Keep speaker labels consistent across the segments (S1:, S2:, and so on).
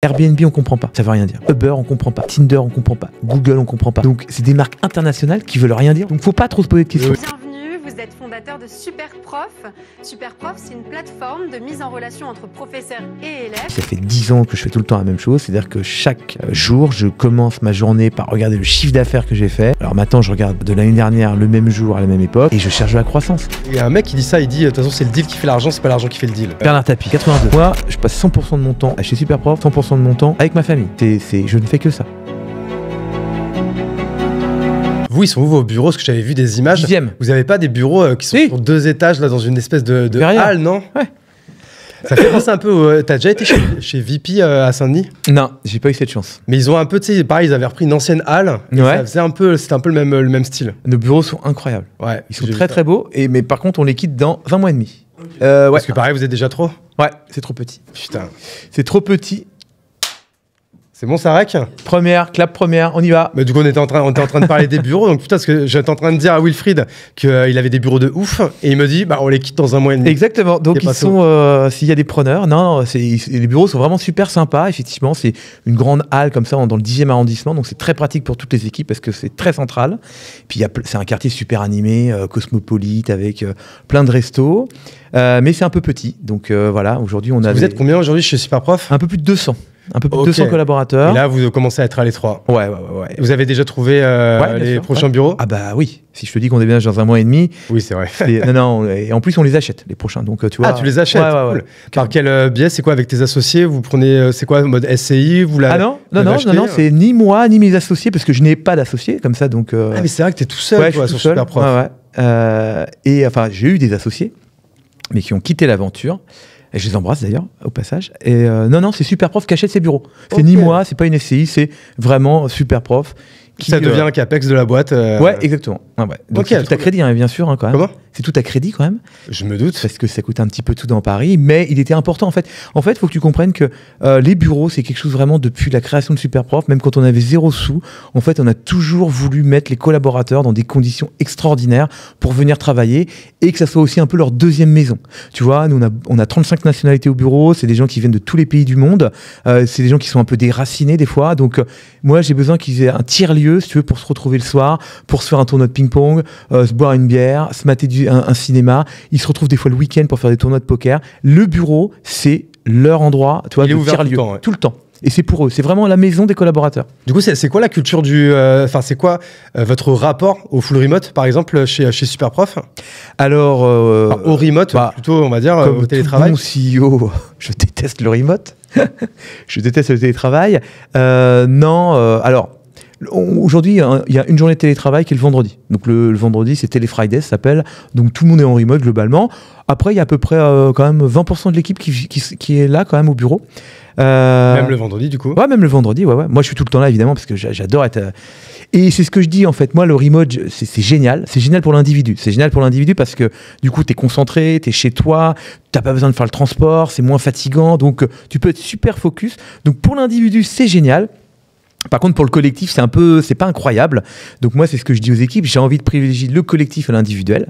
S1: Airbnb, on comprend pas. Ça veut rien dire. Uber, on comprend pas. Tinder, on comprend pas. Google, on comprend pas. Donc, c'est des marques internationales qui veulent rien dire. Donc, faut pas trop se poser de questions d'être fondateur de Superprof. Superprof, c'est une plateforme de mise en relation entre professeurs et élèves. Ça fait 10 ans que je fais tout le temps la même chose, c'est-à-dire que chaque euh, jour, je commence ma journée par regarder le chiffre d'affaires que j'ai fait. Alors maintenant, je regarde de l'année dernière le même jour à la même époque et je cherche la croissance.
S2: Il y a un mec qui dit ça, il dit de toute façon, c'est le deal qui fait l'argent, c'est pas l'argent qui fait le deal.
S1: Bernard Tapie, 82. Moi, je passe 100% de mon temps à chez Superprof, 100% de mon temps avec ma famille. je ne fais que ça.
S2: Oui, ils sont où vos bureaux Parce que j'avais vu des images. Vous n'avez pas des bureaux euh, qui sont sur deux étages, là, dans une espèce de, de halle, non Ouais. Ça fait penser un peu. au- euh, T'as déjà été chez, chez VP euh, à Saint-Denis Non, j'ai pas eu cette chance. Mais ils ont un peu, tu sais, pareil, ils avaient repris une ancienne halle. Ça faisait un peu, c'était un peu le
S1: même, le même style. Nos bureaux sont incroyables. Ouais. Ils sont très très beaux, et, mais par contre, on les quitte dans 20 mois et demi. Parce que pareil, vous êtes déjà trop. ouais c'est trop petit. Putain. C'est trop petit.
S2: C'est bon Sarek Première, clap première, on y va. Mais du coup, on était en train, on était en train de parler des bureaux. Donc, putain, ce que j'étais en train de dire à Wilfried qu'il avait des bureaux de ouf. Et il me dit, bah, on les quitte dans un mois et demi. Exactement. Donc, ils sont,
S1: euh, s'il y a des preneurs, non, non les bureaux sont vraiment super sympas. Effectivement, c'est une grande halle comme ça dans le 10e arrondissement. Donc, c'est très pratique pour toutes les équipes parce que c'est très central. Puis, c'est un quartier super animé, euh, cosmopolite, avec euh, plein de restos. mais c'est un peu petit. Donc, voilà, aujourd'hui, on a. Vous êtes combien aujourd'hui chez Superprof Un peu plus de 200 un peu plus de 200 collaborateurs. Et là, vous commencez à être à l'étroit. Ouais, ouais, ouais, Vous avez déjà trouvé euh, les prochains bureaux Ah bah oui. Si je te dis qu'on déménage dans un mois et demi. Oui, c'est vrai. non, Et en plus, on les achète les prochains. Donc euh, tu ah, vois. Ah, tu les achètes.
S2: Par quel euh, biais C'est quoi avec tes associés Vous prenez c'est quoi mode
S1: SCI Vous Ah non, non, non, non, non C'est ni moi ni mes associés parce que je n'ai pas d'associés comme ça. Donc. Ah mais c'est vrai que t'es tout seul. Ouais je suis tout seul. et enfin, j'ai eu des associés, mais qui ont quitté l'aventure. Et je les embrasse d'ailleurs, au passage. Et euh, non, non, c'est Super Prof qui achète ses bureaux. C'est ni moi, c'est pas une SCI, c'est vraiment Super Prof ça devient un capex de la boîte. Euh. Ouais, exactement. Ah Donc c'est tout à crédit, hein, bien sûr, hein, quand même. C'est tout à crédit, quand même. Je me doute. Parce que ça coûte un petit peu tout dans Paris, mais il était important, en fait. En fait, il faut que tu comprennes que euh, les bureaux, c'est quelque chose vraiment depuis la création de Superprof, même quand on avait zéro sous, en fait, on a toujours voulu mettre les collaborateurs dans des conditions extraordinaires pour venir travailler et que ça soit aussi un peu leur deuxième maison. Tu vois, nous, on a, 35 nationalités au bureau, c'est des gens qui viennent de tous les pays du monde, euh, c'est des gens qui sont un peu déracinés, des fois. Donc, moi, j'ai besoin qu'ils aient un tiers-lieu si tu veux, pour se retrouver le soir, pour se faire un tournoi de ping-pong, euh, se boire une bière, se mater du, un, cinéma. Ils se retrouvent des fois le week-end pour faire des tournois de poker. Le bureau, c'est leur endroit, tu vois, ouvert tout, lieu, le temps, tout le temps. Et c'est pour eux, c'est vraiment la maison des collaborateurs. Du coup, c'est quoi la culture du. Euh, enfin, c'est quoi euh, votre
S2: rapport au full remote, par exemple, chez, chez Superprof Alors. au remote, bah,
S1: plutôt, on va dire, au télétravail. CEO, je déteste le remote. je déteste le télétravail. non, alors. Aujourd'hui, hein, il y a une journée de télétravail qui est le vendredi. Donc le, vendredi, c'est Téléfriday, ça s'appelle. Donc tout le monde est en remote globalement. Après, il y a à peu près euh, quand même 20% de l'équipe qui, est là quand même au bureau. Euh, même le vendredi, du coup Ouais, même le vendredi, ouais, ouais. Moi, je suis tout le temps là, évidemment, parce que j'adore être. Euh, et c'est ce que je dis, en fait. Moi, le remote, c'est génial. C'est génial pour l'individu. C'est génial pour l'individu parce que, du coup, t'es concentré, t'es chez toi, t'as pas besoin de faire le transport, c'est moins fatigant. Donc, tu peux être super focus. Donc, pour l'individu, c'est génial. Par contre, pour le collectif, c'est un peu, c'est pas incroyable. Donc moi, c'est ce que je dis aux équipes. J'ai envie de privilégier le collectif à l'individuel.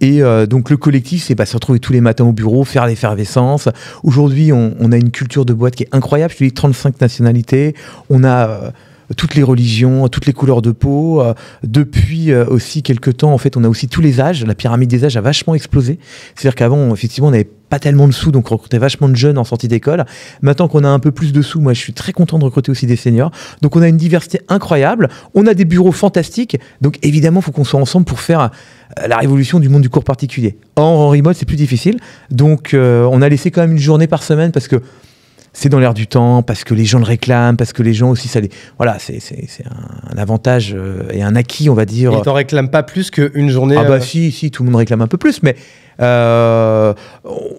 S1: Et euh, donc le collectif, c'est bah, se retrouver tous les matins au bureau, faire l'effervescence. Aujourd'hui, on, a une culture de boîte qui est incroyable. Je dis 35 nationalités. On a euh, toutes les religions, toutes les couleurs de peau. Euh, depuis euh, aussi quelques temps, en fait, on a aussi tous les âges. La pyramide des âges a vachement explosé. C'est-à-dire qu'avant, effectivement, on n'avait pas tellement de sous, donc on recrutait vachement de jeunes en sortie d'école. Maintenant qu'on a un peu plus de sous, moi je suis très content de recruter aussi des seniors. Donc on a une diversité incroyable, on a des bureaux fantastiques, donc évidemment il faut qu'on soit ensemble pour faire euh, la révolution du monde du cours particulier. Or en remote c'est plus difficile, donc on a laissé quand même une journée par semaine parce que c'est dans l'air du temps, parce que les gens le réclament, parce que les gens aussi, ça les. Voilà, c'est un, avantage euh, et un acquis, on va dire. Ils t'en réclament pas plus qu'une journée. Ah, bah euh, si, si, tout le monde réclame un peu plus, mais euh,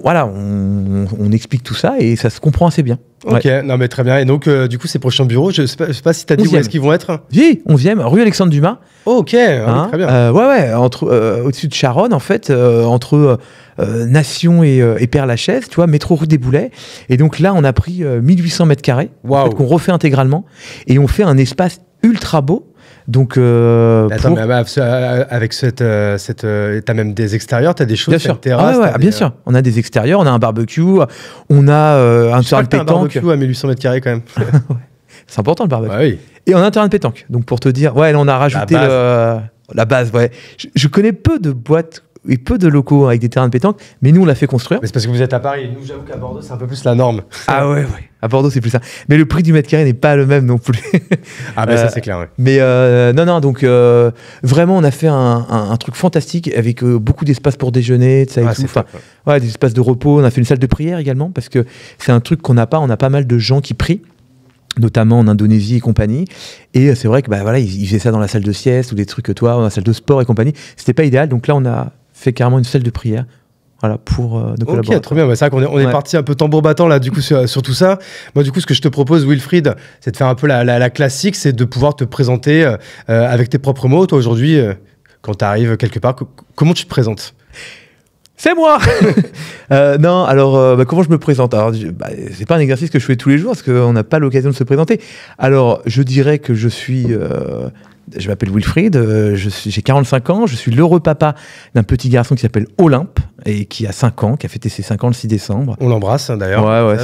S1: voilà, on, explique tout ça et ça se comprend assez bien. Ok, non mais très bien. Et
S2: donc, euh, du coup, ces prochains bureaux, je sais, pas si tu as dit où est-ce qu'ils
S1: vont être Oui, on vient, rue Alexandre Dumas. ok, ah hein, très bien. Euh, ouais, ouais, entre, au-dessus de Charonne, en fait, entre Nation et, et Père-Lachaise, tu vois, métro rue des Boulets. Et donc là, on a pris 1800 mètres carrés, qu'on refait intégralement. Et on fait un espace ultra beau donc, euh, euh, avec cette, euh, cette t'as même des extérieurs, t'as des choses, bien sûr. Terrasse, ah ouais, bien sûr. On a des extérieurs, on a un barbecue, on a un terrain de pétanque. Un barbecue à 1800 mètres carrés quand même. C'est important le barbecue. Bah Et on a un terrain de pétanque. Donc pour te dire, ouais, on a rajouté la base. ouais. je, connais peu de boîtes et peu de locaux avec des terrains de pétanque, mais nous, on l'a fait construire. Mais c'est parce que vous êtes à Paris. Nous, j'avoue qu'à Bordeaux, c'est un peu plus la norme. Ah ouais, ouais. À Bordeaux, c'est plus ça. Mais le prix du mètre carré n'est pas le même non plus. ah ben bah, ça, euh, c'est clair. Ouais. Mais euh, non, non, donc euh, vraiment, on a fait un, truc fantastique avec beaucoup d'espace pour déjeuner, ça ah, des espaces de repos. On a fait une salle de prière également parce que c'est un truc qu'on n'a pas. On a pas mal de gens qui prient notamment en Indonésie et compagnie. Et c'est vrai que bah, voilà, ils, faisaient ça dans la salle de sieste ou des trucs que toi, dans la salle de sport et compagnie. C'était pas idéal. Donc là, on a fait carrément une salle de prière. Voilà, pour euh, nos Ok, trop bien. Bah, c'est vrai qu'on est, on est parti un peu tambour battant là, du coup, sur, tout ça. Moi, du coup, ce que je te propose,
S2: Wilfried, c'est de faire un peu la, classique, c'est de pouvoir te présenter euh, euh, avec tes propres mots. Toi, aujourd'hui,
S1: euh, quand tu arrives quelque part, comment tu te présentes c'est moi Non, alors bah, comment je me présente Alors, bah, c'est pas un exercice que je fais tous les jours parce qu'on n'a pas l'occasion de se présenter. Alors, je dirais que je suis je m'appelle Wilfried, euh, j'ai 45 ans, je suis l'heureux papa d'un petit garçon qui s'appelle Olympe et qui a 5 ans, qui a fêté ses 5 ans le 6 décembre. On l'embrasse hein, d'ailleurs. Ouais, ouais,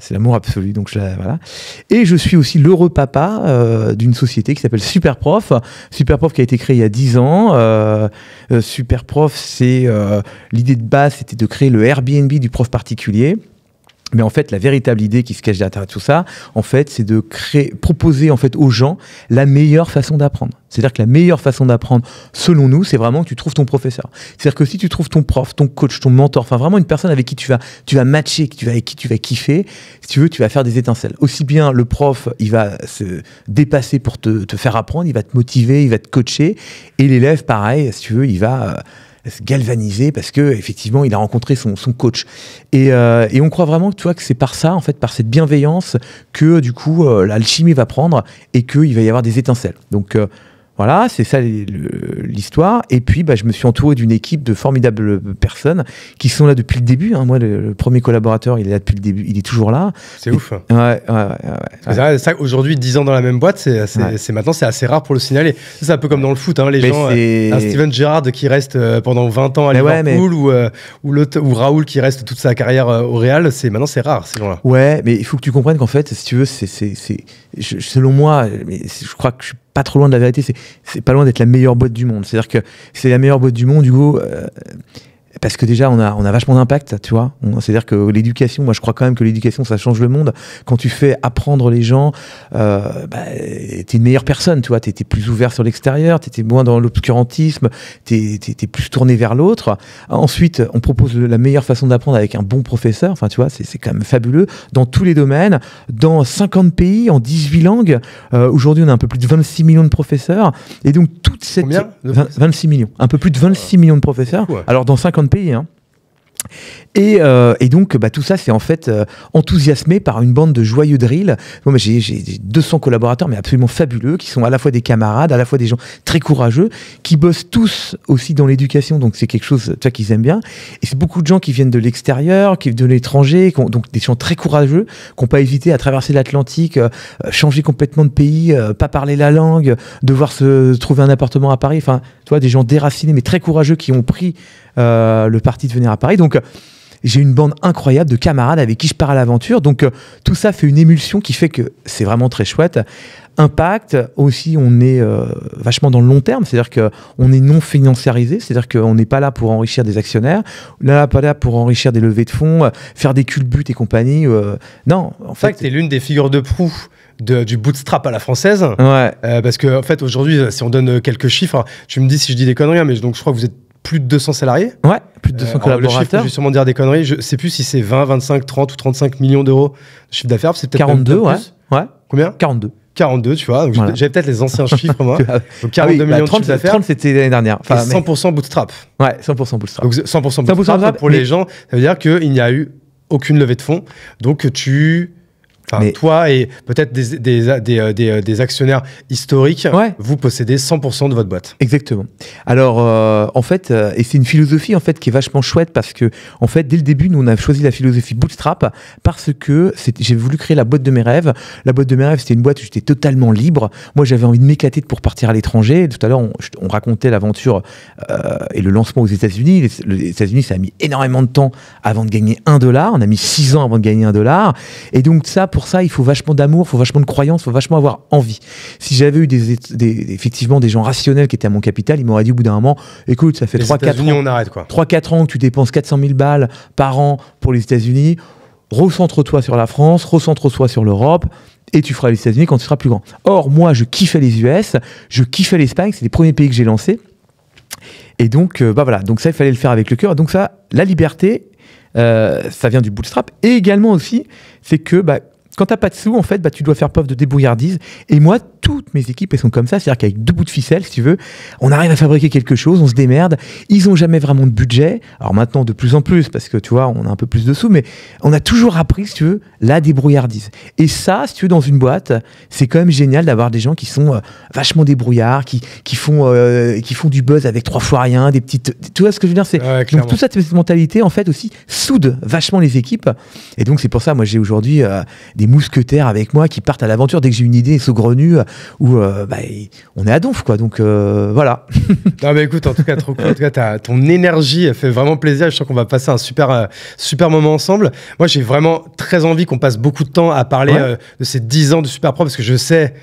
S1: c'est l'amour absolu. Donc voilà. Et je suis aussi l'heureux papa euh, d'une société qui s'appelle Superprof. Superprof qui a été créé il y a 10 ans. Euh, euh, Superprof, c'est l'idée de base, c'était de créer le Airbnb du prof particulier. Mais en fait, la véritable idée qui se cache derrière tout ça, en fait, c'est de créer, proposer en fait aux gens la meilleure façon d'apprendre. C'est-à-dire que la meilleure façon d'apprendre, selon nous, c'est vraiment que tu trouves ton professeur. C'est-à-dire que si tu trouves ton prof, ton coach, ton mentor, enfin vraiment une personne avec qui tu vas, tu vas matcher, tu vas, avec qui tu vas kiffer, si tu veux, tu vas faire des étincelles. Aussi bien le prof, il va se dépasser pour te, faire apprendre, il va te motiver, il va te coacher, et l'élève, pareil, si tu veux, il va euh, Galvaniser parce que effectivement il a rencontré son, coach euh, et, on croit vraiment tu vois que c'est par ça en fait par cette bienveillance que du coup euh, l'alchimie va prendre et qu'il va y avoir des étincelles donc euh, voilà, c'est ça l'histoire. Et puis, bah, je me suis entouré d'une équipe de formidables personnes qui sont là depuis le début. Hein. Moi, le, premier collaborateur, il est là depuis le début, il est toujours là. C'est ouf. Hein. Ouais, Ouais,
S2: ouais, ouais, ça, aujourd'hui, 10 ans dans la même boîte, c'est maintenant, c'est assez rare pour le signaler. C'est un peu comme dans le foot, hein, les gens. Euh, un Steven Gerrard qui reste euh, pendant 20 ans à Liverpool ou, euh, ou,
S1: Raoul qui reste toute sa carrière au Real, c'est maintenant, c'est rare ces gens-là. Ouais, mais il faut que tu comprennes qu'en fait, si tu veux, c'est selon moi, je crois que je suis pas trop loin de la vérité, c'est pas loin d'être la meilleure boîte du monde. C'est-à-dire que c'est la meilleure boîte du monde, du coup... Euh, parce que déjà on a on a vachement d'impact tu vois c'est-à-dire que l'éducation moi je crois quand même que l'éducation ça change le monde quand tu fais apprendre les gens euh, bah, t'es une meilleure personne tu vois t'es plus ouvert sur l'extérieur étais moins dans l'obscurantisme t'es es, plus tourné vers l'autre ensuite on propose la meilleure façon d'apprendre avec un bon professeur enfin tu vois c'est quand même fabuleux dans tous les domaines dans 50 pays en 18 langues euh, aujourd'hui on a un peu plus de 26 millions de professeurs et donc toute cette 26 millions un peu plus de 26 millions de professeurs alors dans 50 pays. Hein. Et, euh, et, donc, bah, tout ça, c'est en fait euh, enthousiasmé par une bande de joyeux drills. Bon, j'ai 200 collaborateurs, mais absolument fabuleux, qui sont à la fois des camarades, à la fois des gens très courageux, qui bossent tous aussi dans l'éducation. Donc, c'est quelque chose qu'ils aiment bien. Et c'est beaucoup de gens qui viennent de l'extérieur, qui de l'étranger, donc des gens très courageux, qui n'ont pas hésité à traverser l'Atlantique, euh, changer complètement de pays, pas parler la langue, devoir se trouver un appartement à Paris. Enfin, tu vois, des gens déracinés, mais très courageux, qui ont pris euh, le parti de venir à Paris. Donc, j'ai une bande incroyable de camarades avec qui je pars à l'aventure. Donc euh, tout ça fait une émulsion qui fait que c'est vraiment très chouette. Impact aussi, on est euh, vachement dans le long terme, c'est-à-dire que est non financiarisé, c'est-à-dire qu'on n'est pas là pour enrichir des actionnaires, là pas là pour enrichir des levées de fonds, faire des culbutes et compagnie. non, en
S2: fait, c'est l'une des figures de proue du bootstrap à la française.
S1: Ouais. parce que en fait, aujourd'hui, si on donne quelques
S2: chiffres, hein, tu me dis si je dis des conneries, hein, mais donc je crois que vous êtes plus de 200 salariés. Ouais, plus de 200 euh, collaborateurs. je vais sûrement dire des conneries. Je sais plus si c'est 20, 25, 30 ou 35 millions d'euros de chiffre d'affaires. C'est peut-être 42, ouais. Ouais. Combien 42. 42, tu vois. j'ai J'avais peut-être les anciens chiffres, moi. 42 ah ah millions de 30, bah, d'affaires. 30, c'était l'année dernière. 100% bootstrap. Ouais, 100% bootstrap. Donc 100% bootstrap, pour les gens, ça veut dire qu'il n'y a eu aucune levée de fonds. Donc tu toi et peut-être des, des, euh, euh, actionnaires historiques, vous possédez 100% de votre
S1: boîte. Exactement. Alors, euh, en fait, et c'est une philosophie en fait qui est vachement chouette parce que, en fait, dès le début, nous on a choisi la philosophie bootstrap parce que j'ai voulu créer la boîte de mes rêves. La boîte de mes rêves, c'était une boîte où j'étais totalement libre. Moi, j'avais envie de m'éclater pour partir à l'étranger. Tout à l'heure, on, racontait l'aventure et le lancement aux États-Unis. Les, les États-Unis, ça a mis énormément de temps avant de gagner un dollar. On a mis six ans avant de gagner un dollar. Et donc ça pour ça, il faut vachement d'amour, il faut vachement de croyance, il faut vachement avoir envie. Si j'avais eu des, effectivement des gens rationnels qui étaient à mon capital, ils m'auraient dit au bout d'un moment écoute, ça fait 3-4 ans, ans que tu dépenses 400 000 balles par an pour les États-Unis, recentre-toi sur la France, recentre-toi sur l'Europe, et tu feras les États-Unis quand tu seras plus grand. Or, moi, je kiffais les US, je kiffais l'Espagne, c'est les premiers pays que j'ai lancés. Et donc, euh, bah voilà, donc ça, il fallait le faire avec le cœur. Donc ça, la liberté, euh, ça vient du bootstrap. Et également aussi, c'est que bah, quand t'as pas de sous, en fait, bah, tu dois faire preuve de débrouillardise. Et moi, toutes mes équipes, elles sont comme ça. C'est-à-dire qu'avec deux bouts de ficelle, si tu veux, on arrive à fabriquer quelque chose, on se démerde. Ils ont jamais vraiment de budget. Alors maintenant, de plus en plus, parce que tu vois, on a un peu plus de sous, mais on a toujours appris, si tu veux, la débrouillardise. Et ça, si tu veux, dans une boîte, c'est quand même génial d'avoir des gens qui sont euh, vachement débrouillards, qui, qui, font, euh, qui font du buzz avec trois fois rien, des petites. Tu vois ce que je veux dire? C'est, donc tout ça, cette mentalité, en fait, aussi soude vachement les équipes. Et donc, c'est pour ça, moi, j'ai aujourd'hui euh, des mousquetaires avec moi qui partent à l'aventure dès que j'ai une idée saugrenue euh, où euh, bah, on est à donf quoi. Donc euh, voilà. non mais écoute, en tout cas, trop cool. En tout cas, ton énergie fait vraiment plaisir. Je sens qu'on va passer un
S2: super, super moment ensemble. Moi, j'ai vraiment très envie qu'on passe beaucoup de temps à parler de ces 10 ans de Super Pro parce que je sais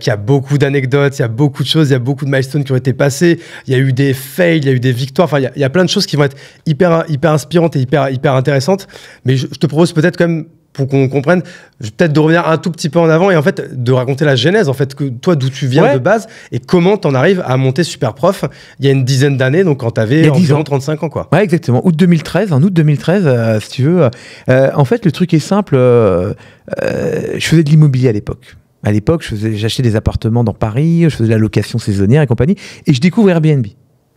S2: qu'il y a beaucoup d'anecdotes, il y a beaucoup de choses, il y a beaucoup de milestones qui ont été passés. Il y a eu des fails, il y a eu des victoires. Enfin, il y, a, plein de choses qui vont être hyper, hyper inspirantes et hyper, hyper intéressantes. Mais je te propose peut-être quand même pour qu'on comprenne, peut-être de revenir un tout petit peu en avant et en fait de raconter la genèse, en fait, que toi d'où tu viens de base et comment t'en arrives à monter
S1: Super Prof il y a une dizaine d'années, donc quand t'avais environ ans. 35 ans, quoi. Ouais, exactement. Août 2013, en août 2013, euh, si tu veux. Euh, euh, en fait, le truc est simple. je faisais de l'immobilier à l'époque. À l'époque, j'achetais des appartements dans Paris, je faisais de la location saisonnière et compagnie, et je découvre Airbnb.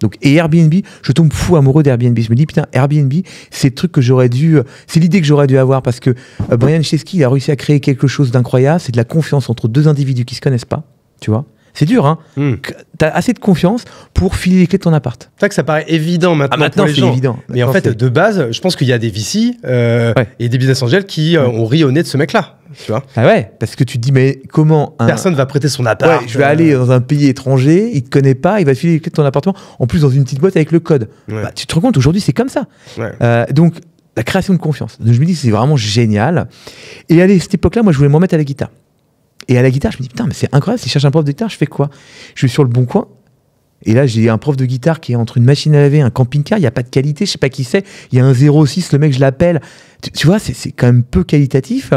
S1: Donc, et Airbnb, je tombe fou amoureux d'Airbnb. Je me dis, putain, Airbnb, c'est le truc que j'aurais dû, euh, c'est l'idée que j'aurais dû avoir parce que euh, Brian Chesky, il a réussi à créer quelque chose d'incroyable. C'est de la confiance entre deux individus qui se connaissent pas, tu vois. C'est dur, hein. Hmm. T'as assez de confiance pour filer les clés de ton appart. C'est vrai
S2: que ça paraît évident maintenant. Ah, maintenant, c'est évident. Mais en fait, de base, je pense qu'il y a des VC euh, et des business angels qui euh, hmm. ont ri au nez de ce mec-là. Tu vois ah ouais,
S1: parce que tu te dis, mais comment un... Personne va prêter son appart. je vais euh, aller dans un pays étranger, il te connaît pas, il va filer les clés de ton appartement. En plus, dans une petite boîte avec le code. Bah, tu te rends compte, aujourd'hui, c'est comme ça. donc, la création de confiance. je me dis, c'est vraiment génial. Et à cette époque-là, moi, je voulais m'en mettre à la guitare. Et à la guitare, je me dis, putain, mais c'est incroyable, si je cherche un prof de guitare, je fais quoi Je suis sur le bon coin. Et là, j'ai un prof de guitare qui est entre une machine à laver et un camping-car. Il n'y a pas de qualité, je sais pas qui c'est. Il y a un 06, le mec, je l'appelle. Tu, vois, c'est quand même peu qualitatif.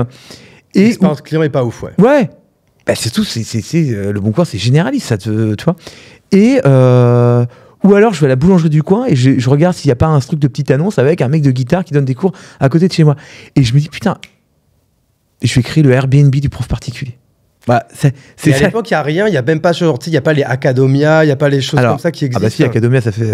S1: Et client pas ouf, ouais. Ouais. Bah, c'est tout. C'est, euh, le bon coin, c'est généraliste, ça, euh, tu vois. Et. Euh, ou alors je vais à la boulangerie du coin et je, je regarde s'il n'y a pas un truc de petite annonce avec un mec de guitare qui donne des cours à côté de chez moi. Et je me dis, putain, je vais créer le Airbnb du prof particulier. Bah, c'est, c'est à l'époque,
S2: il n'y a rien, il n'y a même pas sorti, il y a pas les Academia, il n'y a pas les choses comme ça qui existent. Ah bah si, Academia,
S1: ça fait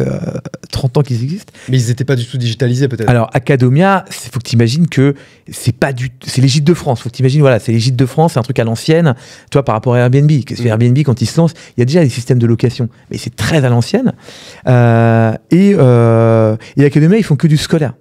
S1: 30 euh, ans qu'ils existent. Mais ils n'étaient pas du tout digitalisés peut-être. Alors, Academia, il faut que tu imagines que c'est pas du c'est l'égide de France. faut que tu imagines, voilà, c'est l'égide de France, c'est un truc à l'ancienne, Toi par rapport à Airbnb. Qu'est-ce mm. Airbnb, quand ils se lancent, il y a déjà des systèmes de location, mais c'est très à l'ancienne. Euh, et, euh, et Academia, ils font que du scolaire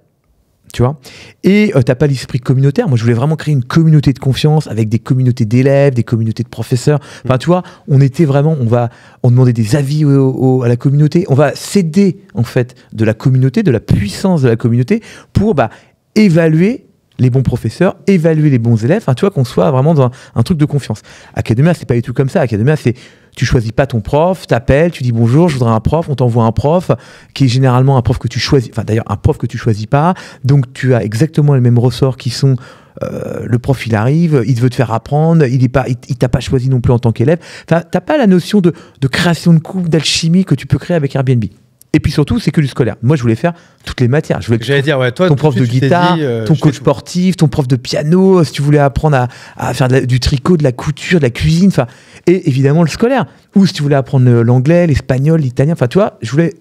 S1: tu vois. Et tu euh, t'as pas l'esprit communautaire. Moi, je voulais vraiment créer une communauté de confiance avec des communautés d'élèves, des communautés de professeurs. Mm. Enfin, tu vois, on était vraiment, on va, on demandait des avis à la communauté. On va céder en fait de la communauté, de la puissance de la communauté pour bah, évaluer les bons professeurs, évaluer les bons élèves, enfin, tu vois, qu'on soit vraiment dans un, truc de confiance. Academia, c'est pas du tout comme ça. Academia, c'est tu choisis pas ton prof, t'appelles, tu dis bonjour, je voudrais un prof, on t'envoie un prof qui est généralement un prof que tu choisis, enfin d'ailleurs un prof que tu choisis pas, donc tu as exactement les mêmes ressorts qui sont euh, le prof il arrive, il veut te faire apprendre, il est pas, il, t'a pas choisi non plus en tant qu'élève. Enfin, t'as pas la notion de, de création de couple, d'alchimie que tu peux créer avec Airbnb. Et puis surtout, c'est que du scolaire. Moi, je voulais faire toutes les matières. Je voulais
S2: que dire, toi, ton
S1: prof de guitare, euh, ton coach sportif, ton prof de piano, si tu voulais apprendre à, faire du tricot, de la couture, de la cuisine, enfin, et évidemment le scolaire. Ou si tu voulais apprendre euh, l'anglais, l'espagnol, l'italien, enfin, tu vois, je voulais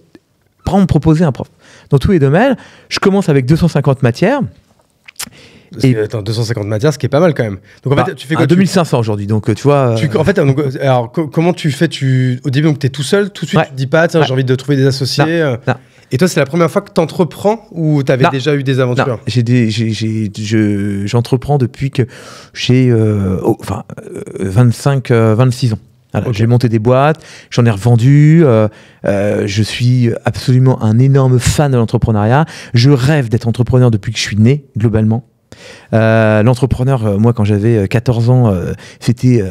S1: prendre, proposer un prof. Dans tous les domaines, je commence avec 250 matières. Parce et attends, 250 matières, ce qui est pas mal quand même. Donc en fait, bah, tu fais quoi, 2500 aujourd'hui, donc euh, tu vois. Euh, en
S2: fait, euh, alors comment tu fais tu... Au début, tu es tout seul, tout de suite, tu te dis pas, tiens, j'ai envie de trouver des associés. Et toi, c'est la première fois que tu entreprends ou tu avais déjà eu
S1: des aventures J'entreprends depuis que j'ai oh, enfin, 25, 26 ans. J'ai monté des boîtes, j'en ai revendu, je suis absolument un énorme fan de l'entrepreneuriat. Je rêve d'être entrepreneur depuis que je suis né, globalement. Euh, l'entrepreneur, euh, moi, quand j'avais 14 euh, ans, c'était,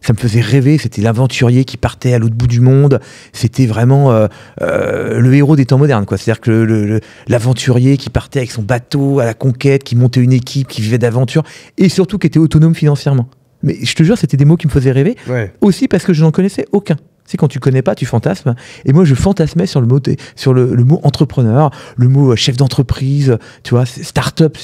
S1: ça me faisait rêver. C'était l'aventurier qui partait à l'autre bout du monde. C'était vraiment le héros des temps modernes, quoi. C'est-à-dire que l'aventurier qui partait avec son bateau à la conquête, qui montait une équipe, qui vivait d'aventure et surtout qui était autonome financièrement. Mais je te jure, c'était des mots qui me faisaient rêver. Aussi parce que je n'en connaissais aucun. C'est quand tu connais pas, tu fantasmes. Et moi, je fantasmais sur le mot, sur le, mot entrepreneur, le mot chef d'entreprise, tu vois, start-up.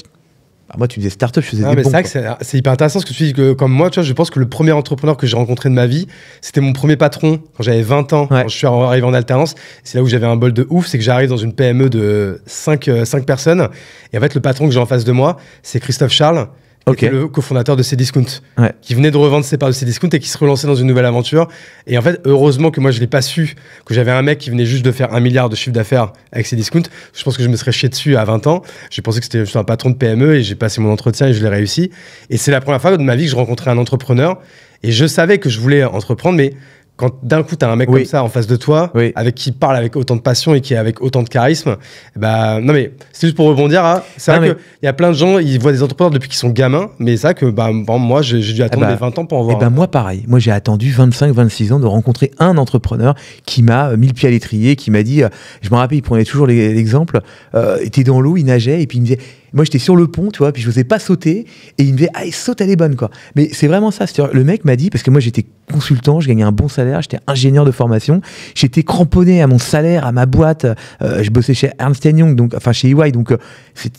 S1: Ah, moi, tu disais startup, je faisais des bons.
S2: C'est hyper intéressant ce que tu dis. comme moi, je pense que le premier entrepreneur que j'ai rencontré de ma vie, c'était mon premier patron quand j'avais 20 ans, quand je suis arrivé en alternance. C'est là où j'avais un bol de ouf, c'est que j'arrive dans une PME de 5, 5 euh, personnes. Et en fait, le patron que j'ai en face de moi, c'est Christophe Charles le cofondateur de Cdiscount, ouais. qui venait de revendre ses parts de Cdiscount et qui se relançait dans une nouvelle aventure. Et en fait, heureusement que moi, je l'ai pas su, que j'avais un mec qui venait juste de faire un milliard de chiffre d'affaires avec Cdiscount. Je pense que je me serais chié dessus à 20 ans. J'ai pensé que c'était juste un patron de PME et j'ai passé mon entretien et je l'ai réussi. Et c'est la première fois de ma vie que je rencontrais un entrepreneur. Et je savais que je voulais entreprendre, mais quand d'un coup, tu as un mec comme ça en face de toi, avec qui parle avec autant de passion et qui est avec autant de charisme, bah, non mais c'est juste pour rebondir à. Hein. C'est vrai qu'il y a plein de gens, ils voient des entrepreneurs depuis qu'ils sont gamins, mais c'est vrai que bah, moi, j'ai dû eh attendre 20 ben, ans pour en eh voir. Et ben,
S1: moi, pareil. Moi, j'ai attendu 25-26 ans de rencontrer un entrepreneur qui m'a euh, mis le pied à l'étrier, qui m'a dit, euh, je me rappelle, il prenait toujours l'exemple, euh, était dans l'eau, il nageait, et puis il me disait moi, j'étais sur le pont, tu vois, puis je n'osais pas sauter. Et il me disait, ah, saute, elle est bonne, quoi. Mais c'est vraiment ça. Le mec m'a dit, parce que moi, j'étais consultant, je gagnais un bon salaire, j'étais ingénieur de formation, j'étais cramponné à mon salaire, à ma boîte. Euh, je bossais chez Ernst Young, donc, enfin, chez EY. Donc, euh, c'est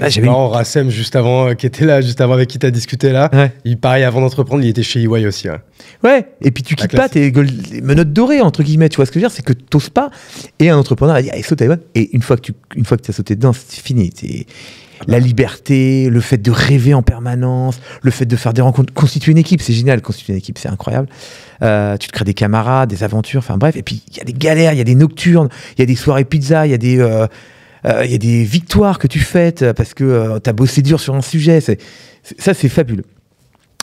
S1: ah, Rassem, juste avant, euh, qui était là, juste avant avec qui tu as discuté là, il pareil, avant d'entreprendre, il était chez EY aussi. Hein. Ouais, et puis tu La quittes pas tes menottes dorées, entre guillemets, tu vois ce que je veux dire, c'est que t'oses pas. Et un entrepreneur a dit, ah, saute, et une fois que tu as sauté dedans, c'est fini la liberté, le fait de rêver en permanence, le fait de faire des rencontres, constituer une équipe, c'est génial, constituer une équipe, c'est incroyable. Euh, tu te crées des camarades, des aventures, enfin bref. Et puis il y a des galères, il y a des nocturnes, il y a des soirées pizza, il y a des euh, euh, a des victoires que tu fêtes parce que tu as bossé dur sur un sujet. ça, c'est fabuleux.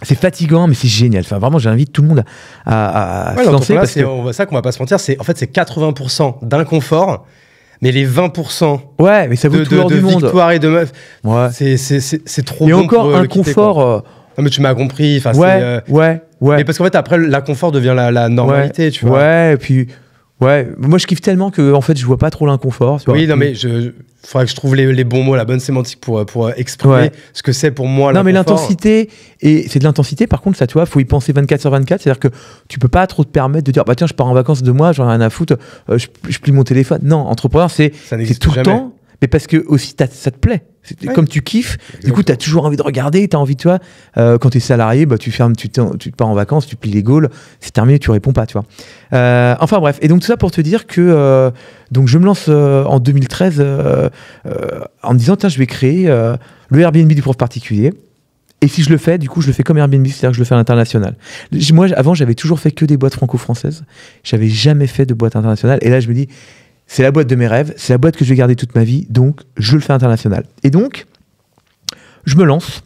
S1: C'est fatigant, mais c'est génial. Enfin, vraiment, j'invite tout le monde à, se lancer.
S2: on voit ça qu'on va pas se mentir. C'est en fait c'est 80% d'inconfort mais les 20%
S1: ouais, mais ça vaut de, de victoire et
S2: de meuf, ouais. c'est trop et encore euh, un confort. Euh, non, mais tu m'as compris. Ouais, euh, ouais, ouais. Mais parce qu'en fait, après, confort devient la, normalité, tu vois. Ouais, et puis Ouais,
S1: moi je kiffe tellement que en fait je vois pas trop l'inconfort.
S2: Oui, non mm. mais je, faudrait que je trouve les, bons mots, la bonne
S1: sémantique pour euh, pour euh, exprimer ce que c'est
S2: pour moi. Non mais l'intensité
S1: et c'est de l'intensité. Par contre, ça tu vois, faut y penser 24 sur 24. C'est-à-dire que tu peux pas trop te permettre de dire bah tiens je pars en vacances deux mois, j'en ai rien à foutre, euh, je, plie mon téléphone. Non, entrepreneur c'est tout le temps mais parce que aussi ça te plaît. Comme tu kiffes, du coup, tu as toujours envie de regarder, tu as envie, tu vois. Euh, quand tu es salarié, bah, tu fermes, tu, tu pars en vacances, tu plies les gaules, c'est terminé, tu réponds pas, tu vois. Euh, enfin bref, et donc tout ça pour te dire que euh, donc je me lance en 2013 en me disant, tiens, je vais créer le Airbnb du prof particulier. Et si je le fais, du coup, je le fais comme Airbnb, c'est-à-dire que je le fais à l'international. Moi, avant, j'avais toujours fait que des boîtes franco-françaises. J'avais jamais fait de boîte internationale. Et là, je me dis, c'est la boîte de mes rêves, c'est la boîte que je vais garder toute ma vie, donc je le fais international. Et donc, je me lance.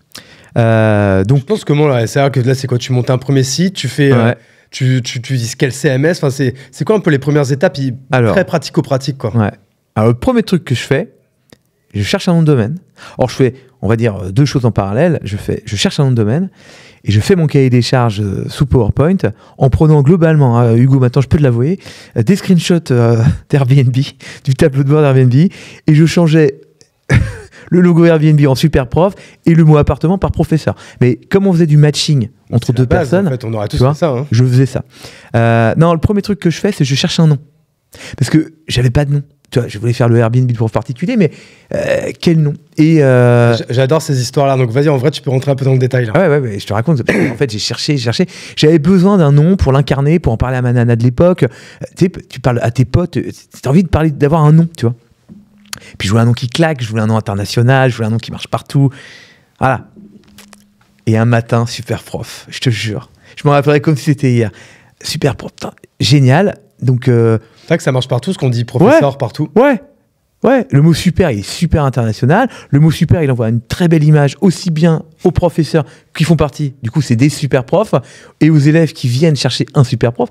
S1: Euh, donc, je pense comment là C'est que là, c'est quoi Tu
S2: montes un premier site, tu fais. Euh, tu, tu, tu dis quel CMS enfin, C'est quoi un peu les premières étapes
S1: Alors, Très pratico-pratique. Quoi. Ouais. Alors, le premier truc que je fais, je cherche un nom de domaine. Or, je fais, on va dire, deux choses en parallèle. Je, fais, je cherche un nom de domaine et je fais mon cahier des charges euh, sous PowerPoint en prenant globalement, hein, Hugo, maintenant je peux te l'avouer, euh, des screenshots euh, d'Airbnb, du tableau de bord d'Airbnb, et je changeais le logo Airbnb en super prof et le mot appartement par professeur. Mais comme on faisait du matching entre deux personnes, ça, hein. je faisais ça. non, le premier truc que je fais, c'est je cherche un nom. Parce que j'avais pas de nom. Tu vois, je voulais faire le Airbnb pour particulier, mais euh, quel nom Et euh, j'adore ces histoires-là. Donc vas-y, en vrai, tu peux rentrer un peu dans le détail. ouais, ouais, je te raconte. en fait, j'ai cherché, j'ai cherché. J'avais besoin d'un nom pour l'incarner, pour en parler à ma nana de l'époque. Euh, tu sais, tu parles à tes potes. T'as envie de parler, d'avoir un nom, tu vois. Puis je voulais un nom qui claque, je voulais un nom international, je voulais un nom qui marche partout. Voilà. Et un matin, super prof, je te jure. Je m'en rappellerai comme si c'était hier. Super prof, génial. Donc. Euh, c'est vrai que ça marche partout, ce qu'on dit professeur partout. Ouais. Ouais, le mot super, il est super international. Le mot super, il envoie une très belle image aussi bien aux professeurs qui font partie, du coup, c'est des super profs, et aux élèves qui viennent chercher un super prof.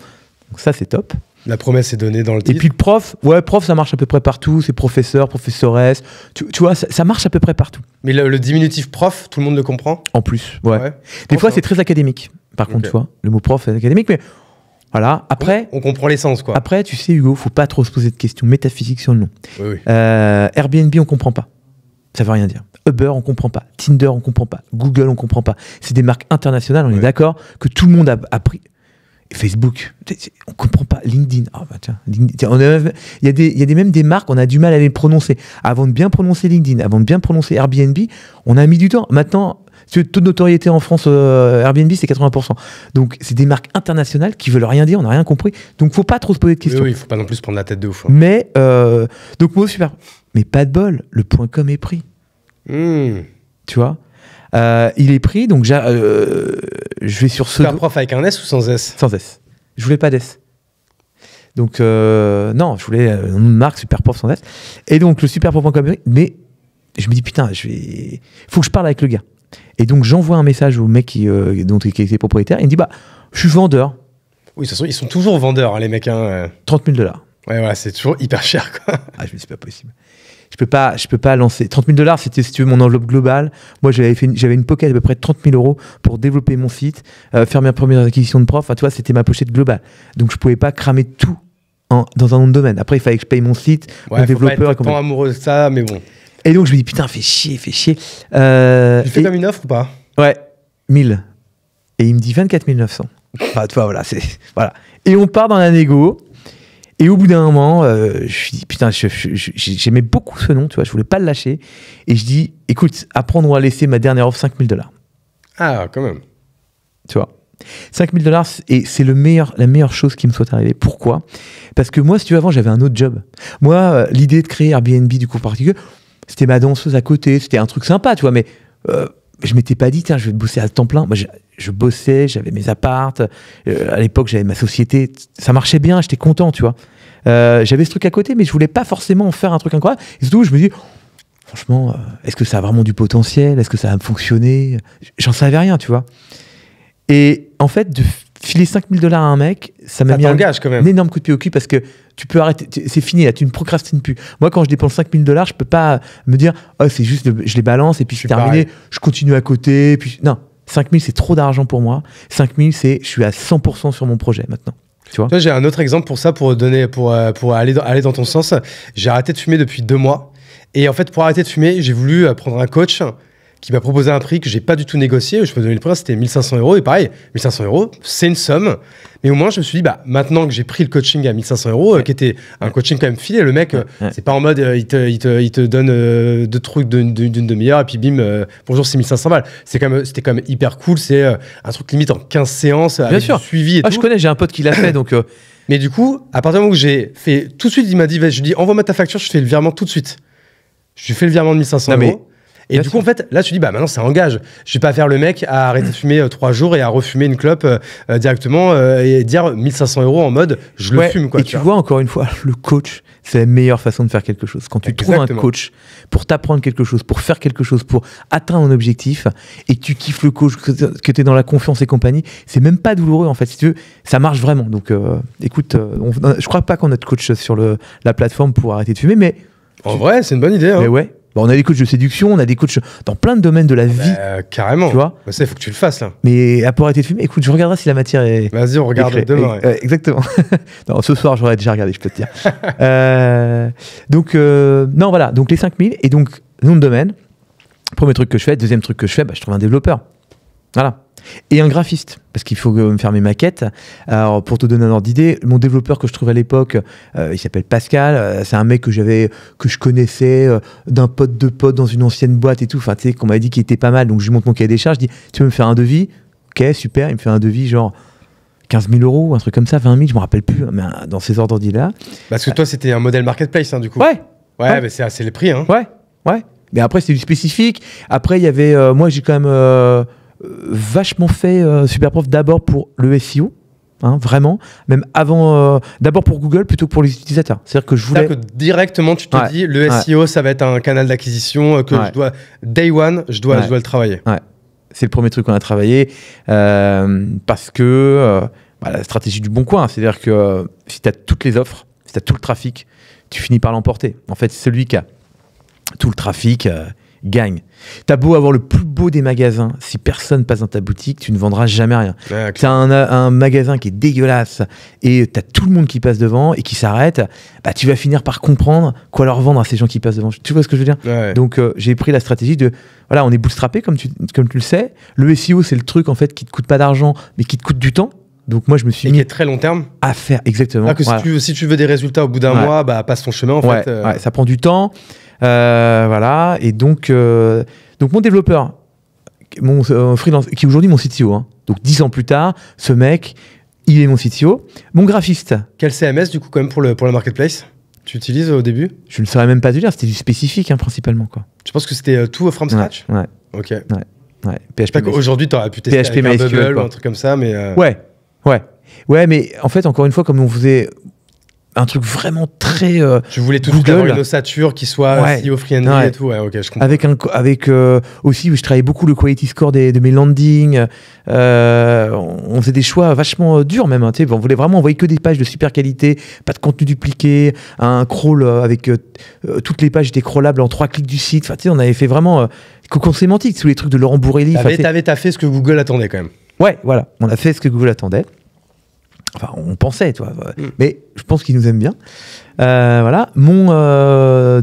S1: Donc ça, c'est top. La promesse est donnée dans le titre. Et puis le prof, ouais, prof, ça marche à peu près partout. C'est professeur, professoresse. Tu, vois, ça, marche à peu près partout. Mais le, diminutif prof, tout le monde le comprend En plus, ouais. Des fois, c'est très académique. Par contre, tu le mot prof, est académique, mais voilà. Après, on, comprend l'essence, quoi. Après, tu sais, Hugo, faut pas trop se poser de questions métaphysiques sur le nom. Euh, Airbnb, on comprend pas. Ça veut rien dire. Uber, on comprend pas. Tinder, on comprend pas. Google, on comprend pas. C'est des marques internationales. On est d'accord que tout le monde a, appris Facebook, on comprend pas. LinkedIn, oh bah tiens, il y a, y a des, même des marques, on a du mal à les prononcer. Avant de bien prononcer LinkedIn, avant de bien prononcer Airbnb, on a mis du temps. Maintenant, le taux de notoriété en France, euh, Airbnb, c'est 80%. Donc, c'est des marques internationales qui veulent rien dire, on n'a rien compris. Donc, faut pas trop se poser de questions. Oui, il oui, faut pas non plus prendre la tête de ouf. Hein. Mais, euh, donc, moi, super. Mais pas de bol, le point com est pris. Hmm. Tu vois euh, Il est pris, donc je vais sur ce. Super prof avec un S ou sans S Sans S. Je voulais pas d'S. Donc, non, je voulais une marque super prof sans S. Et donc, le superprof.com est pris, mais je me dis, putain, je vais... faut que je parle avec le gars. Et donc j'envoie un message au mec qui, euh, dont, était propriétaire. Il me dit bah, je suis vendeur. Oui, de toute façon, ils sont toujours vendeurs, hein, les mecs. 30 hein. 000 dollars. Ouais, c'est toujours hyper cher, quoi. Ah, je me dis, pas possible. Je peux pas, je peux pas lancer. 30 000 dollars, c'était, si mon enveloppe globale. Moi, j'avais, fait j'avais une pocket à peu près 30 000 euros pour développer mon site, euh, faire mes premières acquisitions de profs. Enfin, tu vois, c'était ma pochette globale. Donc, je pouvais pas cramer tout dans un nom domaine. Après, il fallait que je paye mon site, ouais, développeur. Pas être amoureux de ça, mais bon. Et donc je me dis, putain, fais chier, fais chier. Euh, tu fais comme une offre ou pas Ouais, 1000. Et il me dit 24 900. toi, voilà, c'est. Voilà. Et on part dans la négo. Et au bout d'un moment, euh, je me suis putain, j'aimais beaucoup ce nom, tu vois, je voulais pas le lâcher. Et je dis, écoute, apprendre à laisser ma dernière offre 5000 dollars.
S2: Ah, quand même.
S1: Tu vois. 5000 dollars, et c'est le meilleur, la meilleure chose qui me soit arrivée. Pourquoi Parce que moi, si tu veux, avant, j'avais un autre job. Moi, euh, l'idée de créer Airbnb du coup particulier, c'était ma danseuse à côté, c'était un truc sympa, tu vois, mais euh, je m'étais pas dit, tiens, je vais bosser à temps plein. Moi, je, bossais, j'avais mes appartes, euh, à l'époque, j'avais ma société, ça marchait bien, j'étais content, tu vois. Euh, j'avais ce truc à côté, mais je voulais pas forcément en faire un truc incroyable. Et surtout, je me dis, franchement, euh, est-ce que ça a vraiment du potentiel Est-ce que ça va fonctionner J'en savais rien, tu vois. Et en fait, de, filer 5000 dollars à un mec, ça m'a mis un, quand même. un, énorme coup de pied au cul parce que tu peux arrêter, c'est fini là, tu ne procrastines plus. Moi, quand je dépense 5000 dollars, je peux pas me dire, oh, c'est juste, je les balance et puis c'est terminé, je continue à côté. Puis... Non, 5000 c'est trop d'argent pour moi. 5000 c'est, je suis à 100% sur mon projet maintenant.
S2: Tu vois j'ai un autre exemple pour ça, pour donner, pour, euh, pour aller, aller dans ton sens. J'ai arrêté de fumer depuis deux mois. Et en fait, pour arrêter de fumer, j'ai voulu euh, prendre un coach qui m'a proposé un prix que j'ai pas du tout négocié. Je peux donner le prix, c'était 1500 euros. Et pareil, 1500 euros, c'est une somme. Mais au moins, je me suis dit, bah, maintenant que j'ai pris le coaching à 1500 euros, euh, qui était un coaching quand même filé, le mec, euh, c'est pas en mode, euh, il, te, il, te, il, te, donne deux trucs d'une demi-heure et puis bim, bonjour, c'est 1500 balles. C'est quand c'était quand même hyper cool. C'est un truc limite en 15 séances, avec Bien sûr. Du
S1: suivi et ah, Je connais, j'ai un pote qui l'a fait,
S2: donc. Mais du coup, à partir du moment où j'ai fait tout de suite, il m'a dit, je lui dis, envoie-moi ta facture, je fais le virement tout de suite. Je lui fais le virement de 1500 et du coup, en fait, là, tu dis, bah maintenant, ça engage. Je vais pas faire le mec à arrêter de fumer euh, trois jours et à refumer une clope
S1: euh, euh, directement et dire 1500 euros en mode, je le fume. Quoi, et tu vois. encore une fois, le coach, c'est la meilleure façon de faire quelque chose. Quand tu trouves un coach pour t'apprendre quelque chose, pour faire quelque chose, pour atteindre un objectif, et que tu kiffes le coach, que tu es dans la confiance et compagnie, c'est même pas douloureux, en fait. Si tu veux, ça marche vraiment. Donc, écoute, je crois pas qu'on a de coach sur le, la plateforme pour arrêter de fumer, mais. En vrai, c'est une bonne idée. Hein. Mais ouais, bah, on a des coachs de séduction, on a des coachs dans plein de domaines de la ah bah, vie. carrément. Tu vois bah, ça, il faut que tu le fasses, là. Mais à pour arrêter de filmer, écoute, je regarderai si la matière est. Vas-y, on regarde demain. Euh, exactement. non, ce soir, j'aurais déjà regardé, je peux te dire. Euh, donc, euh, non, voilà. Donc, les 5000 et donc, nom de domaine. Premier truc que je fais, deuxième truc que je fais, bah, je trouve un développeur. Voilà. Et un graphiste, parce qu'il faut euh, me faire mes maquettes. Alors, pour te donner un ordre d'idée, mon développeur que je trouvais à l'époque, euh, il s'appelle Pascal. Euh, c'est un mec que j'avais, que je connaissais d'un pote de pote dans une ancienne boîte et tout. Enfin, tu sais, qu'on m'avait dit qu'il était pas mal. Donc, je lui montre mon cahier des charges. Je dis, tu veux me faire un devis Ok, super. Il me fait un devis genre 15 000 euros, un truc comme ça, 20 000, je me rappelle plus. Hein, mais dans ces ordres d'idées-là. Parce que toi, c'était un modèle marketplace, hein, du coup. Ouais. Ouais, mais ah, c'est les prix. Hein. Ouais, ouais. Mais après, c'est du spécifique. Après, il y avait. moi, j'ai quand même vachement fait super euh, Superprof d'abord pour le SEO. Hein, vraiment, même avant, euh, d'abord pour Google plutôt pour les utilisateurs. C'est-à-dire que je voulais. Que
S2: directement, tu te dis, le SEO, ça va être un canal d'acquisition euh, que je dois,
S1: day one, je dois, je dois le travailler. C'est le premier truc qu'on a travaillé parce que bah, la stratégie du bon coin, c'est-à-dire que si tu as toutes les offres, si tu as tout le trafic, tu finis par l'emporter. En fait, celui qui a tout le trafic gagne. T'as beau avoir le plus beau des magasins, si personne passe dans ta boutique, tu ne vendras jamais rien. t'as un, magasin qui est dégueulasse et t'as tout le monde qui passe devant et qui s'arrête, bah tu vas finir par comprendre quoi leur vendre à ces gens qui passent devant. Tu vois ce que je veux dire Donc euh, j'ai pris la stratégie de voilà, on est bootstrappé comme tu, comme tu le sais. Le SEO c'est le truc en fait qui te coûte pas d'argent mais qui te coûte du temps. Donc moi je me suis et qui est très long terme à faire exactement. Ah, que
S2: si, tu, veux des résultats au bout d'un mois,
S1: bah passe ton chemin en fait. Euh. ça prend du temps. Euh, voilà. Et donc, euh, donc mon développeur, mon euh, freelance, qui est aujourd'hui mon CTO, hein. donc dix ans plus tard, ce mec, il est mon CTO. Mon graphiste. Quel CMS, du coup, quand même, pour le, pour le marketplace tu utilises au début Je ne saurais même pas te dire, c'était du spécifique hein, principalement. Quoi. Tu penses que c'était tout from scratch Ouais. Ok. Ouais. ouais. PHP. Aujourd'hui, tu aurais pu tester PHP MySQL, ou un truc comme ça, mais. Ouais, ouais. Ouais, mais en fait, encore une fois, comme on faisait un truc vraiment très. tu euh, voulais tout Google. avoir une ossature
S2: qui soit ouais. CEO et tout. Ouais, je comprends. Avec,
S1: un, avec aussi euh, aussi, je travaillais beaucoup le quality score des, de mes landings. Euh, on faisait des choix vachement durs, même. Hein, on voulait vraiment envoyer que des pages de super qualité, pas de contenu dupliqué, un crawl avec toutes les pages étaient crawlables en trois clics du site. Enfin, on avait fait vraiment cocon sémantique, tous les trucs de Laurent Bourrelli. T'avais,
S2: t'avais, fait ce que Google attendait quand même.
S1: Ouais, voilà. On a fait ce que Google attendait. Enfin, on pensait, toi. vois euh, mm. Mais je pense qu'il nous aime bien. Euh, voilà. Mon. Euh,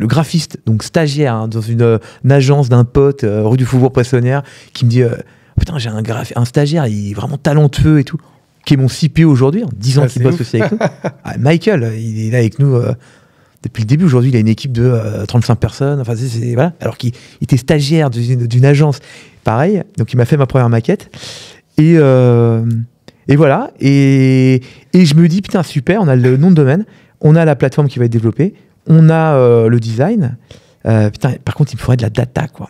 S1: le graphiste, donc stagiaire, hein, dans une, agence d'un pote, rue du Faubourg-Poissonnière, qui me dit Putain, j'ai un, un stagiaire, il est vraiment talentueux et tout qui est mon CP aujourd'hui, en hein, 10 ans ah, qu'il bosse avec nous. Ah, Michael, il est là avec nous depuis le début. Aujourd'hui, il a une équipe de 35 personnes. Enfin, c'est, voilà. Alors qu'il était stagiaire d'une, agence. Pareil. Donc, il m'a fait ma première maquette. Et, euh, et voilà. Et, je me dis, putain, super, on a le nom de domaine, on a la plateforme qui va être développée, on a euh, le design. Euh, putain, par contre, il me faudrait de la data, quoi.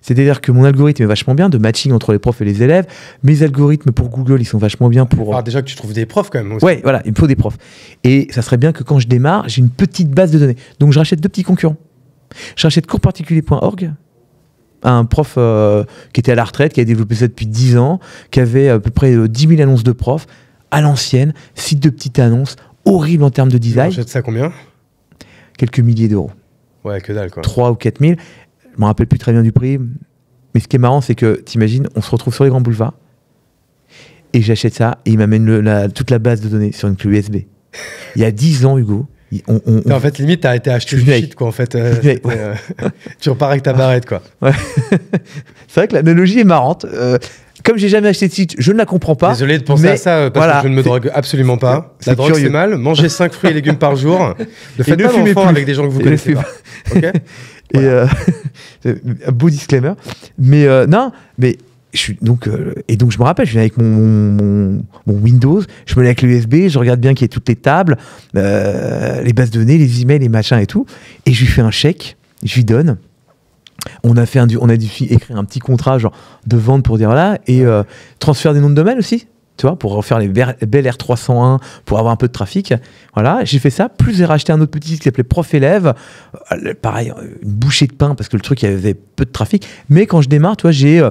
S1: C'est-à-dire que mon algorithme est vachement bien de matching entre les profs et les élèves. Mes algorithmes pour Google, ils sont vachement bien pour. Ah, déjà que tu trouves des
S2: profs quand même. Ouais,
S1: voilà, il me faut des profs. Et ça serait bien que quand je démarre, j'ai une petite base de données. Donc je rachète deux petits concurrents. Je rachète coursparticulier.org un prof euh, qui était à la retraite, qui a développé ça depuis 10 ans, qui avait à peu près 10 euh, 000 annonces de profs à l'ancienne, site de petites annonces, horrible en termes de design. Tu ça combien Quelques milliers d'euros. Ouais, que dalle quoi. 3 ou 4 000. Je me rappelle plus très bien du prix. Mais ce qui est marrant, c'est que, t'imagines, on se retrouve sur les grands boulevards et j'achète ça et il m'amène toute la base de données sur une clé USB. il y a 10 ans, Hugo, en fait, limite, t'as été acheté du shit, quoi. En fait, tu euh, euh, repars avec ta ah. barrette, quoi. c'est vrai que l'analogie est marrante. Euh, comme j'ai jamais acheté de shit, je ne la comprends pas. Désolé de penser à ça parce que je ne me drogue
S2: absolument pas. La drogue, c'est mal.
S1: Manger 5 fruits et légumes par jour. Ne faites et pas avec des gens que vous connaissez pas. et beau disclaimer. Mais non, mais suis donc euh, et donc je me rappelle, je viens avec mon, Windows, je me lève avec l'USB, je regarde bien qu'il y ait toutes les tables, euh, les bases de données, les emails, les machins et tout, et je lui fais un chèque, je lui donne. On a fait on a dû écrire un petit contrat genre de vente pour dire là, et euh, transfert des noms de domaine aussi, tu vois, pour refaire les belles R301, pour avoir un peu de trafic. Voilà, j'ai fait ça. Plus j'ai racheté un autre petit site qui s'appelait Prof Élève. Euh, pareil, une bouchée de pain parce que le truc, il y avait peu de trafic. Mais quand je démarre, tu vois, j'ai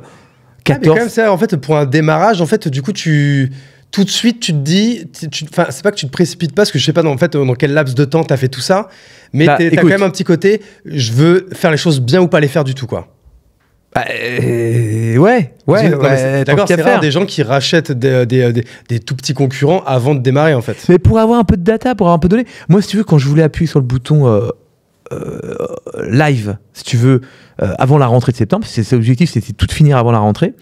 S1: 14. Ah, quand même, en fait, pour un démarrage, en fait, du coup,
S2: tu tout de suite, tu te dis, enfin, c'est pas que tu te précipites pas, parce que je sais pas dans, en fait, euh, dans quel laps de temps tu as fait tout ça, mais bah, tu as quand même un petit côté, je veux faire les choses bien ou pas les faire du tout, quoi. Bah, euh, ouais, ouais, d'accord. C'est rare des gens qui rachètent euh, des, des, tout petits concurrents avant de démarrer en fait. Mais pour avoir un peu de data, pour avoir un peu de données. Moi, si tu
S1: veux, quand je voulais appuyer sur le bouton euh, live, si tu veux, euh, avant la rentrée de septembre, c'est l'objectif, c'était tout finir avant la rentrée.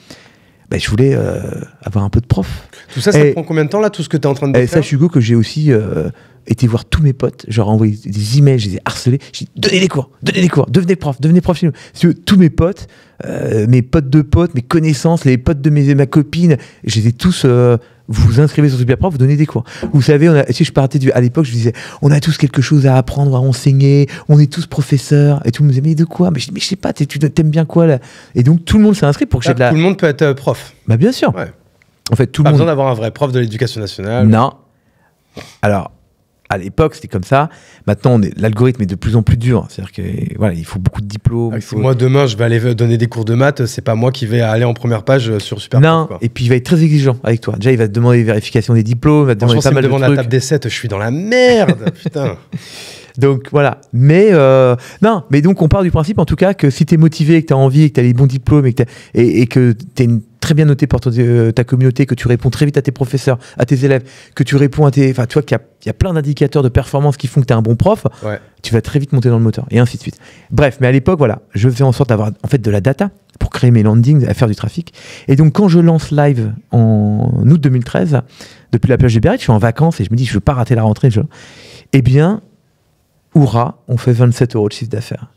S1: Ben, je voulais euh, avoir un peu de prof. Tout ça, ça prend combien de temps là, tout ce que tu es en train de Ça, faire Sache Hugo que j'ai aussi été voir tous mes potes, genre envoyé des emails, je les ai harcelés, j'ai dit donnez des cours, donnez des cours, devenez prof, devenez prof chez tous mes potes, mes potes de potes, mes connaissances, les potes de mes, ma copine, j'étais tous vous vous inscrivez sur Superprof, vous donnez des cours. Vous savez, si je partais du, à l'époque, je disais, on a tous quelque chose à apprendre, à enseigner, on est tous professeurs, et tout le monde me disait, mais de quoi mais je, mais je sais pas, tu aimes bien quoi là Et donc tout le monde s'est inscrit pour que j'ai de ah, la. Tout le monde peut être euh, prof. Bah bien sûr. En fait, tout le monde. besoin
S2: d'avoir un vrai prof de l'éducation nationale.
S1: Non. Alors, à l'époque, c'était comme ça. Maintenant, l'algorithme est de plus en plus dur. C'est-à-dire que voilà, il faut beaucoup de diplômes.
S2: Ah, moi, demain, je vais aller donner des cours de maths. C'est pas moi qui vais aller en première page euh, sur Super. Non. Et puis, il va être très exigeant
S1: avec toi. Déjà, il va te demander vérification des diplômes. Il va te demander mal de trucs. la table des 7, je suis dans la merde. putain. Donc voilà. Mais euh, non, mais donc on part du principe en tout cas que si tu es motivé, que tu as envie, que tu as les bons diplômes et que tu es très bien noté par euh, ta communauté, que tu réponds très vite à tes professeurs, à tes élèves, que tu réponds à tes. Enfin, tu vois qu'il y, a plein d'indicateurs de performance qui font que tu es un bon prof, tu vas très vite monter dans le moteur, et ainsi de suite. Bref, mais à l'époque, voilà, je fais en sorte d'avoir en fait de la data pour créer mes landings, à faire du trafic. Et donc, quand je lance live en août 2013, depuis la plage du berry, je suis en vacances et je me dis, je veux pas rater la rentrée. et Eh bien, Oura, on fait 27 euros de chiffre d'affaires.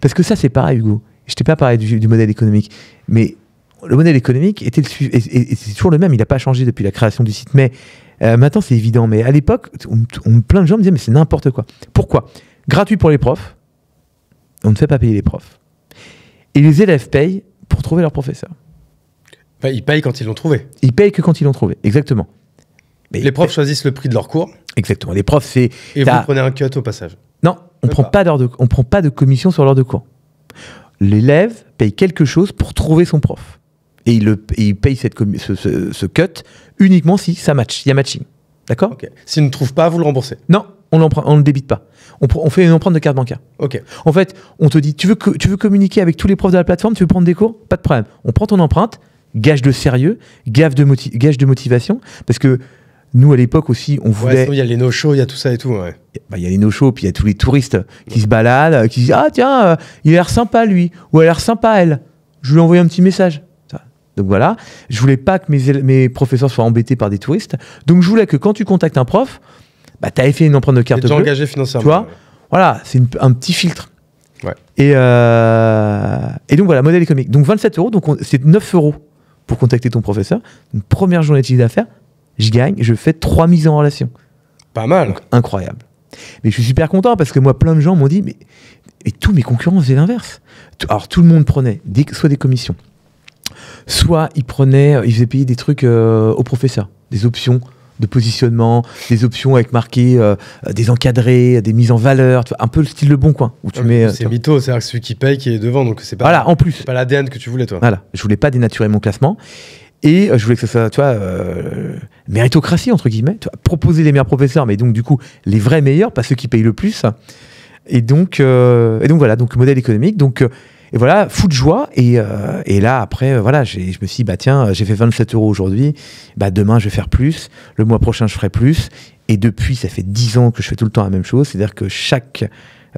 S1: Parce que ça, c'est pareil, Hugo. Je t'ai pas parlé du, modèle économique, mais le modèle économique était le, et, c'est toujours le même. Il n'a pas changé depuis la création du site. Mais euh, maintenant, c'est évident. Mais à l'époque, on, plein de gens me disaient, mais c'est n'importe quoi. Pourquoi Gratuit pour les profs. On ne fait pas payer les profs. Et les élèves payent pour trouver leur professeur. ils payent quand ils l'ont trouvé. Ils payent que quand ils l'ont trouvé, exactement les profs choisissent le prix de leur cours. Exactement. Les profs, c'est. Et vous
S2: prenez un cut au passage.
S1: Non, on prend pas, de, prend pas de commission sur l'heure de cours. L'élève paye quelque chose pour trouver son prof. Et il, le, paye cette ce, ce, cut uniquement si ça match, il y a matching. D'accord S'il ne trouve pas, vous le remboursez Non, on ne le débite pas. On, fait une empreinte de carte bancaire. Ok. En fait, on te dit, tu veux, tu veux communiquer avec tous les profs de la plateforme, tu veux prendre des cours Pas de problème. On prend ton empreinte, gage de sérieux, gage de, gage de motivation, parce que nous, à l'époque aussi, on voulait. Il y a les no-shows, il y a tout ça et tout. Ouais. Bah, il y a les no-shows, puis il y a tous les touristes qui se baladent, qui disent Ah, tiens, euh, il a l'air sympa lui, ou elle a l'air sympa elle. Je lui ai envoyé un petit message. Donc voilà, je voulais pas que mes, mes professeurs soient embêtés par des touristes. Donc je voulais que quand tu contactes un prof, bah, tu avais fait une empreinte de carte bleue. engagé financièrement. Tu vois Voilà, c'est un petit filtre. Et, euh, et donc voilà, modèle économique. Donc 27 euros, donc c'est 9 euros pour contacter ton professeur. Une première journée d'affaires, je gagne, je fais trois mises en relation. Pas mal. incroyable. Mais je suis super content parce que moi, plein de gens m'ont dit, mais, tous mes concurrents faisaient l'inverse. Alors tout le monde prenait soit des commissions, soit ils prenaient, euh, ils faisaient payer des trucs euh, aux professeurs, des options de positionnement, des options avec marqué euh, des encadrés, des mises en valeur, un peu le style Le Bon Coin où tu mets. C'est mytho, c'est celui qui paye qui est devant, donc c'est pas. Voilà, en l'ADN que tu voulais toi. Voilà, je voulais pas dénaturer mon classement et euh, je voulais que ça soit, tu vois, euh, méritocratie, entre guillemets, proposer les meilleurs professeurs, mais donc du coup, les vrais meilleurs, pas ceux qui payent le plus. Et donc, euh, et donc voilà, donc modèle économique. Donc, et voilà, fou de joie. Et, et là, après, voilà, je me suis dit, bah tiens, j'ai fait 27 euros aujourd'hui, bah demain, je vais faire plus, le mois prochain, je ferai plus. Et depuis, ça fait 10 ans que je fais tout le temps la même chose, c'est-à-dire que chaque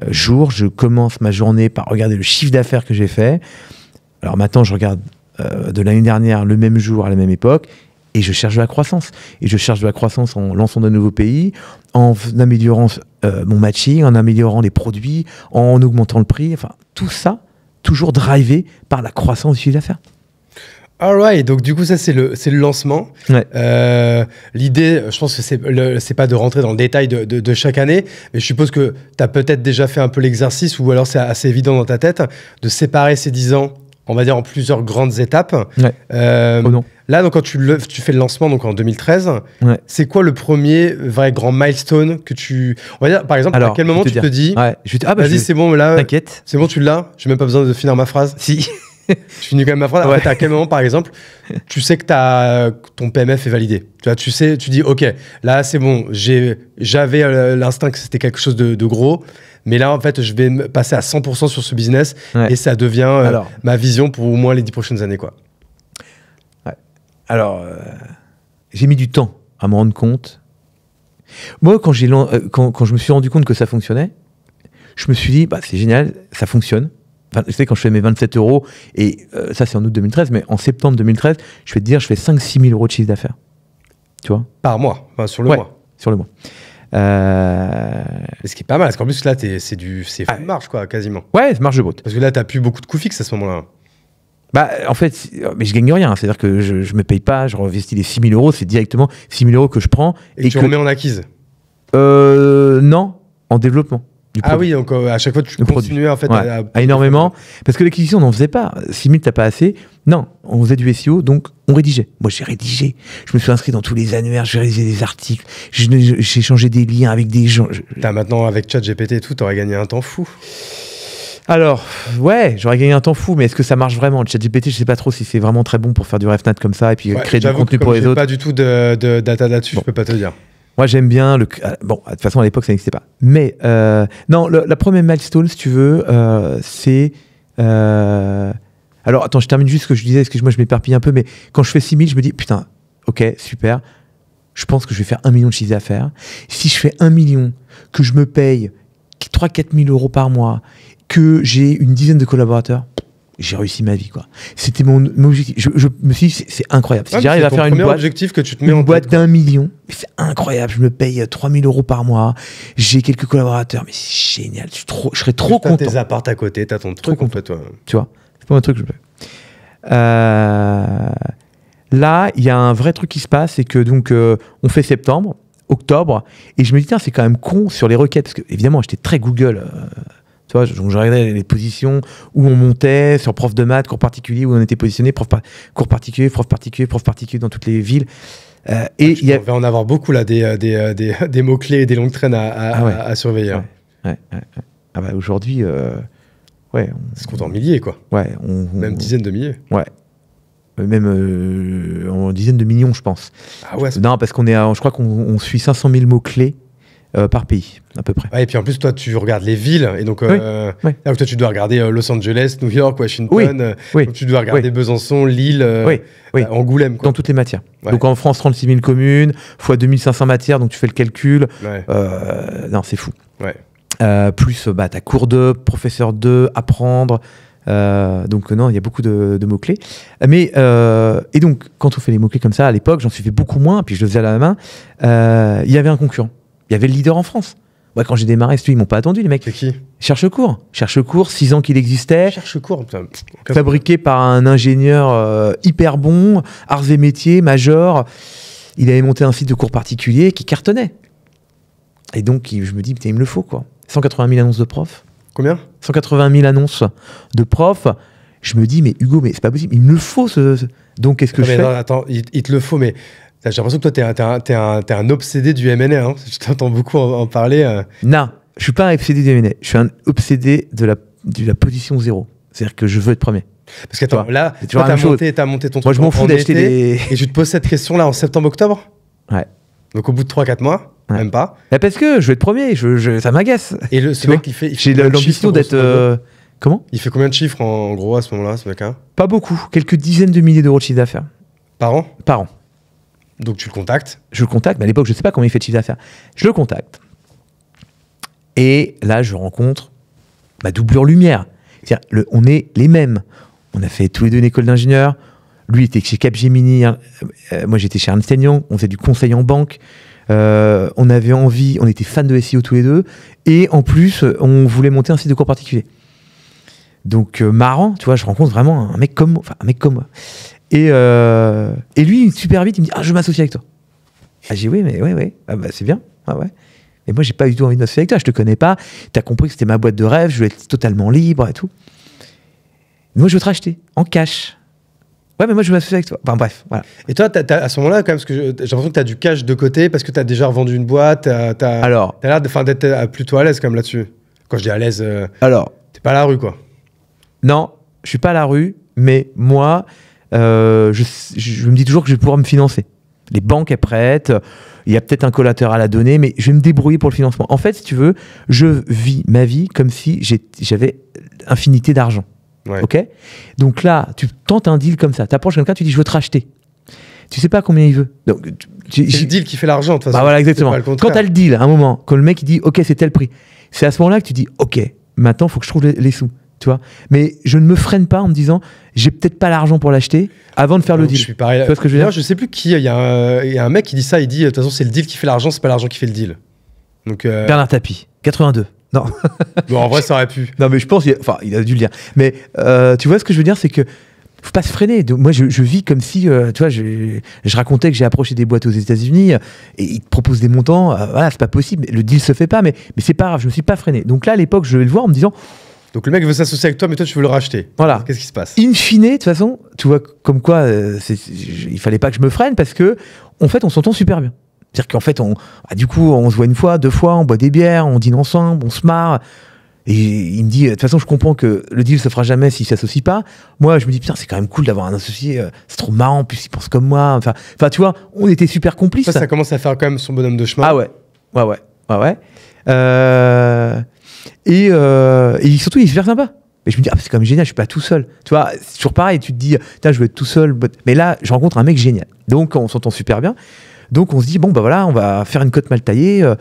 S1: jour, je commence ma journée par regarder le chiffre d'affaires que j'ai fait. Alors maintenant, je regarde euh, de l'année dernière, le même jour, à la même époque, et je cherche de la croissance. Et je cherche de la croissance en lançant de nouveaux pays, en améliorant euh, mon matching, en améliorant les produits, en augmentant le prix, enfin tout ça, toujours drivé par la croissance du chiffre d'affaires.
S2: Alright, donc du coup ça c'est le c'est le lancement. Euh, l'idée, je pense que c'est c'est pas de rentrer dans le détail de, de, de, chaque année, mais je suppose que tu as peut-être déjà fait un peu l'exercice ou alors c'est assez évident dans ta tête de séparer ces 10 ans on va dire en plusieurs grandes étapes. Euh, là, donc, quand tu, tu, fais le lancement donc en 2013, c'est quoi le premier vrai grand milestone que tu. On va dire, par exemple, à quel moment tu te dis Ah, bah, Vas-y, c'est bon, là. T'inquiète. C'est bon, tu l'as. J'ai même pas besoin de finir ma phrase. Si. Tu finis quand même ma phrase. à quel moment, par exemple, tu sais que as, ton PMF est validé Tu vois, tu sais, tu dis, ok, là, c'est bon. J'avais euh, l'instinct que c'était quelque chose de gros. Mais là, en fait, je vais me passer à 100% sur ce business et ça devient euh, ma vision pour au moins les 10 prochaines années. Quoi.
S1: Alors, euh, j'ai mis du temps à me rendre compte. Moi, quand, j'ai, euh, quand, quand, je me suis rendu compte que ça fonctionnait, je me suis dit, bah, c'est génial, ça fonctionne. Enfin, tu sais, quand je fais mes 27 euros, et ça c'est en août 2013, mais en septembre 2013, je vais te dire, je fais 5-6 000 euros de chiffre d'affaires. Tu vois Par mois, sur le mois. Sur le mois. Euh,
S2: ce qui est pas mal, parce qu'en plus là, c'est du c'est ah. marche quoi, quasiment. Ouais, marche de brute. Parce que là, t'as plus beaucoup de coups fixes à
S1: ce moment-là. Bah, en fait, mais je gagne rien. C'est-à-dire que je, me paye pas, je réinvestis les 6000 euros, c'est directement 6000 euros que je prends. Et, tu remets en acquise euh, Non, en développement ah oui,
S2: donc euh, à chaque fois, tu continuais en fait à,
S1: énormément. Parce que l'acquisition, on n'en faisait pas. 000 t'as pas assez. Non, on faisait du SEO, donc on rédigeait. Moi, j'ai rédigé. Je me suis inscrit dans tous les annuaires, j'ai rédigé des articles, j'ai changé des liens avec des gens. T'as maintenant, avec ChatGPT et tout, t'aurais gagné un temps fou. Alors, ouais, j'aurais gagné un temps fou, mais est-ce que ça marche vraiment ChatGPT, je sais pas trop si c'est vraiment très bon pour faire du RefNat comme ça et puis créer du contenu pour les autres. pas du tout de, data là-dessus, je peux pas te dire. Moi, j'aime bien le. Euh, bon, de toute façon, à l'époque, ça n'existait pas. Mais euh, non, la première milestone, si tu veux, euh, c'est. Alors, attends, je termine juste ce que je disais. Excuse-moi, je m'éparpille un peu, mais quand je fais 6000, je me dis putain, ok, super. Je pense que je vais faire 1 million de à d'affaires. Si je fais 1 million, que je me paye 3-4 000 euros par mois, que j'ai une dizaine de collaborateurs, j'ai réussi ma vie quoi. C'était mon, objectif. Je, me suis dit, c'est incroyable. Si j'arrive à faire une boîte, objectif que tu te mets boîte d'un million, c'est incroyable. Je me paye 3000 euh, euros par mois. J'ai quelques collaborateurs, mais c'est génial. Je, trop, je serais trop content. T'as tes apparts à côté, t'as ton truc en fait, toi. Tu vois, c'est pas un truc que je fais. Euh, là, il y a un vrai truc qui se passe, c'est que donc euh, on fait septembre, octobre, et je me dis tiens c'est quand même con sur les requêtes parce que évidemment j'étais très Google. Tu vois, donc je regardais les positions où on montait, sur prof de maths, cours particulier, où on était positionné, prof cours particulier, prof particulier, prof particulier dans toutes les villes. Euh, et ah, il y avait en avoir beaucoup là, des, euh, des, euh, des, mots-clés et des longues traînes à, à, ah ouais. surveiller. Hein. Ouais. Ouais, ah bah aujourd'hui, ouais. On... Se compte en milliers quoi. Ouais. On, Même dizaines de milliers. Ouais. Même en dizaines de millions, je pense. Ah ouais. Non, parce qu'on est, à, je crois qu'on suit 500 000 mots clés euh, par pays, à peu près.
S2: et puis en plus, toi, tu regardes les villes, et donc, euh, toi, tu dois regarder euh, Los Angeles, New York, Washington,
S1: tu dois regarder Besançon, Lille, Angoulême. Dans toutes les matières. Donc en France, 36 000 communes, fois 2500 matières, donc tu fais le calcul. non, c'est fou. plus, bah, ta cours de, professeur de, apprendre. donc non, il y a beaucoup de, mots-clés. Mais, et donc, quand on fait les mots-clés comme ça, à l'époque, j'en suivais beaucoup moins, puis je le faisais à la main, il y avait un concurrent. Il y avait le leader en France. quand j'ai démarré, ils m'ont pas attendu, les mecs. C'est qui Cherche cours Cherche cours six ans qu'il existait. Cherche cours Fabriqué par un ingénieur euh, hyper bon, arts et métiers, major. Il avait monté un site de cours particulier qui cartonnait. Et donc, je me dis, il me le faut, quoi. 180 000 annonces de profs. Combien 180 000 annonces de profs. Je me dis, mais Hugo, mais c'est pas possible, il me le faut. Ce... Donc, qu'est-ce que je fais non, Attends, il, te le faut, mais
S2: j'ai l'impression que toi, t'es un, es un, un, obsédé du MNA. Hein je t'entends beaucoup en, parler. Euh. Non,
S1: je suis pas un obsédé du MNA. Je suis un obsédé de la, la position zéro. C'est-à-dire que je veux être premier. Parce que toi, là, tu as, as, monté ton truc. Moi, je m'en fous d'acheter des. Et je te pose cette question-là en
S2: septembre-octobre Ouais. Donc, au bout de 3-4 mois, même pas. parce que je veux être premier, je, je, ça
S1: m'agace. Et le, ce mec, il fait. J'ai l'ambition d'être. Euh, comment Il fait combien de chiffres en, gros à ce moment-là, ce mec-là Pas beaucoup, quelques dizaines de milliers d'euros de chiffre d'affaires. Par an Par an. Donc tu le contactes Je le contacte, mais à l'époque, je ne sais pas comment il fait de chiffre d'affaires. Je le contacte. Et là, je rencontre ma doublure lumière. on est les mêmes. On a fait tous les deux une école d'ingénieur. Lui était chez Capgemini, hein. euh, moi j'étais chez Ernst Young, on faisait du conseil en banque. Euh, on avait envie, on était fans de SEO tous les deux. Et en plus, euh, on voulait monter un site de cours particulier. Donc marrant, tu vois, je rencontre vraiment un mec comme Enfin, un mec comme moi. Et, euh, et lui, super vite, il me dit Ah, je m'associe avec toi. Ah, j'ai dit Oui, mais oui, oui. Ah, bah, c'est bien. Ah, ouais. Mais moi, j'ai pas du tout envie de m'associer avec toi. Je te connais pas. Tu as compris que c'était ma boîte de rêve. Je voulais être totalement libre et tout. moi, je veux te racheter en cash. Ouais, mais moi, je m'associe m'associer avec toi. Enfin, bref, voilà. Et toi, à ce moment-là, quand même,
S2: ce que j'ai l'impression que tu as du cash de côté parce que tu as déjà revendu une boîte. Tu as, as, l'air d'être euh, plutôt à l'aise, comme là-dessus. Quand je dis à l'aise. Euh, Alors. T'es pas à la rue, quoi.
S1: Non, je suis pas à la rue, mais moi euh, je, me dis toujours que je vais pouvoir me financer. Les banques, elles prêtent, il y a peut-être un collateur à la donner, mais je vais me débrouiller pour le financement. En fait, si tu veux, je vis ma vie comme si j'avais infinité d'argent. Ok Donc là, tu tentes un deal comme ça. Tu approches quelqu'un, tu dis je veux te racheter. Tu sais pas combien il veut. Donc, c'est le deal
S2: qui fait l'argent, de toute bah façon. voilà, exactement. quand tu as le
S1: deal, à un moment, quand le mec il dit ok, c'est tel prix, c'est à ce moment-là que tu dis ok, maintenant, il faut que je trouve les sous. Tu vois Mais je ne me freine pas en me disant, j'ai peut-être pas l'argent pour l'acheter avant de faire le deal. Je pareil. Tu vois ce que je veux dire je
S2: sais plus qui. Il y, a un mec qui dit ça. Il dit, de toute façon, c'est le deal qui fait l'argent, c'est pas l'argent qui fait le deal.
S1: Donc, euh, Bernard Tapie, 82. Non. en vrai, ça aurait pu. Non, mais je pense, enfin, il a dû le dire. Mais euh, tu vois, ce que je veux dire, c'est que faut pas se freiner. moi, je, vis comme si, euh, tu vois, je, racontais que j'ai approché des boîtes aux États-Unis et ils te proposent des montants. voilà, c'est pas possible. Le deal se fait pas, mais, mais c'est pas grave. Je me suis pas freiné. Donc là, à l'époque, je vais le voir en me disant, donc le mec veut s'associer avec toi, mais toi tu veux le racheter. Voilà. Qu'est-ce qui se passe In fine, de toute façon, tu vois comme quoi euh, il fallait pas que je me freine parce que en fait on s'entend super bien. C'est-à-dire qu'en fait, on, ah, du coup, on se voit une fois, deux fois, on boit des bières, on dîne ensemble, on se marre. Et il me dit, euh, de toute façon, je comprends que le deal se fera jamais s'il s'associe pas. Moi, je me dis, putain, c'est quand même cool d'avoir un associé. Euh, c'est trop marrant. puis il pense comme moi. Enfin, enfin, tu vois, on était super complices. Ça, ça commence à faire quand même son bonhomme de chemin. Ah ouais. Ouais, ouais. Ouais, ouais. Euh... Euh, et, surtout, il est super sympa. Mais je me dis, ah, c'est quand même génial, je suis pas tout seul. Tu vois, c'est toujours pareil, tu te dis, je veux être tout seul. Mais là, je rencontre un mec génial. Donc, on s'entend super bien. Donc, on se dit, bon, bah voilà, on va faire une cote mal taillée. Euh,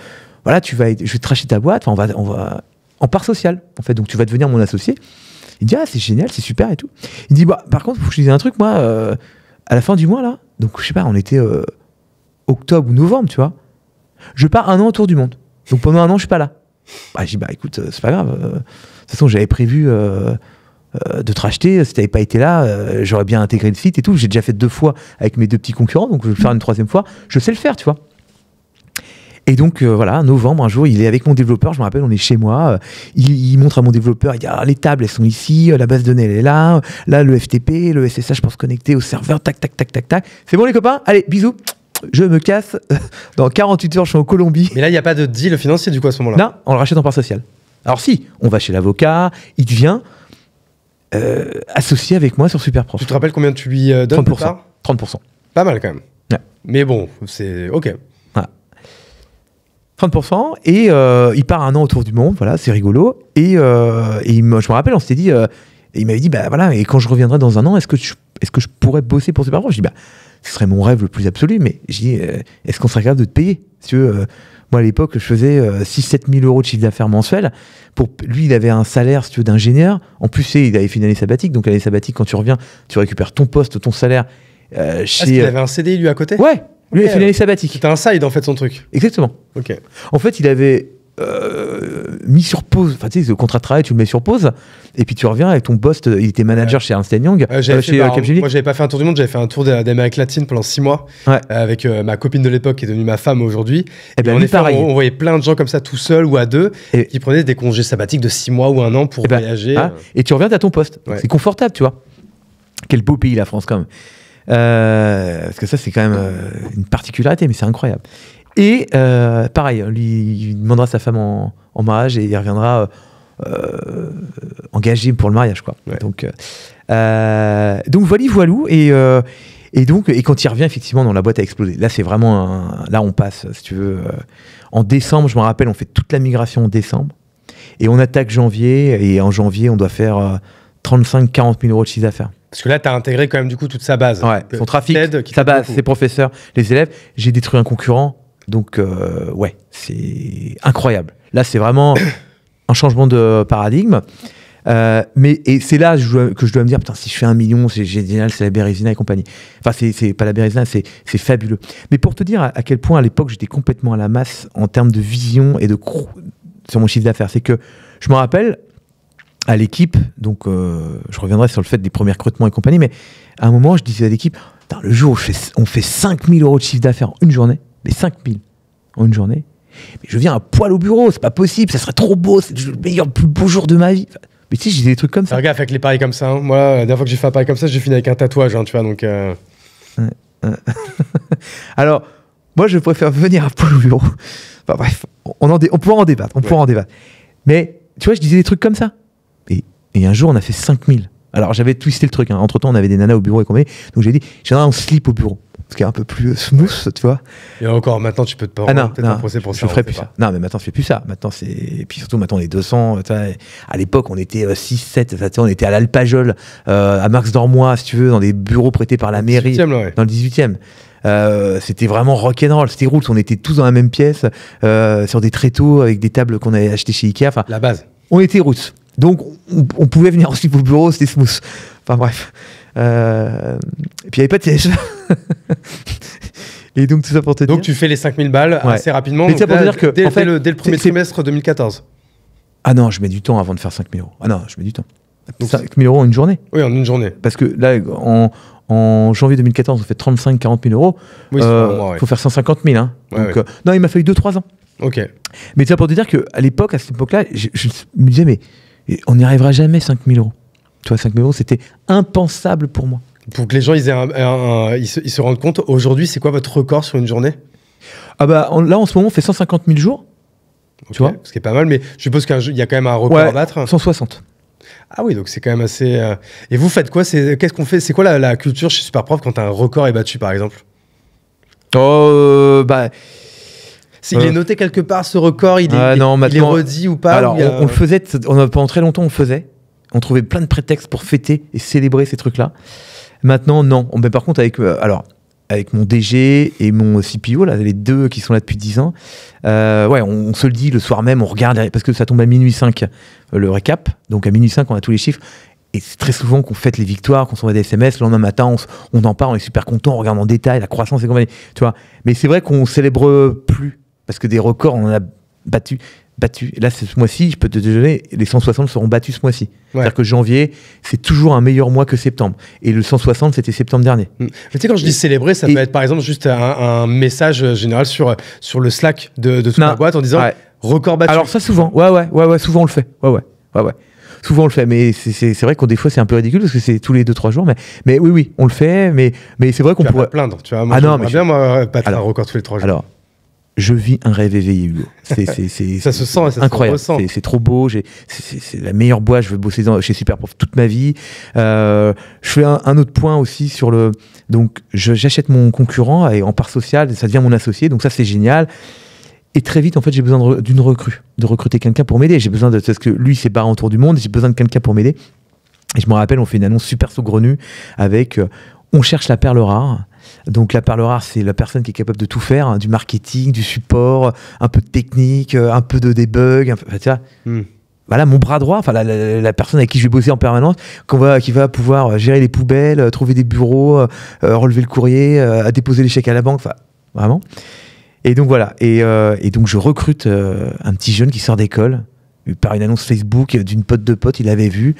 S1: voilà, tu vas, je vais te tracher ta boîte. on va, on va en part sociale, en fait. Donc, tu vas devenir mon associé. Il dit, ah, c'est génial, c'est super et tout. Il dit, bah, par contre, faut que je te dise un truc, moi, euh, à la fin du mois, là, donc, je sais pas, on était octobre ou novembre, tu vois. Je pars un an autour du monde. Donc, pendant un an, je suis pas là. Bah, j'ai bah, écoute, euh, c'est pas grave. Euh, de toute façon, j'avais prévu euh, de te racheter. Si t'avais pas été là, j'aurais bien intégré le site et tout. J'ai déjà fait deux fois avec mes deux petits concurrents, donc je vais faire une troisième fois. Je sais le faire, tu vois. Et donc voilà, novembre, un jour, il est avec mon développeur, je me rappelle, on est chez moi, il, montre à mon développeur, il dit ah, les tables, elles sont ici, la base de données, elle est là, là, le FTP, le SSH pour se connecter au serveur, tac, tac, tac, tac, tac. C'est bon les copains Allez, bisous je me casse, dans 48 heures, je suis en Colombie. Mais là, il n'y a pas de deal financier du coup à ce moment-là. Non, on le rachète en part sociale. Alors si, on va chez l'avocat, il vient euh, associé avec moi sur Superprof. Tu te rappelles combien tu lui euh, donnes 30%. Plus 30%. Pas mal quand même. Mais bon, c'est ok. 30% et euh, il part un an autour du monde, voilà, c'est rigolo. Et, je me rappelle, on s'était dit, il m'avait dit, bah voilà, et quand je reviendrai dans un an, est-ce que tu est-ce que je pourrais bosser pour ces parents Je dis, bah, ce serait mon rêve le plus absolu, mais je dis, euh, est-ce qu'on serait capable de te payer Parce que, euh, moi, à l'époque, je faisais 6-7 euh, 000 euros de chiffre d'affaires mensuel. Pour, lui, il avait un salaire, tu d'ingénieur. En plus, il avait fait une année sabbatique. Donc, l'année sabbatique, quand tu reviens, tu récupères ton poste, ton salaire. Ah, chez, est qu'il avait
S2: un CDI, lui, à côté Ouais, lui, il a fait une année sabbatique. C'était un side, en fait, son truc.
S1: Exactement. Ok. En fait, il avait euh, mis sur pause. Enfin, tu sais, le contrat de travail, tu le mets sur pause, et puis tu reviens avec ton poste. Il était manager chez Ernst Young, euh, chez euh, bah, Moi,
S2: j'avais pas fait un tour du monde, j'avais fait un tour d'Amérique latine pendant six mois avec ma copine de l'époque qui est devenue ma femme aujourd'hui. Eh ben, et, pareil on, voyait plein de gens comme ça, tout seul ou à deux,
S1: et qui prenaient des congés sabbatiques de six mois ou un an pour eh ben, voyager. Ah, et tu reviens à ton poste. C'est confortable, tu vois. Quel beau pays, la France, quand même. parce que ça, c'est quand même une particularité, mais c'est incroyable. Et euh, pareil, hein, lui, il demandera sa femme en, mariage et il reviendra euh, euh, engagé pour le mariage, quoi. Donc, euh, euh, donc voilà, voilou. Et, et donc, et quand il revient, effectivement, dans la boîte a explosé. Là, c'est vraiment Là, on passe, si tu veux. en décembre, je me rappelle, on fait toute la migration en décembre. Et on attaque janvier. Et en janvier, on doit faire 35-40 000 euros de chiffre d'affaires. Parce que là, tu as intégré quand même du coup toute sa base. Ouais, son trafic, sa base, ses professeurs, les élèves. J'ai détruit un concurrent. Donc, euh, ouais, c'est incroyable. Là, c'est vraiment un changement de paradigme. Euh, mais et c'est là que je dois me dire putain si je fais un million c'est génial c'est la Bérésina et compagnie enfin c'est pas la Bérésina c'est fabuleux mais pour te dire à, quel point à l'époque j'étais complètement à la masse en termes de vision et de sur mon chiffre d'affaires c'est que je me rappelle à l'équipe donc euh, je reviendrai sur le fait des premiers recrutements et compagnie mais à un moment je disais à l'équipe putain, le jour où on fait 5000 euros de chiffre d'affaires en une journée des 5000 en une journée. Mais je viens à poil au bureau, c'est pas possible, ça serait trop beau, c'est le meilleur, le plus beau jour de ma vie. mais tu sais, j'ai des trucs comme ça. Regarde, avec les paris comme ça, hein. moi, la
S2: dernière fois que j'ai fait un pari comme ça, j'ai fini avec un tatouage,
S1: hein, tu vois, donc. Euh. Alors, moi, je préfère venir à poil au bureau. Enfin, bref, on, en on pourra en débattre, on pourra en débattre. Mais tu vois, je disais des trucs comme ça. Et, un jour, on a fait 5000. Alors, j'avais twisté le truc. Hein. Entre temps, on avait des nanas au bureau et combien. Donc, j'ai dit, j'en ai slip au bureau qui est un peu plus euh, smooth, tu vois. Et encore, maintenant, tu peux te pas ah non, un procès pour ça. Je plus ça. Non, mais maintenant, je fais plus ça. Maintenant, c'est. Et puis surtout, maintenant, on est 200. À l'époque, on était 6, euh, 7. on était à l'Alpajol, euh, à Marx-Dormois, si tu veux, dans des bureaux prêtés par la mairie. Dans le 18e. c'était vraiment rock'n'roll, c'était roots, on était tous dans la même pièce, sur des tréteaux, avec des tables qu'on avait achetées chez Ikea. La base. On était roots. Donc, on, pouvait venir ensuite le bureau, c'était smooth. Enfin bref. Et puis il n'y avait pas de téléchargement.
S2: Et donc, tout ça pour te donc dire. Donc, tu fais les 5000 balles assez rapidement. Mais pour dire que. Dès, le, premier trimestre 2014.
S1: Ah non, je mets du temps avant de faire 5000 euros. Ah non, je mets du temps. Donc 5000 euros en une journée Oui, en une journée. Parce que là, en, janvier 2014, on fait 35-40 000 euros. Il euh, faut faire 150 000. Hein. Euh, non, il m'a fallu 2-3 ans. Ok. Mais ça pour te dire qu'à l'époque, à cette époque-là, je, je me disais, mais on n'y arrivera jamais 5000 euros. Tu vois, 5000 euros, c'était impensable pour moi
S2: pour que les gens ils, se, rendent compte, aujourd'hui, c'est quoi votre record sur une journée ah bah là en ce moment on fait 150 000 jours. tu vois Ce qui est pas mal, mais je suppose qu'il y a quand même un record à battre. 160. Ah oui, donc c'est quand même assez. Euh, et vous faites quoi C'est qu'est-ce qu'on fait C'est quoi la, la, culture chez Superprof quand un record est battu par exemple
S1: Oh
S2: bah. s'il est euh, noté quelque part ce record, il est, redit ou pas on, le faisait,
S1: on, pendant très longtemps, on le faisait. On trouvait plein de prétextes pour fêter et célébrer ces trucs-là. Maintenant, non. Mais par contre, avec, euh, alors, avec mon DG et mon CPO, là, les deux qui sont là depuis 10 ans, euh, ouais, on, se le dit le soir même, on regarde, parce que ça tombe à minuit 5, euh, le récap. Donc à minuit 5, on a tous les chiffres. Et c'est très souvent qu'on fête les victoires, qu'on s'envoie des SMS, le lendemain matin, on, en parle, on est super content, on regarde en détail la croissance et compagnie. Tu vois. Mais c'est vrai qu'on célèbre plus, parce que des records, on en a battu battu. Et là, ce mois-ci, je peux te donner, les 160 seront battus ce mois-ci. C'est-à-dire que janvier, c'est toujours un meilleur mois que septembre. Et le 160, c'était septembre dernier. Mm. Mais
S2: tu sais, quand je dis célébrer, ça peut être par exemple
S1: juste un, message euh, général sur, euh, sur le Slack de, toute la boîte en disant record battu. Alors, ça, souvent. Ouais, ouais, ouais, ouais, souvent on le fait. Ouais, ouais, ouais, ouais. Souvent on le fait, mais c'est vrai qu'on des fois c'est un peu ridicule parce que c'est tous les 2-3 jours, mais, mais oui, oui, on le fait, mais, mais c'est vrai qu'on pourrait. plaindre, tu vois. ah non, mais. bien, moi, euh, battre un record tous les 3 jours. Alors, je vis un rêve éveillé, C'est, ça se sent, ça incroyable. C'est, trop beau. c'est, la meilleure boîte. Je veux bosser dans, chez Superprof toute ma vie. Euh, je fais un, autre point aussi sur le. Donc, j'achète mon concurrent et en part sociale, ça devient mon associé. Donc ça, c'est génial. Et très vite, en fait, j'ai besoin d'une recrue, de recruter quelqu'un pour m'aider. J'ai besoin de parce que lui, c'est barré autour du monde. J'ai besoin de quelqu'un pour m'aider. Et je me rappelle, on fait une annonce super saugrenue avec euh, on cherche la perle rare donc la parle rare, c'est la personne qui est capable de tout faire, hein, du marketing, du support, un peu de technique, euh, un peu de débug hmm. Voilà mon bras droit, enfin la, personne avec qui je vais bosser en permanence, qui va pouvoir euh, gérer les poubelles, euh, trouver des bureaux, relever le courrier, déposer les chèques à la banque, enfin vraiment. Et donc voilà, et, donc je recrute un petit jeune qui sort d'école par une annonce Facebook d'une pote de pote, il avait vu,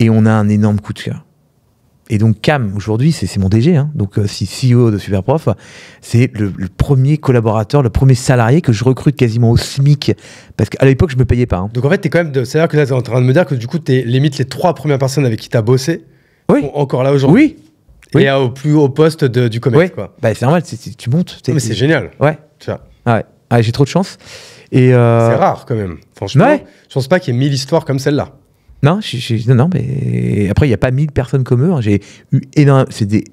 S1: et on a un énorme coup de cœur. Et donc Cam, aujourd'hui, c'est mon DG, hein. donc euh, CEO de Superprof, c'est le, premier collaborateur, le premier salarié que je recrute quasiment au SMIC, parce qu'à l'époque, je ne me payais pas. Hein. Donc en fait, tu es quand même, c'est-à-dire que là, tu es en train de me dire que du coup, tu es limite les trois premières personnes avec qui tu as bossé,
S2: oui. sont encore là aujourd'hui. Oui. Et au plus haut poste du commerce. Bah, c'est normal, tu montes. mais c'est génial. Ouais. vois.
S1: Ah ouais. Ah, j'ai trop de chance. Euh, c'est rare quand même, franchement. Je pense pas qu'il y ait mille histoires comme celle-là. Non, non, mais après, il n'y a pas mille personnes comme eux. Hein. J'ai eu C'est des.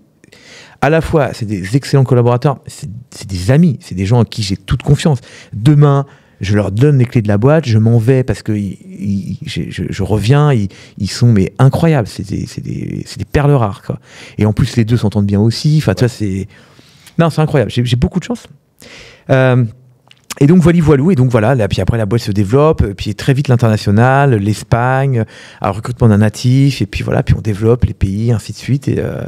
S1: À la fois, c'est des excellents collaborateurs, c'est des amis, c'est des gens à qui j'ai toute confiance. Demain, je leur donne les clés de la boîte, je m'en vais parce que je, reviens, ils, sont mais incroyables, c'est des, perles rares. Et en plus, les deux s'entendent bien aussi. Enfin, c'est. Non, c'est incroyable, j'ai beaucoup de chance. Euh, et donc voilà, voilou. et donc voilà, là, puis après la boîte se développe, euh, puis très vite l'international, l'Espagne, euh, un recrutement d'un natif, et puis voilà, puis on développe les pays, ainsi de suite, et, euh,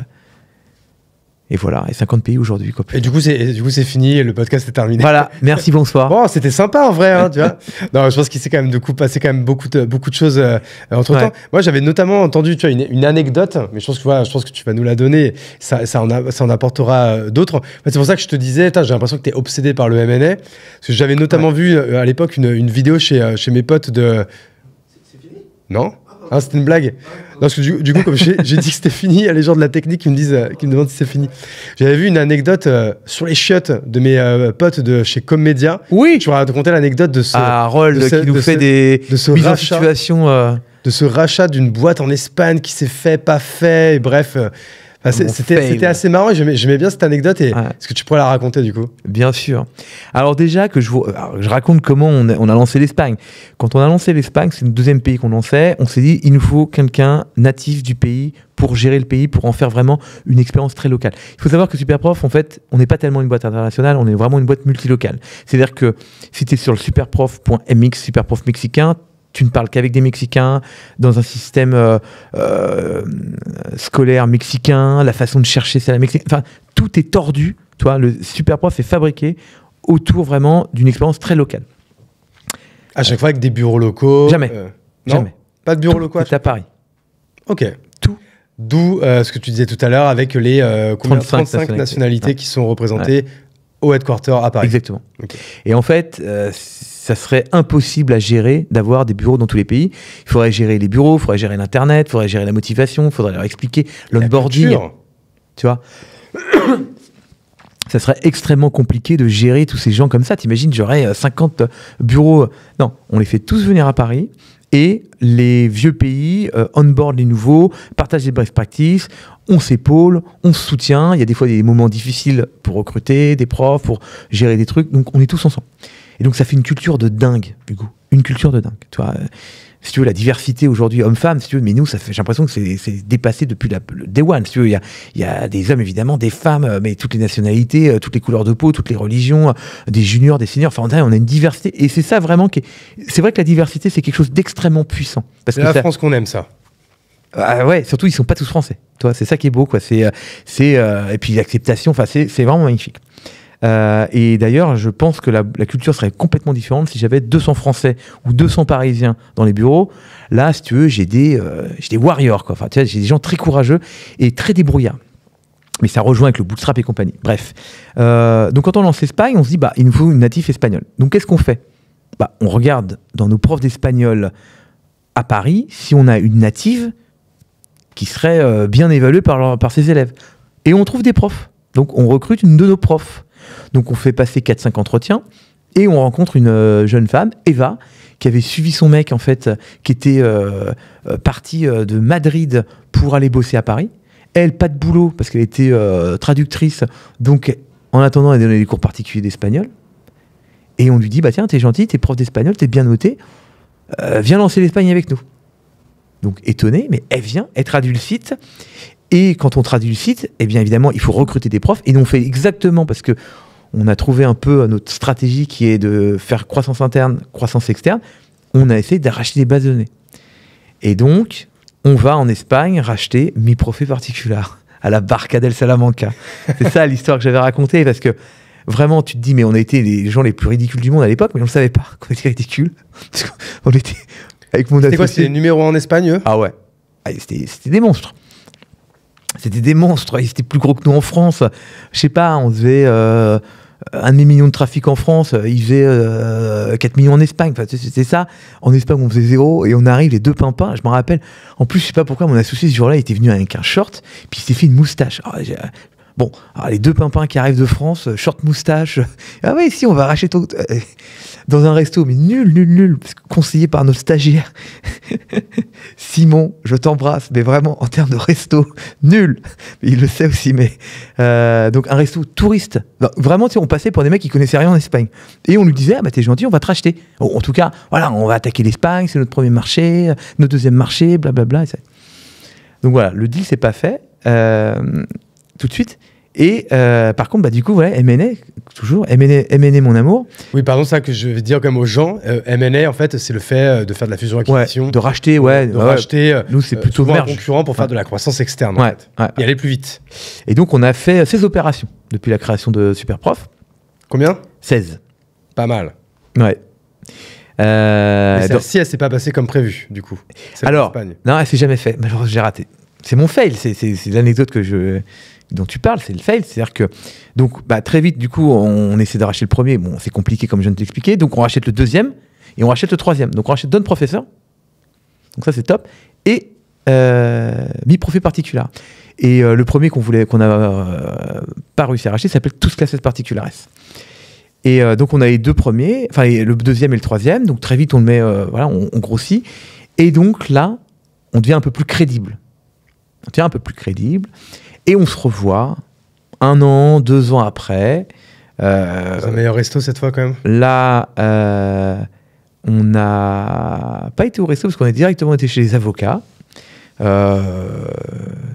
S1: et voilà, et 50 pays aujourd'hui. et du coup, c'est, du coup, c'est
S2: fini, le podcast est terminé. Voilà, merci, bonsoir. bon, c'était sympa en vrai, hein, tu vois. Non, je pense qu'il s'est quand même de coup passé quand même beaucoup de, beaucoup de choses euh, entre temps. Moi, j'avais notamment entendu, tu vois, une, anecdote, mais je pense que voilà, je pense que tu vas nous la donner. Ça, ça en, a, ça en apportera euh, d'autres. c'est pour ça que je te disais, j'ai l'impression que tu es obsédé par le MNA, parce que j'avais notamment vu euh, à l'époque une, une, vidéo chez, chez mes potes de. C'est fini Non. Ah, c'était une blague. parce que du, coup, comme j'ai dit que c'était fini, il y a les gens de la technique qui me, disent, euh, qui me demandent si c'est fini. J'avais vu une anecdote euh, sur les chiottes de mes euh, potes de chez Comédia. Oui. Tu vas raconter l'anecdote de ce. Ah, qui nous fait des. De De ce rachat d'une boîte en Espagne qui s'est fait, pas fait,
S1: et bref. Ah, c'était assez marrant, j'aimais bien cette anecdote est-ce que tu pourrais la raconter du coup Bien sûr. Alors déjà, que je, raconte comment on a, on a lancé l'Espagne. Quand on a lancé l'Espagne, c'est le deuxième pays qu'on lançait, on s'est dit, il nous faut quelqu'un natif du pays pour gérer le pays, pour en faire vraiment une expérience très locale. Il faut savoir que Superprof, en fait, on n'est pas tellement une boîte internationale, on est vraiment une boîte multilocale. C'est-à-dire que si tu es sur le superprof.mx, superprof mexicain, tu ne parles qu'avec des Mexicains, dans un système euh, euh, scolaire mexicain, la façon de chercher, c'est la mexicaine. Enfin, tout est tordu. Toi, le super prof est fabriqué autour vraiment d'une expérience très locale. À chaque fois avec des bureaux locaux euh, Jamais. non Pas de bureaux locaux à, à Paris. Ok. Tout. D'où ce que tu disais tout à l'heure avec les 35, nationalités qui sont représentées au headquarter à Paris. Exactement. Et en fait, euh, ça serait impossible à gérer d'avoir des bureaux dans tous les pays. Il faudrait gérer les bureaux, il faudrait gérer l'Internet, il faudrait gérer la motivation, il faudrait leur expliquer l'onboarding. Tu vois Ça serait extrêmement compliqué de gérer tous ces gens comme ça. T'imagines, j'aurais 50 euh, bureaux. Non, on les fait tous venir à Paris et les vieux pays euh, onboard les nouveaux, partagent des brefs practices, on s'épaule, on se soutient. Il y a des fois des moments difficiles pour recruter des profs, pour gérer des trucs. Donc on est tous ensemble. Et donc ça fait une culture de dingue, du Hugo. Une culture de dingue. Tu si tu veux, la diversité aujourd'hui hommes-femmes, si tu veux, mais nous, ça fait, j'ai l'impression que c'est dépassé depuis la, le day one. Si tu veux, il y a, des hommes, évidemment, des femmes, euh, mais toutes les nationalités, euh, toutes les couleurs de peau, toutes les religions, euh, des juniors, des seniors. Enfin, on a, une diversité. Et c'est ça vraiment qui C'est vrai que la diversité, c'est quelque chose d'extrêmement puissant. C'est la France qu'on aime, ça. Ah ouais, surtout ils sont pas tous français. Toi, c'est ça qui est beau, quoi. C'est, c'est et puis l'acceptation. Enfin, c'est, vraiment magnifique. Euh, et d'ailleurs, je pense que la, culture serait complètement différente si j'avais 200 Français ou 200 Parisiens dans les bureaux. Là, si tu veux, j'ai des, euh, des warriors, quoi. Enfin, tu j'ai des gens très courageux et très débrouillards. Mais ça rejoint avec le bootstrap et compagnie. Bref. Euh, donc, quand on lance l'Espagne, on se dit, bah, il nous faut une natif espagnole. Donc, qu'est-ce qu'on fait bah, On regarde dans nos profs d'espagnol à Paris si on a une native qui serait bien évaluée par, par ses élèves. Et on trouve des profs. Donc on recrute une de nos profs. Donc on fait passer 4-5 entretiens et on rencontre une euh, jeune femme, Eva, qui avait suivi son mec en fait, qui était euh, euh, parti de Madrid pour aller bosser à Paris. Elle, pas de boulot parce qu'elle était traductrice, donc en attendant, elle donnait des cours particuliers d'espagnol. Et on lui dit, bah tiens, t'es gentil, t'es prof d'espagnol, t'es bien noté, viens lancer l'Espagne avec nous. Donc étonnée, mais elle vient, elle traduit le et quand on traduit le site, eh bien évidemment, il faut recruter des profs. Et nous, on fait exactement parce que on a trouvé un peu notre stratégie qui est de faire croissance interne, croissance externe. On a essayé d'arracher des bases données. Et donc, on va en Espagne racheter mi profé particular à la Barca del Salamanca. C'est ça l'histoire que j'avais racontée parce que vraiment, tu te dis, mais on a été les gens les plus ridicules du monde à l'époque, mais on ne savait pas qu'on était ridicules. Parce était avec mon C'était quoi, c'était les numéros en Espagne, eux Ah ouais. Ah, c'était des monstres c'était des monstres, ils étaient plus gros que nous en France. Je sais pas, on faisait euh, un demi-million de trafic en France, ils faisaient 4 euh, millions en Espagne. Enfin, c'était ça. En Espagne, on faisait zéro et on arrive les deux pimpins. Je me rappelle. En plus, je sais pas pourquoi mon associé ce jour-là était venu avec un short, puis il s'est fait une moustache. Ah, Bon, alors les deux pimpins qui arrivent de France, euh, short moustache, euh, ah ouais, si, on va racheter tout. Euh, dans un resto, mais nul, nul, nul, conseillé par notre stagiaire. Simon, je t'embrasse, mais vraiment, en termes de resto, nul. Il le sait aussi, mais. donc, un resto touriste. Bah, vraiment, si on passait pour des mecs qui connaissaient rien en Espagne. Et on lui disait, ah bah t'es gentil, on va te racheter. En, tout cas, voilà, on va attaquer l'Espagne, c'est notre premier marché, notre deuxième marché, blablabla. Bla, bla, donc voilà, le deal, c'est pas fait. Euh, tout de suite. Et euh, par contre, bah, du coup, voilà, MNA, toujours, MNA, mon amour. Oui, pardon, ça que je vais dire comme aux gens, euh, MNA, en fait, c'est le fait euh, de faire de la fusion-acquisition. de racheter, ouais. De racheter, euh, nous, c'est plutôt concurrent pour faire de la croissance externe, en fait, et aller plus vite. Et donc, on a fait 16 opérations depuis la création de Superprof. Combien 16. Pas mal. Ouais. Euh, si
S2: elle s'est pas passée comme prévu,
S1: du coup. Alors, non, elle s'est jamais fait. J'ai raté. C'est mon fail, c'est l'anecdote que je dont tu parles, c'est le fail. C'est-à-dire que, donc, bah, très vite, du coup, on, essaie d'arracher le premier. Bon, c'est compliqué, comme je viens de t'expliquer. Donc, on rachète le deuxième et on rachète le troisième. Donc, on rachète d'autres Professeur. Donc, ça, c'est top. Et euh, mi-profit particular. Et euh, le premier qu'on voulait, qu'on n'a euh, pas réussi à racheter s'appelle Tous Classes Particulares. Et euh, donc, on a les deux premiers, enfin, le deuxième et le troisième. Donc, très vite, on le met, voilà, on, on grossit. Et donc, là, on devient un peu plus crédible. On devient un peu plus crédible. Et on se revoit un an, deux ans après. Euh, un meilleur resto cette fois quand même. Là, euh, on n'a pas été au resto parce qu'on a directement été chez les avocats. Euh,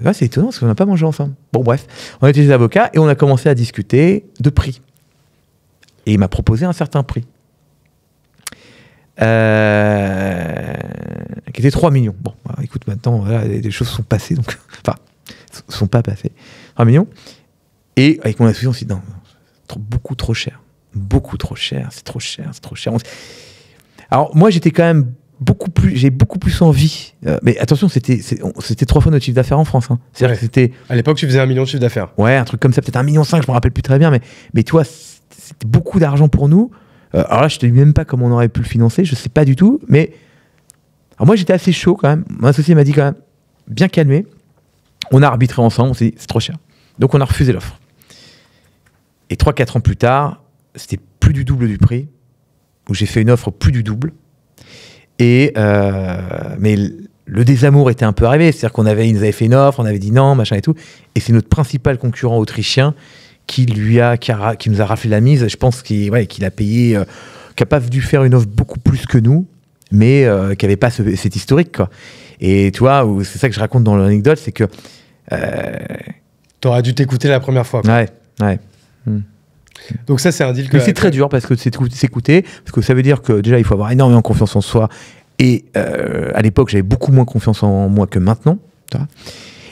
S1: là, c'est étonnant parce qu'on n'a pas mangé ensemble. Bon, bref, on a été chez les avocats et on a commencé à discuter de prix. Et il m'a proposé un certain prix. qui était 3 millions. Bon, bah, écoute, maintenant, voilà, les, choses sont passées, donc... enfin, sont pas passés. 3 ah, million Et avec mon associé, on s'est dit, non, trop, beaucoup trop cher. Beaucoup trop cher, c'est trop cher, c'est trop cher. Alors, moi, j'étais quand même beaucoup plus, j'ai beaucoup plus envie. Euh, mais attention, c'était c'était trois fois notre chiffre d'affaires en France. Hein. c'était à l'époque, tu faisais un million de chiffre d'affaires. Ouais, un truc comme ça, peut-être un million cinq, je me rappelle plus très bien, mais mais toi, c'était beaucoup d'argent pour nous. Euh, alors là, je te dis même pas comment on aurait pu le financer, je sais pas du tout. Mais alors moi, j'étais assez chaud quand même. Mon associé m'a dit quand même bien calmé. On a arbitré ensemble, on s'est dit, c'est trop cher. Donc on a refusé l'offre. Et 3-4 ans plus tard, c'était plus du double du prix, où j'ai fait une offre plus du double. Et euh, mais le désamour était un peu arrivé, c'est-à-dire qu'on avait, nous avaient fait une offre, on avait dit non, machin et tout. Et c'est notre principal concurrent autrichien qui lui a, qui, nous a raflé la mise. Je pense qu'il a payé, euh, qui n'a pas dû faire une offre beaucoup plus que nous, mais euh, qui n'avait pas ce, cet historique. Quoi. Et tu vois, c'est ça que je raconte dans l'anecdote, c'est que. Euh... T'aurais dû t'écouter la première fois. Ouais, ouais. Hmm. Donc ça, c'est un deal que. C'est très dur parce que c'est écouter parce que ça veut dire que déjà, il faut avoir énormément confiance en soi. Et euh, à l'époque, j'avais beaucoup moins confiance en moi que maintenant. Tu vois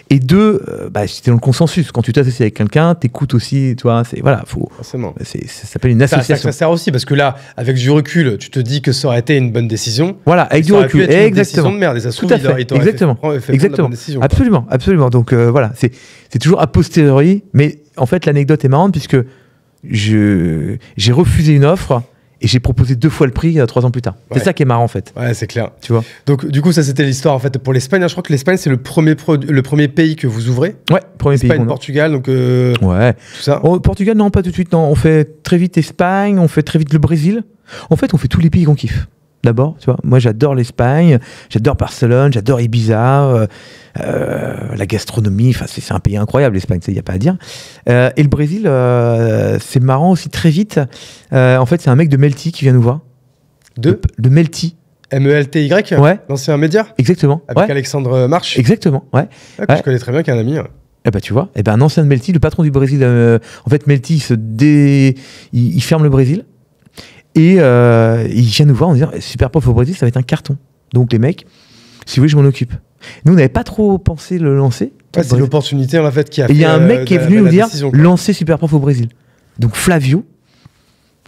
S1: et deux, euh, bah, c'était dans le consensus. Quand tu t'associes avec quelqu'un, t'écoutes aussi, tu vois, c'est, voilà, faut. Forcément. ça s'appelle une association. Ça, sert aussi, parce que là, avec du recul, tu te dis que ça aurait été une bonne décision. Voilà, avec du recul. Exactement. Une décision de merde, et ça Tout fait. Exactement. Exactement. absolument, absolument. Donc, euh, voilà, c'est, c'est toujours a posteriori, mais en fait, l'anecdote est marrante, puisque je, j'ai refusé une offre et j'ai proposé deux fois le prix euh, trois ans plus tard. C'est ça qui est marrant en fait. Ouais, c'est clair. Tu vois.
S2: Donc du coup, ça c'était l'histoire en fait pour l'Espagne. Je crois que l'Espagne c'est le premier le premier pays que vous
S1: ouvrez. Ouais, premier pays. Espagne, Portugal, donc. Euh, ouais. Tout ça. Oh, Portugal, non, pas tout de suite. Non, on fait très vite Espagne, on fait très vite le Brésil. En fait, on fait tous les pays qu'on kiffe d'abord. Tu vois, moi j'adore l'Espagne, j'adore Barcelone, j'adore Ibiza, euh, euh, la gastronomie. Enfin, c'est un pays incroyable l'Espagne, il n'y a pas à dire. Euh, et le Brésil, c'est marrant aussi très vite. en fait, c'est un mec de Melty qui vient nous voir. De de Melty. M-E-L-T-Y Ouais. L'ancien média Exactement. Avec Alexandre March Exactement, ouais. Ah, je connais très bien, qu'un ami. Hein. Eh ben, tu vois, et eh ben, un ancien de Melty, le patron du Brésil. en fait, Melty, il ferme le Brésil. Et euh, il vient nous voir en disant eh, Super Prof au Brésil, ça va être un carton. Donc les mecs, si vous voulez, je m'en occupe. Nous, on n'avait pas trop pensé le lancer. c'est
S2: l'opportunité, en fait, qui a Il y a un euh, mec qui est venu nous dire
S1: Lancer Super Prof au Brésil. Donc Flavio,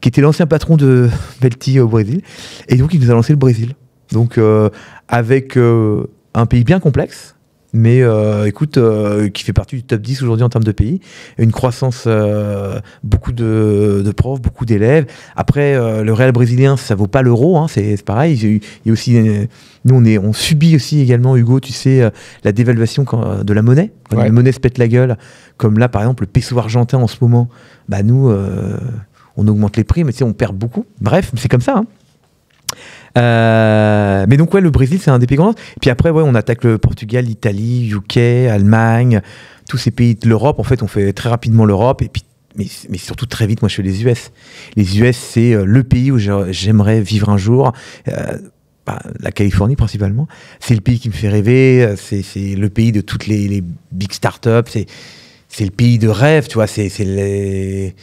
S1: qui était l'ancien patron de Belty au Brésil, et donc il nous a lancé le Brésil. Donc euh, avec euh, un pays bien complexe, mais euh, écoute, euh, qui fait partie du top 10 aujourd'hui en termes de pays. Une croissance, euh, beaucoup de, profs, beaucoup d'élèves. Après, le réel brésilien, ça vaut pas l'euro, hein, c'est pareil. Il y a aussi, nous, on, est, on subit aussi également, Hugo, tu sais, la dévaluation de la monnaie. Quand la monnaie se pète la gueule, comme là, par exemple, le peso argentin en ce moment, bah nous, on augmente les prix, mais tu sais, on perd beaucoup. Bref, c'est comme ça. Hein. Euh, mais donc, ouais, le Brésil, c'est un des pays grands. Puis après, ouais, on attaque le Portugal, l'Italie, UK, Allemagne, tous ces pays de l'Europe. En fait, on fait très rapidement l'Europe et puis mais, surtout très vite, moi je fais les US. Les US, c'est euh, le pays où j'aimerais vivre un jour. Euh, bah, la Californie principalement. C'est le pays qui me fait rêver. C'est le pays de toutes les, les big startups. C'est le pays de rêve, tu vois. C'est les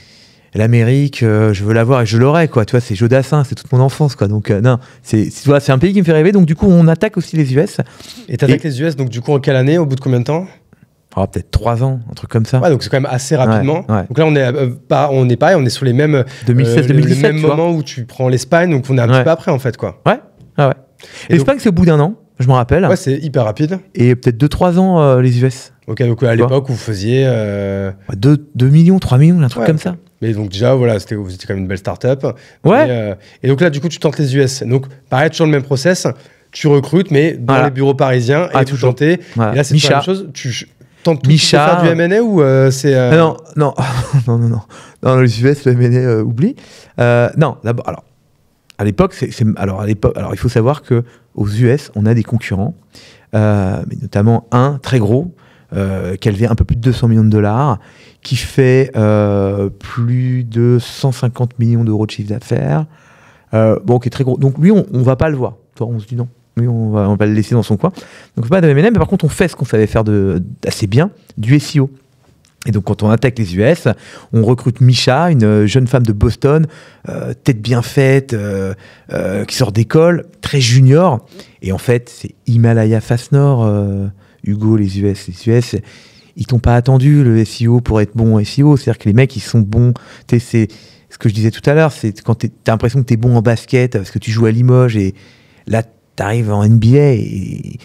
S1: l'Amérique, euh, je veux l'avoir et je l'aurai, quoi. Tu vois, c'est Jodassin, c'est toute mon enfance, quoi. Donc, euh, non, c'est, c'est, un pays qui me fait rêver. Donc, du coup, on attaque aussi les US. Et t'attaques les US, donc, du coup, en quelle année, au bout de combien de temps
S2: oh, peut-être 3 ans, un truc comme ça. donc c'est quand même assez rapidement. Donc là, on est, pas, euh, bah, on est pas, on est sur les mêmes. 2016, le même moment où tu prends l'Espagne, donc on est un petit peu après, en fait, quoi. Ouais, L'Espagne, c'est au bout d'un an, je me rappelle. Ouais, c'est hyper rapide. Et peut-être 2-3 ans, les US. Ok, donc à l'époque, vous faisiez. 2, 2, millions, 3 millions, un truc comme ça. Mais donc déjà, voilà, c'était, vous étiez quand même une belle start-up. Ouais. Et, euh, donc là, du coup, tu tentes les US. Donc, pareil, toujours le même process. Tu recrutes, mais dans les bureaux parisiens, et ah, tu tentes. Et là, c'est la même chose. Tu tentes Micha, de faire du M&A ou euh, c'est... Euh, ah
S1: non, non, non, non, Dans les US, le M&A, oublie. non, d'abord, alors, à l'époque, c'est, alors, à l'époque, alors, il faut savoir que aux US, on a des concurrents, mais notamment un très gros, euh, qu'elle qui un peu plus de 200 millions de dollars, qui fait euh, plus de 150 millions d'euros de chiffre d'affaires. Euh, bon, qui est très gros. Donc lui, on, on va pas le voir. Toi, on se dit non. Mais on va, on va le laisser dans son coin. Donc pas de M&M, mais par contre, on fait ce qu'on savait faire de, assez bien, du SEO. Et donc, quand on attaque les US, on recrute Misha, une jeune femme de Boston, tête bien faite, qui sort d'école, très junior. Et en fait, c'est Himalaya Face Nord Hugo, les US, les US, ils t'ont pas attendu le SEO pour être bon en SEO. C'est-à-dire que les mecs, ils sont bons. c'est ce que je disais tout à l'heure, c'est quand tu as l'impression que tu es bon en basket parce que tu joues à Limoges et là, tu arrives en NBA et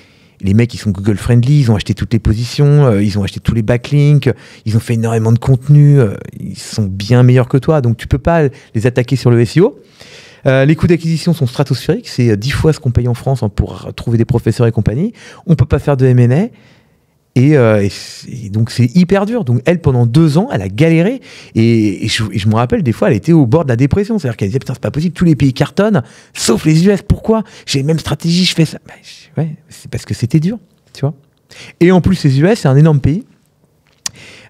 S1: les mecs, ils sont Google friendly, ils ont acheté toutes les positions, euh, ils ont acheté tous les backlinks, ils ont fait énormément de contenu, euh, ils sont bien meilleurs que toi, donc tu peux pas les attaquer sur le SEO. Euh, les coûts d'acquisition sont stratosphériques, c'est euh, dix fois ce qu'on paye en France hein, pour trouver des professeurs et compagnie. On peut pas faire de M&A. Euh, et, donc c'est hyper dur. Donc elle, pendant deux ans, elle a galéré. Et, je, me rappelle, des fois, elle était au bord de la dépression. C'est-à-dire qu'elle disait, putain, c'est pas possible, tous les pays cartonnent, sauf les US. Pourquoi J'ai les mêmes stratégies, je fais ça. Bah, ouais, c'est parce que c'était dur, tu vois. Et en plus, les US, c'est un énorme pays.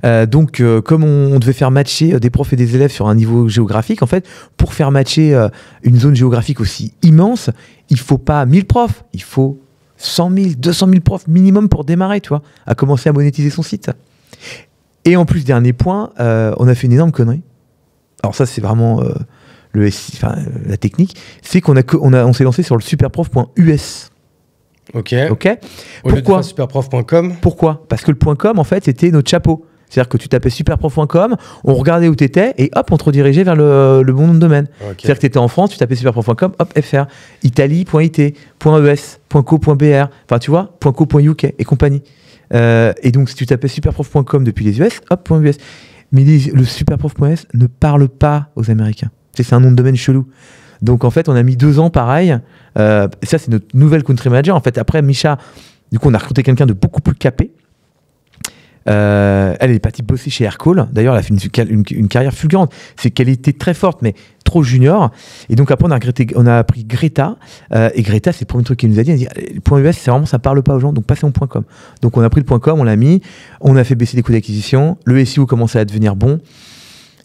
S1: Euh, donc, euh, comme on, devait faire matcher euh, des profs et des élèves sur un niveau géographique, en fait, pour faire matcher une zone géographique aussi immense, il faut pas 1000 profs, il faut 100 000, 200 000 profs minimum pour démarrer, tu vois, à commencer à monétiser son site. Et en plus, dernier point, on a fait une énorme connerie. Alors ça, c'est vraiment le la technique, c'est qu'on a, on a, on s'est lancé sur le superprof.us. Ok. Ok. Pourquoi Superprof.com. Pourquoi Parce que le .com en fait c'était notre chapeau. C'est-à-dire que tu tapais superprof.com, on regardait où tu étais et hop, on te redirigeait vers le, bon nom de domaine. C'est-à-dire que tu étais en France, tu tapais superprof.com, hop, fr, italie.it, e enfin tu vois, .co.uk et compagnie. Euh, et donc si tu tapais superprof.com depuis les US, hop, .us. Mais le superprof.s ne parle pas aux Américains. C'est un nom de domaine chelou. Donc en fait, on a mis deux ans pareil. Euh, ça, c'est notre nouvelle country manager. En fait, après, Micha, du coup, on a recruté quelqu'un de beaucoup plus capé euh, elle est partie bosser chez Aircall. D'ailleurs, elle a fait une, carrière fulgurante. C'est qu'elle était très forte, mais trop junior. Et donc après, on a, on a appris Greta. Euh, et Greta, c'est le premier truc qu'elle nous a dit. Elle dit le point US, c'est vraiment, ça parle pas aux gens, donc passez au point com. Donc on a pris le point com, on l'a mis, on a fait baisser les coûts d'acquisition, le SEO commençait à devenir bon.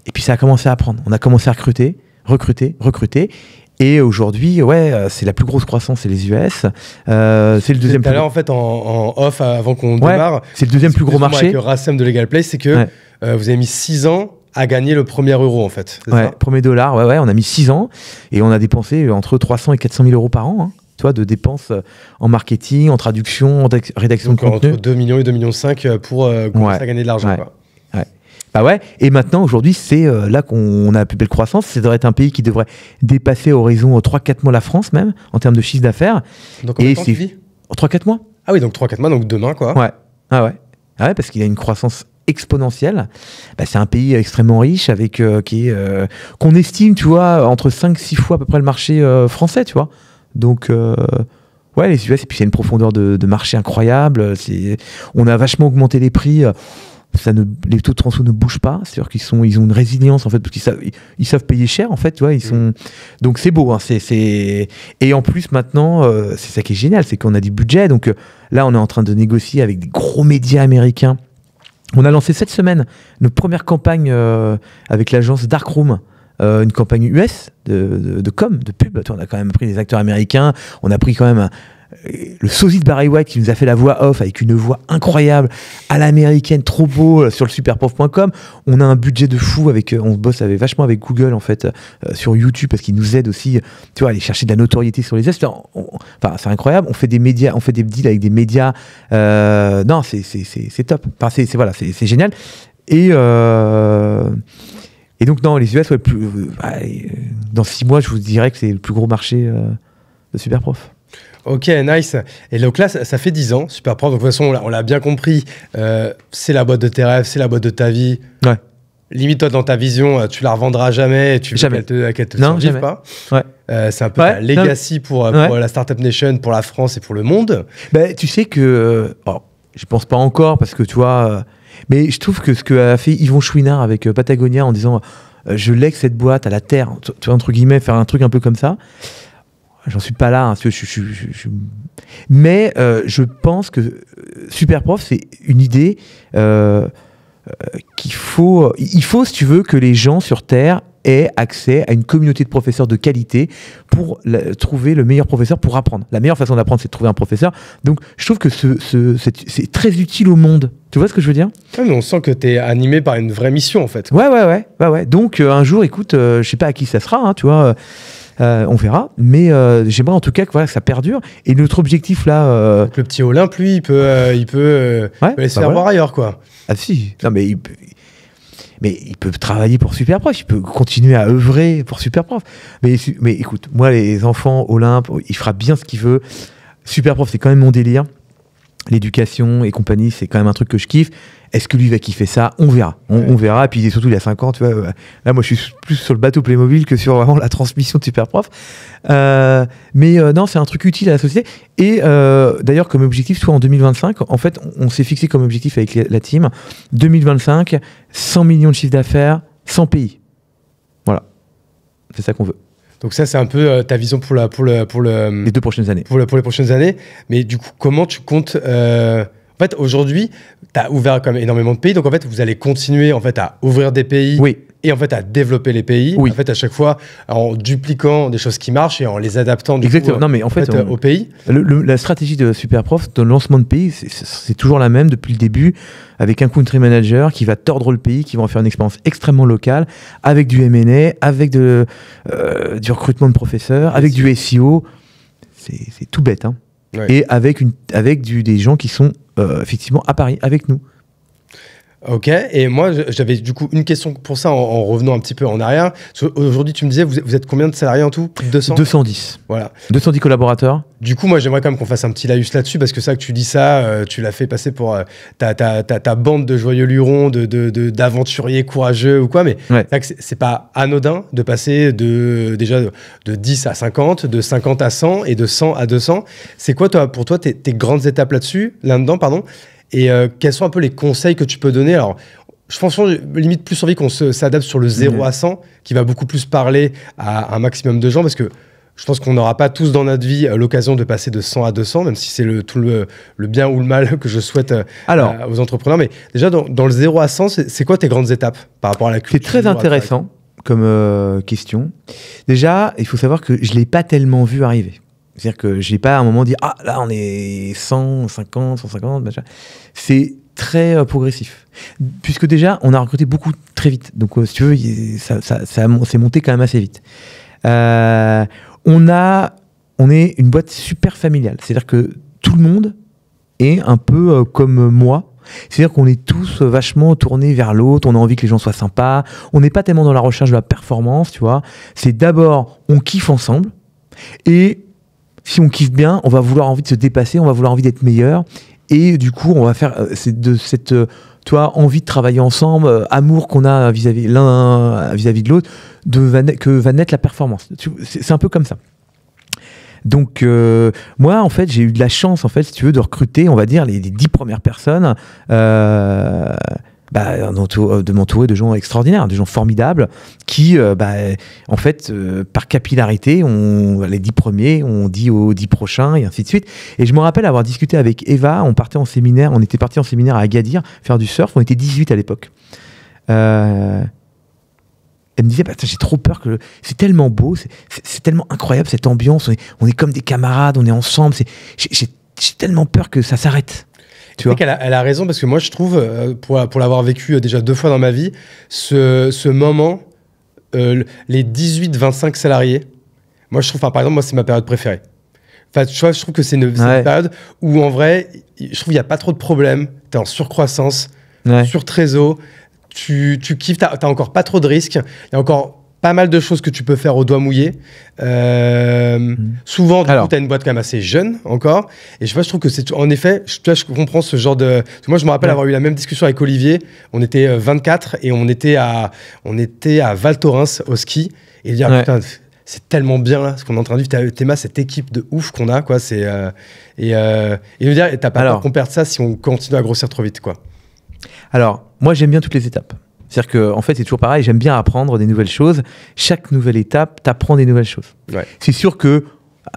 S1: Et puis ça a commencé à prendre. On a commencé à recruter, recruter, recruter. Et aujourd'hui, ouais, euh, c'est la plus grosse croissance, c'est les US. Euh, c'est le deuxième. Tout à l'heure, en
S2: fait, en, off, euh, avant qu'on démarre, c'est le deuxième plus gros marché. Avec Racem de Legal c'est que vous avez mis 6 ans à gagner le premier euro, en fait.
S1: premier dollar, ouais, on a mis 6 ans et on a dépensé entre 300 et 400 000 euros par an. Hein. toi, de dépenses en marketing, en traduction, en rédaction de contenu. Entre 2 millions et 2 millions 5 pour commencer à gagner de l'argent. Ah ouais. Et maintenant, aujourd'hui, c'est euh, là qu'on a la plus belle croissance. Ça devrait être un pays qui devrait dépasser horizon 3-4 mois la France, même, en termes de chiffre d'affaires. Donc, combien de temps En 3-4 mois. Ah oui, donc 3-4 mois, donc demain, quoi. Ouais. Ah ouais. Ah ouais, parce qu'il a une croissance exponentielle. Bah, c'est un pays extrêmement riche avec euh, qui euh, qu'on estime, tu vois, entre 5 6 fois à peu près le marché français, tu vois. Donc ouais, les US et puis c'est une profondeur de, de marché incroyable, on a vachement augmenté les prix ça ne, les taux de transfert ne bougent pas. C'est-à-dire qu'ils sont, ils ont une résilience en fait, parce qu'ils savent, ils, savent payer cher en fait, tu vois. Ils mm. sont, donc c'est beau. Hein, c'est, et en plus maintenant, euh, c'est ça qui est génial, c'est qu'on a du budget. Donc euh, là, on est en train de négocier avec des gros médias américains. On a lancé cette semaine notre première campagne euh, avec l'agence Darkroom. une campagne US de, de, de, com, de pub. On a quand même pris des acteurs américains, on a pris quand même le sosie de Barry White qui nous a fait la voix off avec une voix incroyable à l'américaine, trop beau euh, sur le superprof.com. On a un budget de fou avec, euh, on bosse avec, vachement avec Google en fait euh, sur YouTube parce qu'ils nous aident aussi, tu vois, à aller chercher de la notoriété sur les Enfin, c'est incroyable. On fait des médias, on fait des deals avec des médias. non, c'est top. c'est voilà, c'est génial. Et et donc non, les US, plus, bah, dans six mois, je vous dirais que c'est le plus gros marché de Superprof. Ok,
S2: nice. Et donc là, ça, fait 10 ans, super propre. De toute façon, on l'a bien compris. Euh, c'est la boîte de tes rêves, c'est la boîte de ta vie. Limite, toi, dans ta vision, euh, tu la revendras jamais tu veux qu'elle pas. Euh, c'est un peu ouais, legacy pour, la Startup Nation, pour la
S1: France et pour le monde. Bah, tu sais que. je oh, je pense pas encore parce que tu vois. Mais je trouve que ce qu'a fait Yvon Chouinard avec Patagonia en disant je lègue cette boîte à la terre, tu vois, entre guillemets, faire un truc un peu comme ça. J'en suis pas là. Hein, mais euh, je pense que euh, Superprof, c'est une idée euh, qu'il faut. Il faut, si tu veux, que les gens sur Terre aient accès à une communauté de professeurs de qualité pour trouver le meilleur professeur pour apprendre. La meilleure façon d'apprendre, c'est de trouver un professeur. Donc, je trouve que c'est très utile au monde. Tu vois ce que je veux dire ah, On sent que tu es animé par une vraie mission, en fait. Ouais, ouais, ouais. ouais, ouais. Donc, un jour, écoute, je sais pas à qui ça sera, hein, tu vois euh, on verra. Mais euh, j'aimerais en tout cas que voilà, ça perdure. Et notre objectif là. Euh, le petit Olympe, lui, il peut, il peut, aller se bah faire voir ailleurs, quoi. Ah si. Non, mais il peut, mais il peut travailler pour Superprof, il peut continuer à œuvrer pour Superprof. Mais, mais écoute, moi, les enfants, Olympe, il fera bien ce qu'il veut. Superprof, c'est quand même mon délire l'éducation et compagnie, c'est quand même un truc que je kiffe. Est-ce que lui va kiffer ça On verra. On, verra. Et puis surtout, il a 5 ans. Tu vois, là, moi, je suis plus sur le bateau Playmobil que sur vraiment la transmission de Super Prof. Euh, mais euh, non, c'est un truc utile à la société. Et euh, d'ailleurs, comme objectif, soit en 2025, en fait, on, on s'est fixé comme objectif avec la team 2025, 100 millions de chiffres d'affaires, 100 pays. Voilà.
S2: C'est ça qu'on veut. Donc ça, c'est un peu euh, ta vision pour, la, pour, le, pour le, les deux prochaines années. Pour, pour les prochaines années. Mais du coup, comment tu comptes... Euh, en fait, aujourd'hui, tu as ouvert comme énormément de pays. Donc en fait, vous allez continuer en fait, à ouvrir des pays. Oui et en fait à développer les pays, oui. en fait à chaque fois en dupliquant des choses qui marchent et en les adaptant du Exactement. Coup, euh, non, mais en, fait, au pays.
S1: la stratégie de Superprof de lancement de pays, c'est toujours la même depuis le début, avec un country manager qui va tordre le pays, qui va en faire une expérience extrêmement locale, avec du M&A, avec de, euh, du recrutement de professeurs, avec du SEO, c'est tout bête, hein. et avec, une, avec du, des gens qui sont euh, effectivement à Paris avec nous.
S2: Ok, et moi j'avais du coup une question pour ça en, revenant un petit peu en arrière. Aujourd'hui tu me disais vous, êtes combien de salariés en tout 200 210. Voilà. 210 collaborateurs. Du coup moi j'aimerais quand même qu'on fasse un petit laïus là-dessus parce que ça que tu dis ça, euh, tu l'as fait passer pour euh, ta, ta, ta, bande de joyeux lurons, d'aventuriers de, de, courageux ou quoi, mais c'est pas anodin de passer de déjà de, 10 à 50, de 50 à 100 et de 100 à 200. C'est quoi toi, pour toi tes, tes grandes étapes là-dessus, là-dedans, pardon et euh, quels sont un peu les conseils que tu peux donner Alors, je pense limite plus envie qu'on s'adapte sur le 0 mhm. à 100, qui va beaucoup plus parler à un maximum de gens, parce que je pense qu'on n'aura pas tous dans notre vie euh, l'occasion de passer de 100 à 200, même si c'est le, tout le, bien ou le mal que je souhaite euh, aux entrepreneurs. Mais déjà,
S1: dans, le 0 à 100, c'est quoi tes grandes étapes par rapport à la culture C'est très intéressant comme question. Déjà, il faut savoir que je ne l'ai pas tellement vu arriver. C'est-à-dire que j'ai pas à un moment dit ah là on est 100, 50, 150, machin. C'est très euh, progressif. Puisque déjà, on a recruté beaucoup très vite. Donc, euh, si tu veux, ça, ça, s'est monté quand même assez vite. Euh, on, a, on est une boîte super familiale. C'est-à-dire que tout le monde est un peu comme moi. C'est-à-dire qu'on est tous vachement tournés vers l'autre, on a envie que les gens soient sympas, on n'est pas tellement dans la recherche de la performance, tu vois. C'est d'abord, on kiffe ensemble, et si on kiffe bien, on va vouloir envie de se dépasser, on va vouloir envie d'être meilleur. Et du coup, on va faire euh, de cette euh, toi, envie de travailler ensemble, euh, amour qu'on a vis-à-vis l'un vis-à-vis de l'autre, que va naître la performance. C'est un peu comme ça. Donc moi en fait j'ai eu de la chance en fait si tu veux de recruter on va dire les, dix premières personnes euh, bah, euh, de m'entourer de gens extraordinaires, de gens formidables qui, euh, bah, en fait, euh, par capillarité, on, les dix premiers, on dit aux dix prochains et ainsi de suite. Et je me rappelle avoir discuté avec Eva, on partait en séminaire, on était parti en séminaire à Agadir faire du surf, on était 18 à l'époque. elle me disait, bah, j'ai trop peur que c'est tellement beau, c'est tellement incroyable cette ambiance, on est, on est, comme des camarades, on est ensemble, j'ai tellement peur que ça s'arrête.
S2: Tu vois. Elle, a, raison parce que moi, je trouve, euh, pour, pour l'avoir vécu euh, déjà deux fois dans ma vie, ce, ce moment, euh, les 18-25 salariés, moi, je trouve, par exemple, moi, c'est ma période préférée. Enfin, tu vois, je trouve que c'est une, période où, en vrai, je trouve qu'il n'y a pas trop de problèmes. Tu es en surcroissance, sur trésor, tu, tu kiffes, tu n'as encore pas trop de risques. Il y a encore pas mal de choses que tu peux faire au doigt mouillé. Euh, mm. Souvent, tu as une boîte quand même assez jeune encore. Et je, vois, je trouve que c'est. En effet, je, comprends ce genre de. moi, je me rappelle avoir eu la même discussion avec Olivier. On était 24 euh, et on était à, on était à Val Thorens au ski. Et il ah, putain, c'est tellement bien ce qu'on est en train de vivre. Théma, cette équipe de ouf qu'on a, quoi. C'est euh,
S1: et, il et dit, dire, t'as pas peur qu'on perde ça si on continue à grossir trop vite, quoi. Alors, moi, j'aime bien toutes les étapes. C'est-à-dire qu'en en fait, c'est toujours pareil. J'aime bien apprendre des nouvelles choses. Chaque nouvelle étape, t'apprends des nouvelles choses. C'est sûr que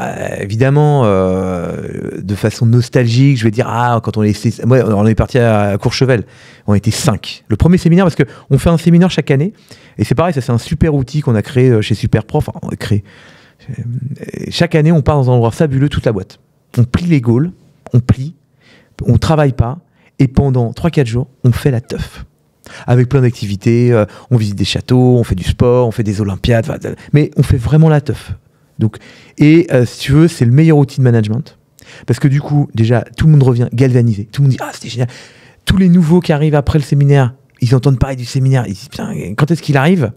S1: euh, évidemment, euh, de façon nostalgique, je vais dire ah quand on est on est parti à Courchevel, on était cinq. Le premier séminaire parce qu'on fait un séminaire chaque année et c'est pareil, ça c'est un super outil qu'on a créé euh, chez Superprof. Enfin, créé. Chaque année, on part dans un endroit fabuleux toute la boîte. On plie les gaules, on plie, on travaille pas et pendant 3-4 jours, on fait la teuf avec plein d'activités. Euh, on visite des châteaux, on fait du sport, on fait des Olympiades, euh, mais on fait vraiment la teuf. Donc, et euh, si tu veux, c'est le meilleur outil de management. Parce que du coup, déjà, tout le monde revient galvanisé. Tout le monde dit Ah, c'était génial. Tous les nouveaux qui arrivent après le séminaire, ils entendent parler du séminaire. Ils disent quand est-ce qu'il arrive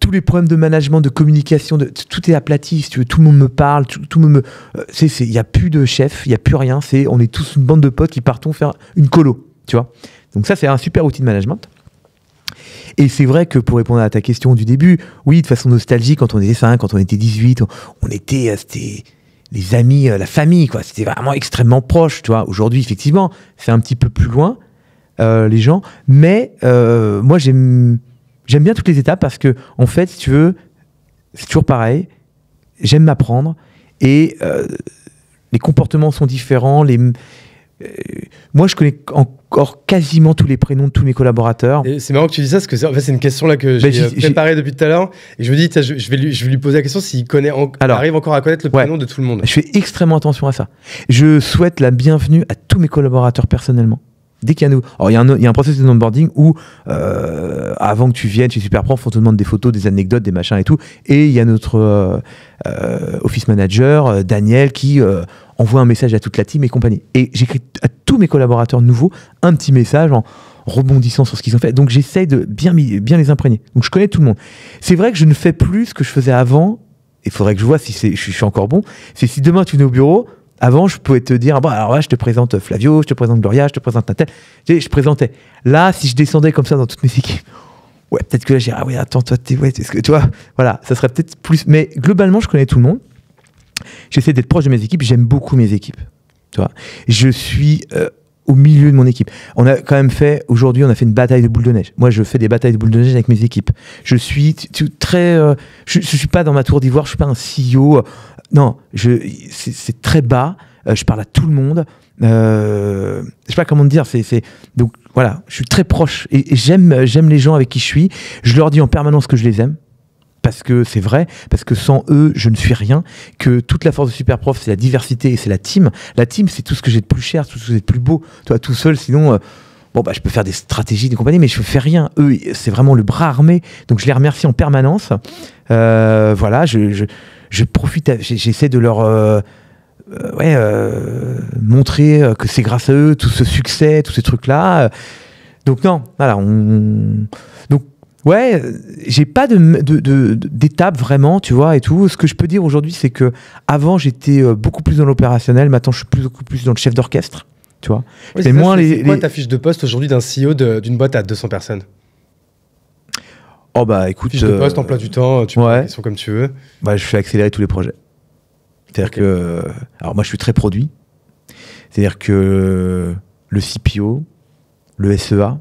S1: tous les problèmes de management, de communication, de, tout est aplati. Si tu veux, tout le monde me parle, tout, me. Il n'y a plus de chef, il n'y a plus rien. C'est, on est tous une bande de potes qui partons faire une colo, tu vois. Donc ça, c'est un super outil de management. Et c'est vrai que pour répondre à ta question du début, oui, de façon nostalgique, quand on était 5, quand on était 18, on, était, euh, c'était les amis, euh, la famille, quoi. C'était vraiment extrêmement proche, tu vois. Aujourd'hui, effectivement, c'est un petit peu plus loin, euh, les gens. Mais moi, j'aime, j'aime bien toutes les étapes parce que, en fait, si tu veux, c'est toujours pareil. J'aime m'apprendre et les comportements sont différents, les, euh, moi, je connais encore quasiment tous les prénoms de tous mes collaborateurs. C'est marrant que tu dis ça, parce que c'est une question là que ben, euh, j'ai préparée
S2: depuis tout à l'heure. Et je me dis, je, vais lui, poser la question s'il connaît arrive encore à connaître le prénom de
S1: tout le monde. Je fais extrêmement attention à ça. Je souhaite la bienvenue à tous mes collaborateurs personnellement. Dès qu'il y a un il y a un, y a un processus d'onboarding où, euh, avant que tu viennes chez Superprof, on te demande des photos, des anecdotes, des machins et tout. Et il y a notre euh, euh, office manager, Daniel, qui envoie un message à toute la team et compagnie. Et j'écris à tous mes collaborateurs nouveaux un petit message en rebondissant sur ce qu'ils ont fait. Donc, j'essaye de bien, bien les imprégner. Donc, je connais tout le monde. C'est vrai que je ne fais plus ce que je faisais avant. Il faudrait que je vois si je suis encore bon. C'est si demain tu viens au bureau, avant, je pouvais te dire, ah bon, alors là, je te présente Flavio, je te présente Gloria, je te présente Natel. Je, je présentais. Là, si je descendais comme ça dans toutes mes équipes, ouais, peut-être que là, j'ai ah attends, toi, t'es, es, tu vois, voilà, ça serait peut-être plus. Mais globalement, je connais tout le monde. J'essaie d'être proche de mes équipes. J'aime beaucoup mes équipes. Tu vois, je suis euh, au milieu de mon équipe. On a quand même fait, aujourd'hui, on a fait une bataille de boules de neige. Moi, je fais des batailles de boules de neige avec mes équipes. Je suis très. Euh, je, je, suis pas dans ma tour d'ivoire, je suis pas un CEO non, je c'est très bas. Euh, je parle à tout le monde. Euh, je sais pas comment te dire. C'est donc voilà, je suis très proche et, j'aime j'aime les gens avec qui je suis. Je leur dis en permanence que je les aime parce que c'est vrai, parce que sans eux, je ne suis rien, que toute la force de Superprof, c'est la diversité et c'est la team. La team, c'est tout ce que j'ai de plus cher, tout ce que j'ai de plus beau. Toi, tout seul, sinon, euh, bon, bah, je peux faire des stratégies, des compagnies, mais je fais rien. Eux, c'est vraiment le bras armé. Donc, je les remercie en permanence. Euh, voilà, je, je, je profite, j'essaie de leur. Euh, euh, ouais, euh, montrer que c'est grâce à eux, tout ce succès, tous ces trucs-là. Donc, non, voilà, on. Donc, Ouais, j'ai pas de, d'étape vraiment, tu vois, et tout. Ce que je peux dire aujourd'hui, c'est que avant j'étais beaucoup plus dans l'opérationnel, maintenant je suis plus, beaucoup plus dans le chef d'orchestre. Tu vois C'est moins les. quoi ta
S2: fiche de poste aujourd'hui d'un CEO d'une boîte à 200 personnes Oh bah écoute. Fiche de poste, euh, emploi du temps, tu ouais. peux comme tu veux.
S1: Bah je fais accélérer tous les projets. C'est-à-dire que. Euh, alors moi je suis très produit. C'est-à-dire que le CPO, le SEA,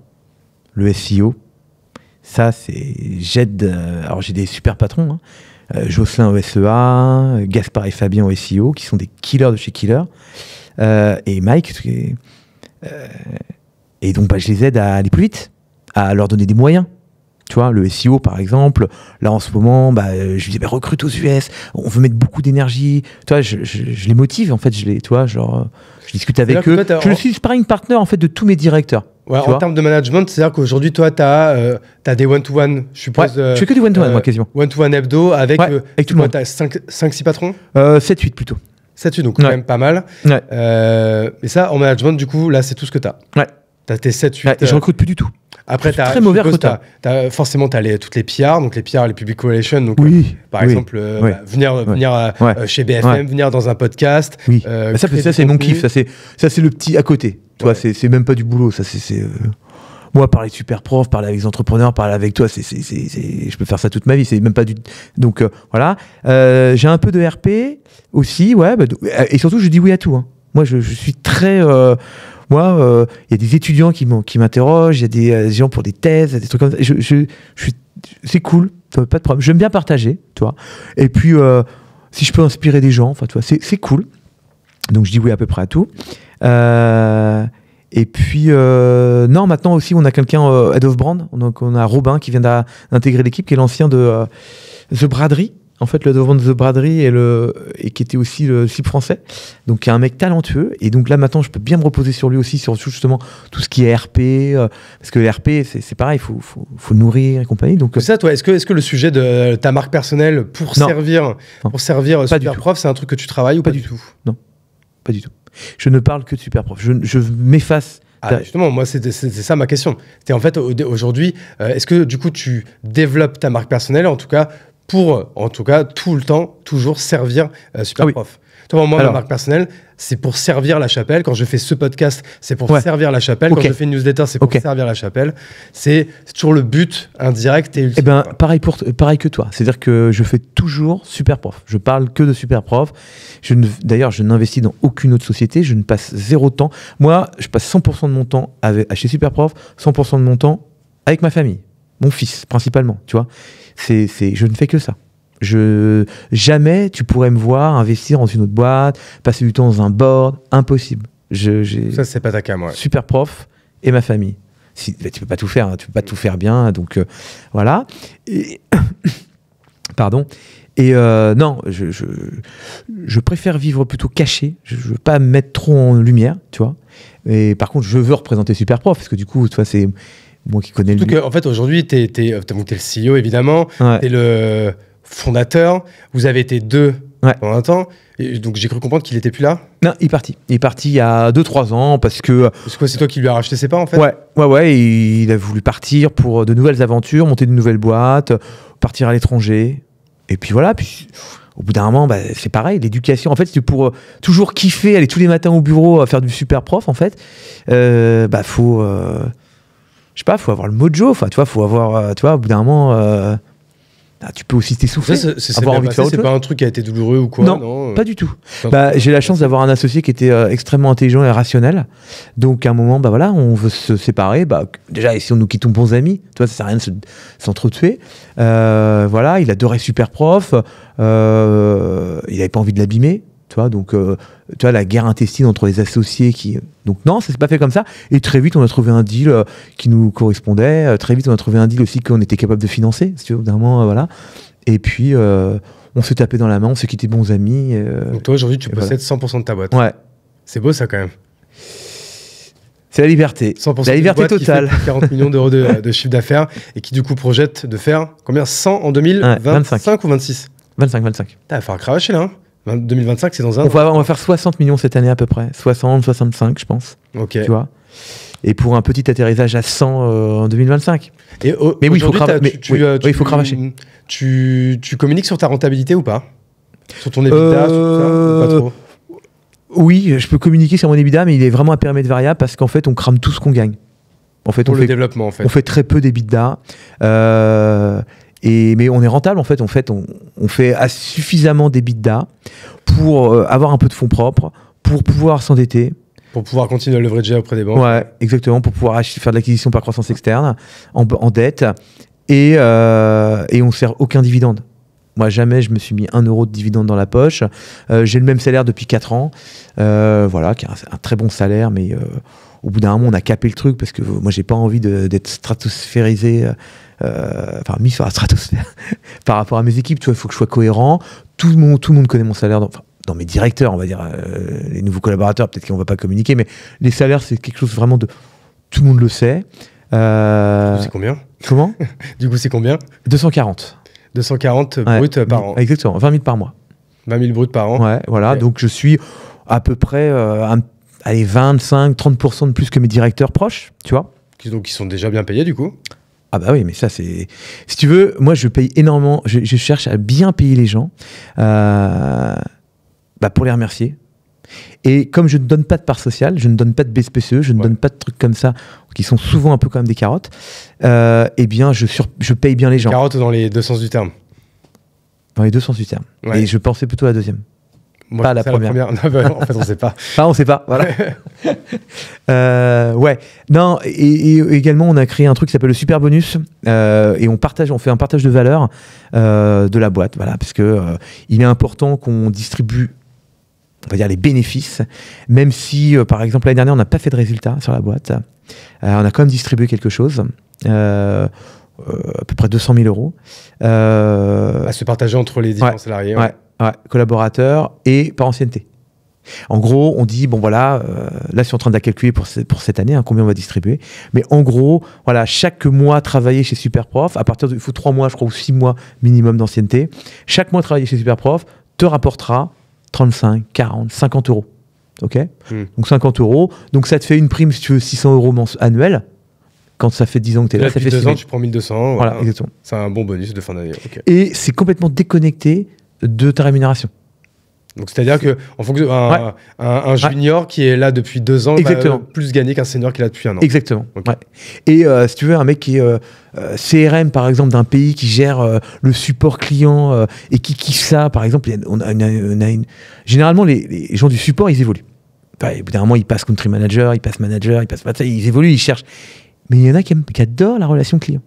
S1: le SEO, ça c'est. J'aide. Euh, alors j'ai des super patrons. Hein. Jocelyn au SEA, Gaspard et Fabien au SEO, qui sont des killers de chez Killers. Euh, et Mike. Euh, et, donc, bah, je les aide à aller plus vite, à leur donner des moyens. Tu vois, le SEO par exemple, là en ce moment, bah, je disais, bah, recrute aux US, on veut mettre beaucoup d'énergie. Tu vois, je, les motive en fait, je tu vois, genre, je discute avec eux. je suis suis sparring partner en fait de tous mes directeurs.
S2: en termes de management, c'est-à-dire qu'aujourd'hui, toi, tu as, euh, des one-to-one, je suppose. Ouais, je fais que du one-to-one, moi, quasiment. One-to-one hebdo avec, avec tout le monde. Tu as 5-6 patrons 7-8 plutôt. Ça tue donc quand même pas mal. Euh, et ça, en management, du coup, là, c'est tout ce que t'as. Ouais. T'as tes 7, 8. je euh, recrute plus du tout. Après, as très mauvais recruteur. forcément, tu as les, toutes les PR, donc les PR, les
S1: public relations. Donc, par exemple, venir, venir chez BFM, venir dans un podcast. Euh, bah, ça, c'est mon kiff. Ça, c'est, ça, c'est le petit à côté. Toi, c'est, même pas du boulot. Ça, c'est, euh, moi, parler de super prof, parler avec les entrepreneurs, parler avec toi, je peux faire ça toute ma vie. C'est même pas du. Donc euh, voilà. Euh, j'ai un peu de RP aussi, ouais. Bah, euh, et surtout, je dis oui à tout. Hein. Moi, je, suis très. moi, il y a des étudiants qui, m'interrogent, il y a des gens pour des thèses, des trucs comme ça. Je, c'est cool, pas de problème. J'aime bien partager, toi. Et puis, si je peux inspirer des gens, enfin, c'est, cool. Donc, je dis oui à peu près à tout. Euh, et puis, euh, non, maintenant aussi, on a quelqu'un euh, head of brand. Donc, on a Robin qui vient d'intégrer l'équipe, qui est l'ancien de euh, The Braderie. En fait, le devant de The Braderie et, le, et qui était aussi le cible français. Donc, il y a un mec talentueux. Et donc, là, maintenant, je peux bien me reposer sur lui aussi, sur justement tout ce qui est RP. Euh, parce que l'RP, c'est pareil, il faut, faut, faut, nourrir et compagnie. Donc, ça, toi, est-ce que, est -ce que le sujet
S2: de ta marque personnelle pour servir, pour servir Superprof, c'est un truc que tu travailles ou pas, du tout Non, pas du tout. Je ne parle que de super prof. Je, m'efface. Ah, justement, moi, c'est ça ma question. es en fait, aujourd'hui, euh, est-ce que du coup, tu développes ta marque personnelle, en tout cas, pour, en tout cas, tout le temps, toujours servir euh, ah super toi, moi, la marque personnelle, c'est pour servir la chapelle. Quand je fais ce podcast, c'est pour servir la chapelle. Quand je fais une newsletter,
S1: c'est pour servir la chapelle. C'est toujours le but indirect et ultime. Eh ben, pareil, pour pareil que toi. C'est-à-dire que je fais toujours super prof. Je parle que de super prof. D'ailleurs, je n'investis dans aucune autre société. Je ne passe zéro temps. Moi, je passe 100% de mon temps avec, chez Superprof, 100% de mon temps avec ma famille, mon fils principalement. Tu vois, c'est je ne fais que ça. Je, jamais tu pourrais me voir investir dans une autre boîte, passer du temps dans un board, impossible. Je, ça, c'est pas ta cam, moi Super prof et ma famille. Si, tu peux pas tout faire, hein, tu peux pas tout faire bien, donc euh, voilà. Pardon. Et euh, non, je, je, préfère vivre plutôt caché. Je, veux pas me mettre trop en lumière, tu vois. Et par contre, je veux représenter Super Prof, parce que du coup, toi c'est moi qui connais le.
S2: en fait, aujourd'hui, tu es, le CEO, évidemment. Et le fondateur. Vous avez été deux ouais. pendant un temps. donc j'ai cru comprendre qu'il
S1: était plus là. Non, il est parti. Il est parti il y a 2-3 ans parce que. Parce que c'est toi qui lui as racheté ses pas en fait Ouais, ouais, ouais. il a voulu partir pour de nouvelles aventures, monter de nouvelles boîtes, partir à l'étranger. Et puis voilà. Puis au bout d'un moment, bah, c'est pareil, l'éducation, en fait, c'est pour euh, toujours kiffer, aller tous les matins au bureau, à euh, faire du super prof, en fait, euh, bah, faut, je sais pas, faut avoir le mojo, enfin, tu vois, faut avoir, tu vois, au bout d'un moment, ah, tu peux aussi t'essouffler. C'est pas un truc qui a été douloureux ou quoi Non, euh. pas du tout. Bah, j'ai la chance d'avoir un associé qui était euh, extrêmement intelligent et rationnel. Donc à un moment, bah voilà, on veut se séparer. Bah déjà, si on nous quittons bons amis, tu ça sert à rien de s'entretuer. Euh, voilà, il adorait super prof. il avait pas envie de l'abîmer. Tu vois, donc, euh, tu vois, la guerre intestine entre les associés qui. Donc, non, ça s'est pas fait comme ça. Et très vite, on a trouvé un deal euh, qui nous correspondait. Euh, très vite, on a trouvé un deal aussi qu'on était capable de financer. voilà. Et puis, on s'est tapé dans la main, on s'est quitté bons amis. donc, toi, aujourd'hui, tu possèdes
S2: 100% de ta boîte. Ouais. C'est beau, ça, quand même. C'est la liberté. 100% la liberté totale. 40 millions d'euros de, chiffre d'affaires et qui, du coup, projette de faire combien 100 en 2025 ou 26 25, 25. T'as à faire cravacher là. Hein 2025, c'est dans un. On va,
S1: on faire 60 millions cette année à peu près. 60, 65, je pense. Ok. Tu vois et pour un petit atterrissage à 100 euh, en 2025. Et mais euh, oui, il faut, tu, cravacher.
S2: Tu, communiques sur ta rentabilité ou pas Sur ton EBITDA euh,
S1: Oui, je peux communiquer sur mon EBITDA, mais il est vraiment un de variable parce qu'en fait, on crame tout ce qu'on gagne. En fait, pour on le fait, développement, en fait. On fait très peu d'EBITDA. Et, mais on est rentable en fait. En fait, on, on fait suffisamment d'EBITDA pour euh, avoir un peu de fonds propres, pour pouvoir s'endetter. Pour pouvoir continuer à leverager auprès des banques. Ouais, exactement, pour pouvoir faire de l'acquisition par croissance externe, en, dette, et, euh, et on ne sert aucun dividende. Moi, jamais je me suis mis un euro de dividende dans la poche. Euh, j'ai le même salaire depuis 4 ans, voilà, qui est un, un, très bon salaire, mais au bout d'un moment, on a capé le truc parce que moi, j'ai pas envie d'être stratosphérisé euh, enfin mis sur la stratosphère par rapport à mes équipes. Tu vois, il faut que je sois cohérent. Tout le monde, tout le monde connaît mon salaire. dans mes directeurs, on va dire, euh, les nouveaux collaborateurs, peut-être qu'on va pas communiquer, mais les salaires, c'est quelque chose vraiment de. Tout le monde le sait. C'est combien Comment Du coup, c'est combien 240. 240 par mm. an. Exactement, 20 000 par mois. 20 000 par an. Ouais, voilà. Donc je suis à peu près à 25, 30 de plus que mes directeurs proches, tu vois. Donc ils sont déjà bien payés du coup ah bah oui, mais ça c'est... Si tu veux, moi je paye énormément, je, cherche à bien payer les gens euh, bah pour les remercier. Et comme je ne donne pas de part sociale, je ne donne pas de BSPCE, je ne donne pas de trucs comme ça, qui sont souvent un peu quand même des carottes, euh, eh bien je, je paye bien les gens. Carottes dans les deux sens du terme Dans les deux sens du terme. Et je pensais plutôt à la deuxième pas la première. Bah en fait, on sait pas. Enfin, on sait pas, voilà. Euh, ouais. Non, et, également, on a créé un truc qui s'appelle le super bonus. Euh, et on partage, on fait un partage de valeur euh, de la boîte, voilà. Parce qu'il il est important qu'on distribue on va dire les bénéfices, même si, par exemple, l'année dernière, on n'a pas fait de résultat sur la boîte. on a quand même distribué quelque chose. Euh, à peu près 200 000 euros. Euh, à se partager entre les différents salariés. collaborateurs et par ancienneté. En gros, on dit, bon voilà, euh, là, je suis en train de la calculer pour, pour cette année, hein, combien on va distribuer. Mais en gros, voilà, chaque mois travaillé chez Superprof, à partir de, il faut trois mois, je crois, ou six mois minimum d'ancienneté, chaque mois travaillé chez Superprof te rapportera 35, 40, 50 euros. OK hmm. Donc 50 euros. Donc ça te fait une prime, si tu veux, 600 euros annuels quand ça fait 10 ans que tu es là, ça fait 2 ans, tu prends 1200. Voilà, exactement.
S2: C'est un bon bonus de fin d'année.
S1: Et c'est complètement déconnecté de ta rémunération.
S2: Donc c'est-à-dire que en fonction un, un, junior qui est là depuis deux ans il va plus gagner qu'un senior qui est là depuis un an. Exactement.
S1: Et euh, si tu veux un mec qui est euh, euh, CRM par exemple d'un pays qui gère le support client et qui kiffe ça par exemple, on a, une, généralement les, gens du support ils évoluent. Enfin, au bout d'un moment ils passent country manager, ils passent manager, ils passent ils évoluent, ils cherchent mais il y en a qui, adorent la relation client.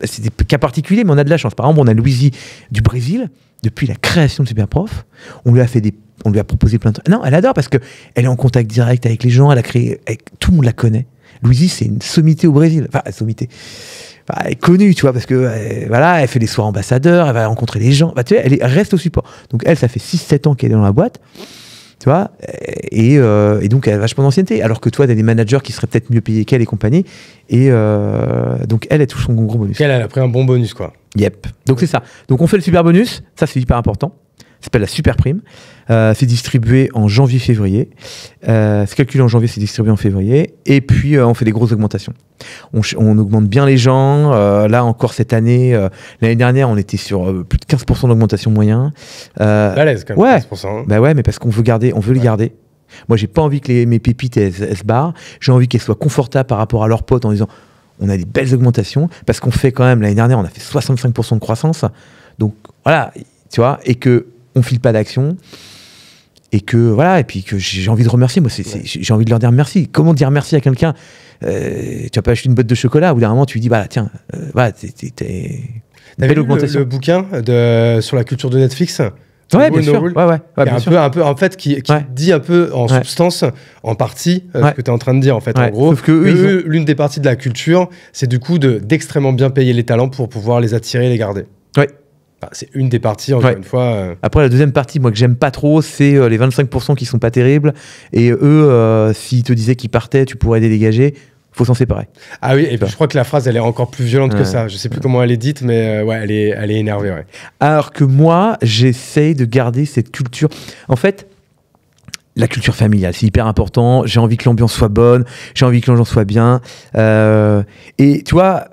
S1: Bah, c'est des cas particuliers, mais on a de la chance. Par exemple, on a Louisie du Brésil, depuis la création de Superprof, on lui a fait des, on lui a proposé plein de Non, elle adore parce que est en contact direct avec les gens, elle a créé, tout le monde la connaît. Louisie c'est une sommité au Brésil. Enfin, sommité. elle est connue, tu vois, parce que euh, voilà, elle fait des soirs ambassadeurs, elle va rencontrer les gens. Bah, tu elle reste au support. Donc elle, ça fait 6-7 ans qu'elle est dans la boîte. Euh, et, donc, elle a vachement d'ancienneté. Alors que toi, tu as des managers qui seraient peut-être mieux payés qu'elle et compagnie. Et euh, donc, elle, a tout son gros bonus. Elle, a pris un bon bonus, quoi. Yep. Donc, c'est ça. Donc, on fait le super bonus. Ça, c'est hyper important. Ça s'appelle la super prime. Euh, c'est distribué en janvier-février. Euh, c'est calculé en janvier, c'est distribué en février. Et puis, euh, on fait des grosses augmentations. On, augmente bien les gens. Euh, là, encore cette année, l'année dernière, on était sur plus de 15% d'augmentation moyen. Balèze, quand même. Ouais. Bah ouais, mais parce qu'on veut garder, on veut le garder. Moi, j'ai pas envie que les, mes pépites elles, se barrent. J'ai envie qu'elles soient confortables par rapport à leurs potes en disant on a des belles augmentations parce qu'on fait quand même l'année dernière, on a fait 65% de croissance. Donc voilà, tu vois, et que on file pas d'action et que voilà et puis que j'ai envie de remercier moi j'ai envie de leur dire merci comment dire merci à quelqu'un euh, tu as pas acheté une boîte de chocolat ou d'un moment tu lui dis bah tiens euh, voilà t'es
S2: belle augmentation le, bouquin de
S1: sur la culture de Netflix Ouais, bien sûr. Ouais, ouais, un, Peu,
S2: un peu, en fait, qui, qui dit un peu en substance, en partie, euh, ce que tu es en train de dire, en fait, en gros. Sauf que l'une des parties de la culture, c'est du coup d'extrêmement bien payer les talents pour pouvoir les attirer et les garder. Ouais,
S1: c'est une des parties, encore une fois. Euh, Après, la deuxième partie, moi, que j'aime pas trop, c'est euh, les 25% qui sont pas terribles. Et eux, euh, s'ils te disaient qu'ils partaient, tu pourrais les dégager. Faut s'en séparer.
S2: Ah oui, et puis je crois que la phrase, elle est encore plus
S1: violente que ça. Je sais plus comment elle est dite, mais
S2: ouais, elle est, elle
S1: est énervée. Alors que moi, j'essaye de garder cette culture. En fait, la culture familiale, c'est hyper important. J'ai envie que l'ambiance soit bonne, j'ai envie que l'ambiance soit bien. et tu vois,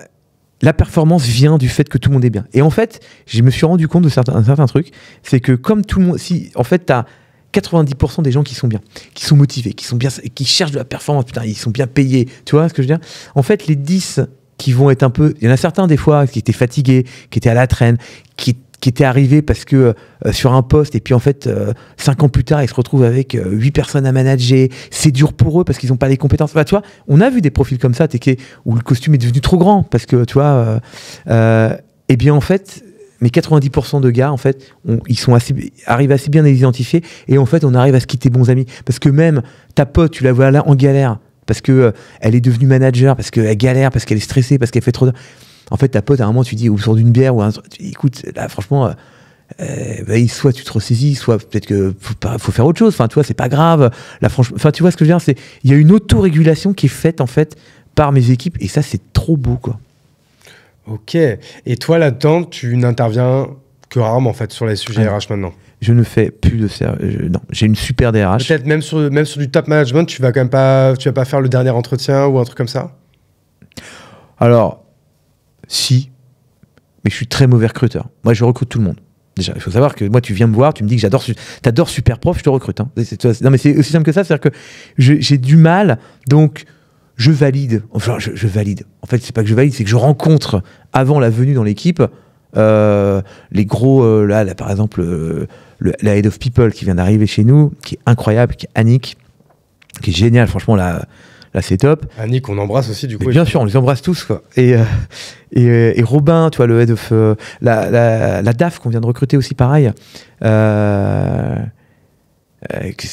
S1: la performance vient du fait que tout le monde est bien. Et en fait, je me suis rendu compte de certains, certain trucs, c'est que comme tout le monde, si en fait, tu as 90% des gens qui sont bien, qui sont motivés, qui sont bien, qui cherchent de la performance, putain, ils sont bien payés, tu vois ce que je veux dire En fait, les 10 qui vont être un peu, il y en a certains des fois qui étaient fatigués, qui étaient à la traîne, qui qui était arrivé parce que euh, sur un poste, et puis en fait, euh, cinq ans plus tard, ils se retrouvent avec euh, huit personnes à manager. C'est dur pour eux parce qu'ils n'ont pas les compétences. bah, tu vois, on a vu des profils comme ça, qui où le costume est devenu trop grand parce que, tu vois, euh, euh, eh bien en fait, mais 90% de gars, en fait, ils sont assez, arrivent assez bien à les identifier et en fait, on arrive à se quitter bons amis. Parce que même ta pote, tu la vois là en galère parce que elle est devenue manager, parce qu'elle galère, parce qu'elle est stressée, parce qu'elle fait trop de en fait, ta pote, à un moment, tu dis, ou sort d'une bière, ou un, écoute, là, franchement, euh, soit tu te ressaisis, soit peut-être que faut, faire autre chose. Enfin, tu vois, c'est pas grave. La franchement, enfin, tu vois ce que je veux dire, c'est il y a une autorégulation qui est faite en fait par mes équipes, et ça, c'est trop beau, quoi. Ok. Et toi, là-dedans, tu n'interviens
S2: que rarement en fait sur les sujets RH ah maintenant.
S1: Je ne fais plus de non, j'ai une super DRH. Peut-être
S2: même sur même sur du top management, tu vas quand même pas, tu vas pas faire le dernier entretien ou un truc comme ça.
S1: Alors, si, mais je suis très mauvais recruteur. Moi, je recrute tout le monde. Déjà, il faut savoir que moi, tu viens me voir, tu me dis que j'adore, t'adores super prof, je te recrute. Hein. non, mais c'est aussi simple que ça, c'est-à-dire que j'ai du mal, donc je valide. Enfin, je, valide. En fait, c'est pas que je valide, c'est que je rencontre avant la venue dans l'équipe euh, les gros. Euh, là, par exemple, euh, la head of people qui vient d'arriver chez nous, qui est incroyable, qui est Annick, qui est génial Franchement, là, Là, c'est top. Annie, ah, qu'on embrasse aussi, du coup. bien sûr, on les embrasse tous. Quoi. Et, euh, euh, Robin, tu vois, le head of. Euh, la, DAF qu'on vient de recruter aussi, pareil. c'est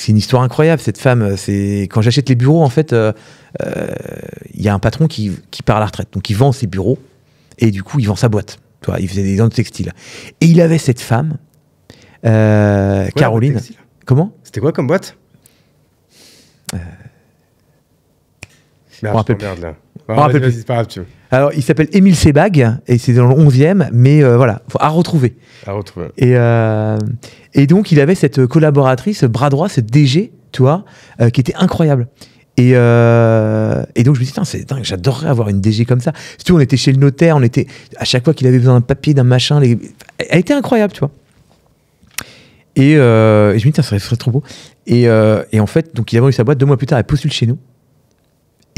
S1: une histoire incroyable, cette femme. C'est Quand j'achète les bureaux, en fait, il y a un patron qui, qui part à la retraite. Donc, il vend ses bureaux et du coup, il vend sa boîte. toi il faisait des dents de textile. Et il avait cette femme, Caroline. Caroline. Comment C'était quoi comme boîte alors, il s'appelle Émile Sebag et c'est dans le 11e, mais euh, voilà, à retrouver. À retrouver. Et, euh, et donc, il avait cette collaboratrice, bras droit, ce DG, tu vois, euh, qui était incroyable. Et, et, donc je me dis, c'est dingue, j'adorerais avoir une DG comme ça. Surtout, on était chez le notaire, on était à chaque fois qu'il avait besoin d'un papier, d'un machin, elle était incroyable, tu vois. Et, je me dis, ça serait, ça serait trop beau. Et, et, en fait, donc il avait eu sa boîte, deux mois plus tard, elle postule chez nous.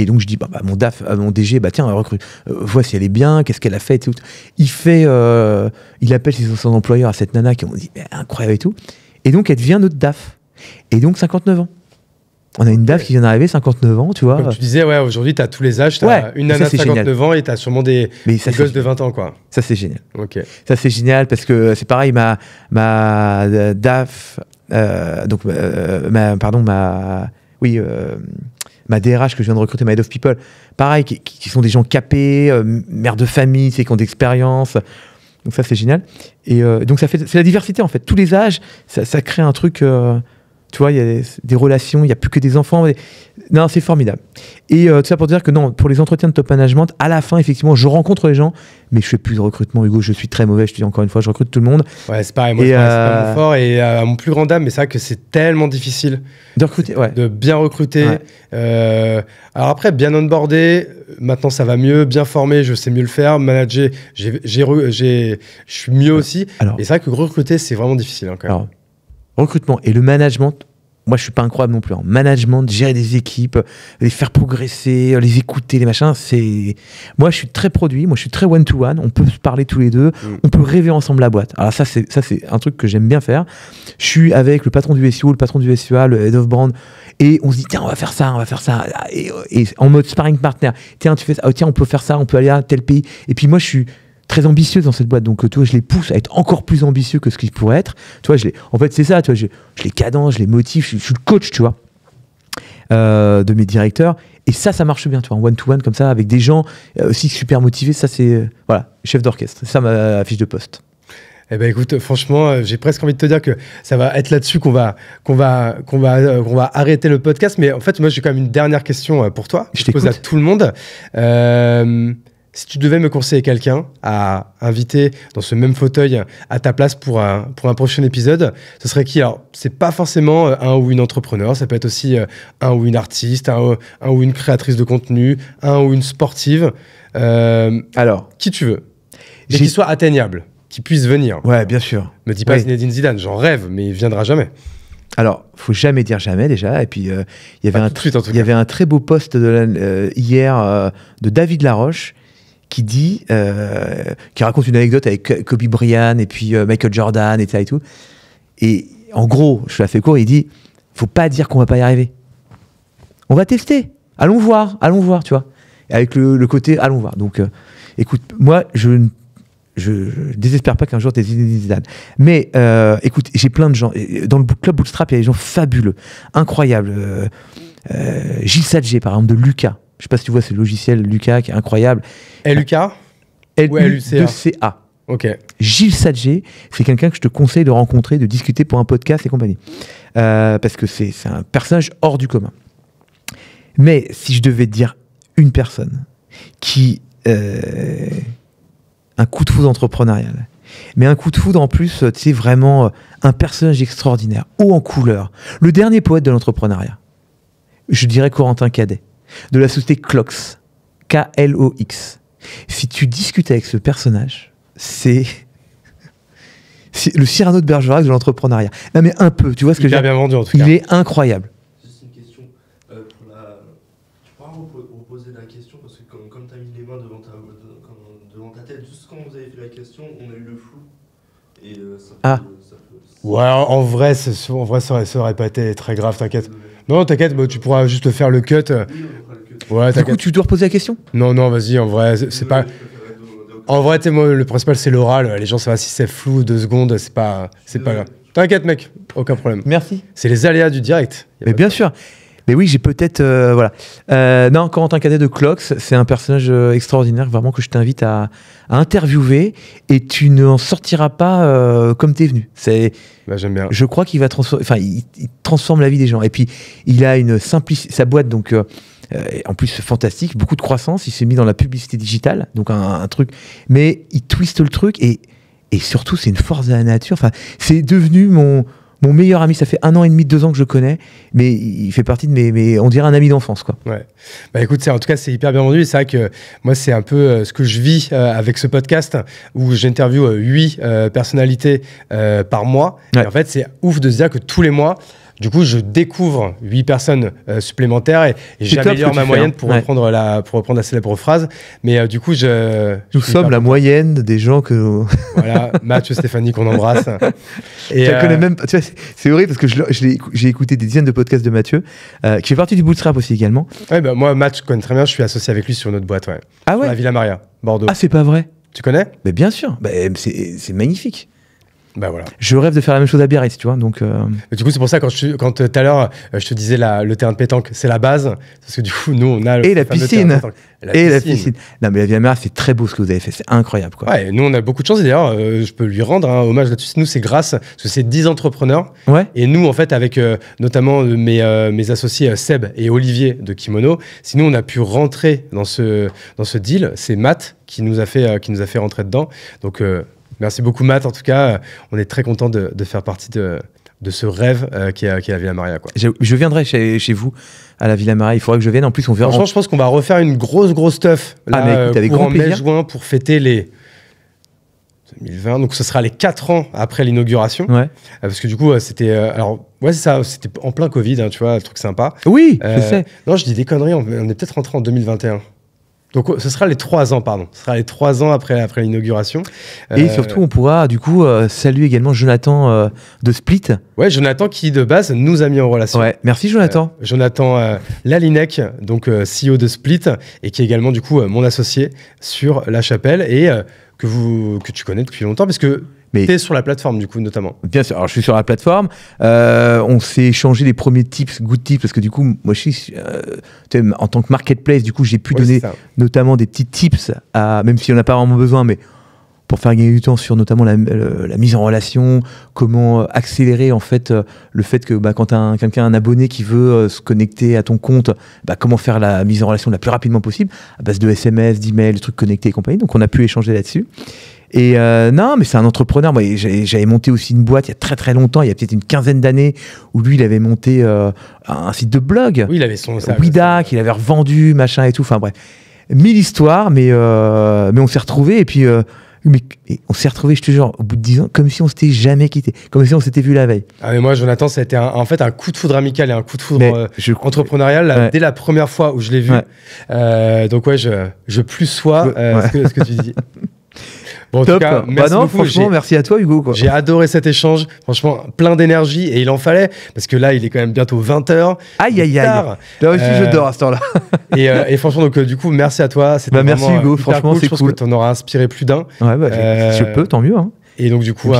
S1: Et donc je dis, bah, bah mon DAF, euh, mon DG, bah tiens, recrute, recrue, vois si elle est bien, qu'est-ce qu'elle a fait, et tout. Il fait, euh, il appelle son employeurs à cette nana qui on dit, incroyable et tout. Et donc elle devient notre DAF. Et donc 59 ans. On a une DAF qui vient d'arriver, 59 ans, tu vois. Comme tu
S2: disais, ouais, aujourd'hui, tu as tous les âges. Tu une nana de 59
S1: ans et tu sûrement des, gosses de 20 ans, quoi. Ça, c'est génial. Ok. Ça, c'est génial parce que euh, c'est pareil, ma, ma DAF, donc, pardon, ma, oui, euh, ma DRH que je viens de recruter, ma of people, pareil, qui, sont des gens capés, euh, mères de famille, qui ont d'expérience. Donc ça, c'est génial. Et euh, donc ça fait, c'est la diversité en fait. Tous les âges, ça crée un truc. Euh, tu vois, il y a des relations, il n'y a plus que des enfants. Non, c'est formidable. Et euh, tout ça pour dire que non, pour les entretiens de top management, à la fin, effectivement, je rencontre les gens, mais je fais plus de recrutement, Hugo, je suis très mauvais, je te dis encore une fois, je recrute tout le monde.
S2: Ouais, c'est pareil, moi, c'est euh, pas fort et euh, à mon plus grand âme, mais c'est vrai que c'est tellement difficile de recruter, de bien recruter. alors après, bien onboardé, maintenant ça va mieux, bien formé, je sais mieux le faire, manager, je suis mieux aussi. Alors... Et
S1: c'est vrai que recruter, c'est vraiment difficile. encore. Hein, quand même recrutement et le management, moi je suis pas incroyable non plus en hein. management, gérer des équipes, les faire progresser, les écouter, les machins, c'est moi je suis très produit, moi je suis très one to one, on peut se parler tous les deux, mm. on peut rêver ensemble la boîte. Alors ça c'est ça c'est un truc que j'aime bien faire. Je suis avec le patron du SEO, le patron du SEA, le head of brand et on se dit tiens, on va faire ça, on va faire ça et, en mode sparring partner. Tiens, tu fais ça, ah, tiens, on peut faire ça, on peut aller à tel pays. Et puis moi je suis très ambitieux dans cette boîte. Donc, euh, tu vois, je les pousse à être encore plus ambitieux que ce qu'ils pourraient être. Tu vois, je les, en fait, c'est ça, tu vois, je, les cadence, je les motive, je, suis le coach, tu vois, euh, de mes directeurs. Et ça, ça marche bien, tu vois, en one-to-one, comme ça, avec des gens euh, aussi super motivés. Ça, c'est, voilà, chef d'orchestre. Ça, ma fiche de poste.
S2: et eh ben écoute, franchement, j'ai presque envie de te dire que ça va être là-dessus qu'on va, qu'on va, qu'on va, qu'on va arrêter le podcast. Mais en fait, moi, j'ai quand même une dernière question pour toi. Je, je pose à tout le monde si tu devais me conseiller quelqu'un à inviter dans ce même fauteuil à ta place pour un, pour un prochain épisode, ce serait qui Alors, c'est pas forcément euh, un ou une entrepreneur, ça peut être aussi euh, un ou une artiste, euh, un, ou une créatrice de contenu, un ou une sportive. Alors Qui tu veux Et qui soit atteignable, qui puisse venir. Ouais, bien
S1: sûr. Me dis pas Zinedine Zidane, j'en rêve, mais il viendra jamais. Alors, faut jamais dire jamais déjà. Et puis, il y avait, un, très beau poste hier de David Laroche qui dit, euh, qui raconte une anecdote avec Kobe Bryant et puis euh, Michael Jordan et, ça et tout. Et en gros, je la fais court, il dit, faut pas dire qu'on va pas y arriver. On va tester. Allons voir, allons voir, tu vois. Avec le, côté, allons voir. Donc, euh, écoute, moi, je ne je, désespère pas qu'un jour t'es Zidane. Mais écoute, j'ai plein de gens. Dans le club Bootstrap, il y a des gens fabuleux, incroyables. Euh, Gilles Sadje, par exemple, de Lucas. Je sais pas si tu vois ce logiciel Lucas qui est incroyable. Et L-U-C-A. Ok. Gilles Sadger, c'est quelqu'un que je te conseille de rencontrer, de discuter pour un podcast et compagnie. Euh, parce que c'est un personnage hors du commun. Mais si je devais dire une personne qui. Euh, un coup de foudre entrepreneurial, mais un coup de foudre en plus, tu sais, vraiment euh, un personnage extraordinaire, haut en couleur, le dernier poète de l'entrepreneuriat. Je dirais Corentin Cadet de la société KLOX. K-L-O-X. Si tu discutes avec ce personnage, c'est le Cyrano de Bergerac de l'entrepreneuriat. Non, mais un peu, tu vois ce que j'ai. bien Il est incroyable. Juste une question. Euh, pour la...
S2: Tu pourras reposer la question parce que, comme, tu as mis les mains devant ta, tête, juste quand vous avez fait la question, on a eu le flou. Et euh, ça ah. Ouais, en, vrai, en vrai ça, aurait, ça aurait pas été très grave, t'inquiète. Non, t'inquiète, bah, tu pourras juste faire le cut. Ouais, du coup, tu dois reposer la question Non, non, vas-y, en vrai, c'est pas. En vrai, le principal, c'est l'oral. Les gens, ça va si c'est flou, deux secondes,
S1: c'est pas, c'est pas grave. T'inquiète, mec, aucun problème. Merci. C'est les aléas du direct. Mais bien sûr. Mais oui, j'ai peut-être. Euh, voilà. Euh, non, Corentin Cadet de Clox, c'est un personnage euh, extraordinaire, vraiment, que je t'invite à, interviewer. Et tu n'en sortiras pas comme euh, comme t'es venu. C'est, bah, j'aime bien. Je crois qu'il va Enfin, il, transforme la vie des gens. Et puis, il a une Sa boîte, donc. en plus, fantastique, beaucoup de croissance. Il s'est mis dans la publicité digitale, donc un, un truc. Mais il twiste le truc et, et surtout, c'est une force de la nature. Enfin, c'est devenu mon, mon meilleur ami, ça fait un an et demi, deux ans que je connais, mais il fait partie de mes, on dirait un ami d'enfance, quoi. Ouais. Bah écoute, en tout cas, c'est hyper bien vendu. C'est vrai que moi,
S2: c'est un peu euh, ce que je vis euh, avec ce podcast où j'interviewe euh, huit personnalités par mois. en fait, c'est ouf de se dire que tous les mois, du coup, je découvre huit personnes euh, supplémentaires et, j'améliore ma moyenne hein. pour, reprendre la, pour la célèbre phrase.
S1: Mais euh, du coup, je. Nous sommes la moyenne des gens que
S2: voilà, Mathieu, Stéphanie, qu'on embrasse. et connais euh, même
S1: Tu vois, c'est horrible parce que j'ai écouté des dizaines de podcasts de Mathieu,
S2: qui fait partie du Bootstrap aussi également. Bah, moi, Mathieu, je connais très bien. Je suis associé avec lui sur notre boîte, ouais. Ah
S1: La Villa Maria, Bordeaux. Ah, c'est pas vrai. Tu connais bien sûr. Bah, c'est magnifique. Bah, voilà. Je rêve de faire la même chose à Biarritz, tu vois. Donc, euh, Du coup, c'est pour ça, quand, quand euh, tout à l'heure, euh, je te disais
S2: la, le terrain de pétanque, c'est la base. Parce que du coup, nous, on a. Et la piscine Et la piscine
S1: Non, mais la Viamère, c'est très beau ce que vous avez fait. C'est incroyable, quoi.
S2: Ouais, nous, on a beaucoup de chance. Et d'ailleurs, je peux lui rendre un hein, hommage là-dessus. Nous, c'est grâce, parce que c'est 10 entrepreneurs. Ouais. Et nous, en fait, avec notamment mes, mes associés Seb et Olivier de Kimono, si nous, on a pu rentrer dans ce, dans ce deal, c'est Matt qui nous, a fait, qui nous a fait rentrer dedans. Donc, Merci beaucoup, Matt. En tout cas, on est très content de, faire partie de, ce rêve euh, qui, est, la Villa Maria. Quoi. Je, viendrai chez,
S1: chez, vous à la Villa Maria. Il faudra que je vienne. En plus, on verra. Franchement, je
S2: pense qu'on va refaire une grosse, grosse teuf là, ah, mais écoute, avec pour en mai,
S1: juin, pour fêter les. 2020, donc ce sera les 4 ans
S2: après l'inauguration. Ouais. Euh, parce que du coup, euh, c'était. alors, ouais, c'est ça, c'était en plein Covid, hein, tu vois, le truc sympa. Oui, je sais. Non, je dis des conneries, on, on est peut-être rentré en 2021. Donc ce sera les trois ans, pardon. Ce sera les trois ans après, après l'inauguration. Et euh, surtout, on pourra du coup euh, saluer également Jonathan euh, de Split. Ouais, Jonathan qui de base nous a mis en relation. Ouais, merci Jonathan. Jonathan Lalinec, donc CEO de Split, et qui est également du coup mon associé sur La Chapelle et que, vous, que tu connais depuis longtemps, parce que mais sur la plateforme,
S1: du coup, notamment. Bien sûr. Alors, je suis sur la plateforme. Euh, on s'est échangé les premiers tips, good tips, parce que du coup, moi, euh, en tant que marketplace, du coup, j'ai pu donner notamment des petits tips, à, même si on n'a pas vraiment besoin, mais pour faire gagner du temps sur notamment la, mise en relation, comment euh, accélérer en fait le fait que bah, quand quelqu'un un abonné qui veut se connecter à ton compte, bah, comment faire la mise en relation la plus rapidement possible à base de SMS, d'emails, de trucs connectés et compagnie. Donc on a pu échanger là-dessus. Et euh, non, mais c'est un entrepreneur. Moi, j'avais monté aussi une boîte il y a très très longtemps, il y a peut-être une quinzaine d'années, où lui, il avait monté euh, un site de blog. Oui, il avait son Wida, qu'il avait revendu, machin et tout. Enfin bref, mille histoires, mais, euh, mais on s'est retrouvés et puis. Euh, on s'est retrouvé, je te jure, au bout de dix ans, comme si on s'était jamais quitté, comme si on s'était vu la veille. Ah mais moi, Jonathan, ça a été en fait un coup de foudre amical et un coup de foudre
S2: euh, entrepreneurial dès la première fois où je l'ai vu. Euh, donc ouais, je, je plus sois euh, ce, que, ce, que, tu dis. Top. merci bah non, Franchement,
S1: merci à toi, Hugo. J'ai
S2: adoré cet échange. Franchement, plein d'énergie et il en fallait parce que là, il est quand même bientôt 20h. Aïe, aïe, aïe. aussi, je euh, dors à ce temps-là. Euh, et, franchement, donc, euh, du coup, merci à toi. Bah, merci, Hugo. Franchement, c'est cool. cool. Je pense que en auras inspiré plus d'un. Bah, je peux, tant mieux. Hein. Et donc, du coup,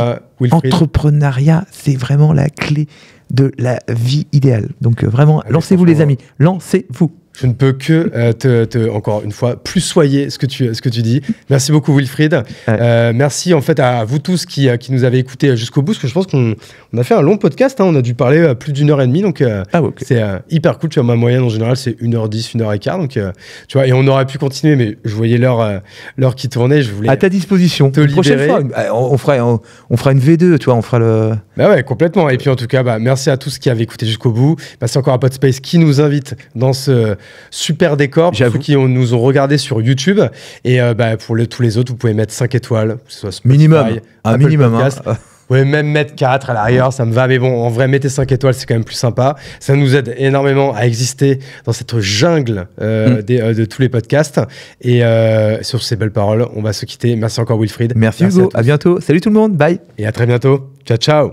S1: entrepreneuriat, c'est vraiment la clé de la vie idéale. Donc, vraiment,
S2: lancez-vous, les amis. Lancez-vous. Je ne peux que euh, te, encore une fois, plus soyez ce que tu, ce que tu dis. Merci beaucoup, Wilfried. Euh, merci en fait à vous tous qui, euh, qui nous avez écoutés jusqu'au bout, parce que je pense qu'on on a fait un long podcast. Hein. on a dû parler plus d'une heure et demie, donc ah, c'est hyper cool. Tu vois, ma moyenne en général, c'est 1h10, 1h15. Donc, tu vois, et on aurait pu continuer, mais je voyais l'heure l'heure qui tournait. Je voulais à ta disposition. Te Prochaine fois, bah, on, fera, on, fera une V2, tu vois, on fera le. Bah ouais, complètement. Et puis en tout cas, bah, merci à tous qui avaient écouté jusqu'au bout. Merci bah, encore à Podspace qui nous invite dans ce super décor pour ceux qui nous ont regardé sur YouTube. Et euh, bah, pour tous les autres, vous pouvez mettre 5 étoiles, minimum, un minimum. Hein. Vous pouvez même mettre 4 à l'arrière, ça me va, mais bon, en vrai, mettez 5 étoiles, c'est quand même plus sympa. Ça nous aide énormément à exister dans cette jungle euh, hmm. euh, de tous les podcasts. Et
S1: sur ces belles paroles, on va se quitter. Merci encore, Wilfried. Merci, Hugo. à bientôt. Salut tout le monde. Bye. Et à très bientôt. Ciao, ciao.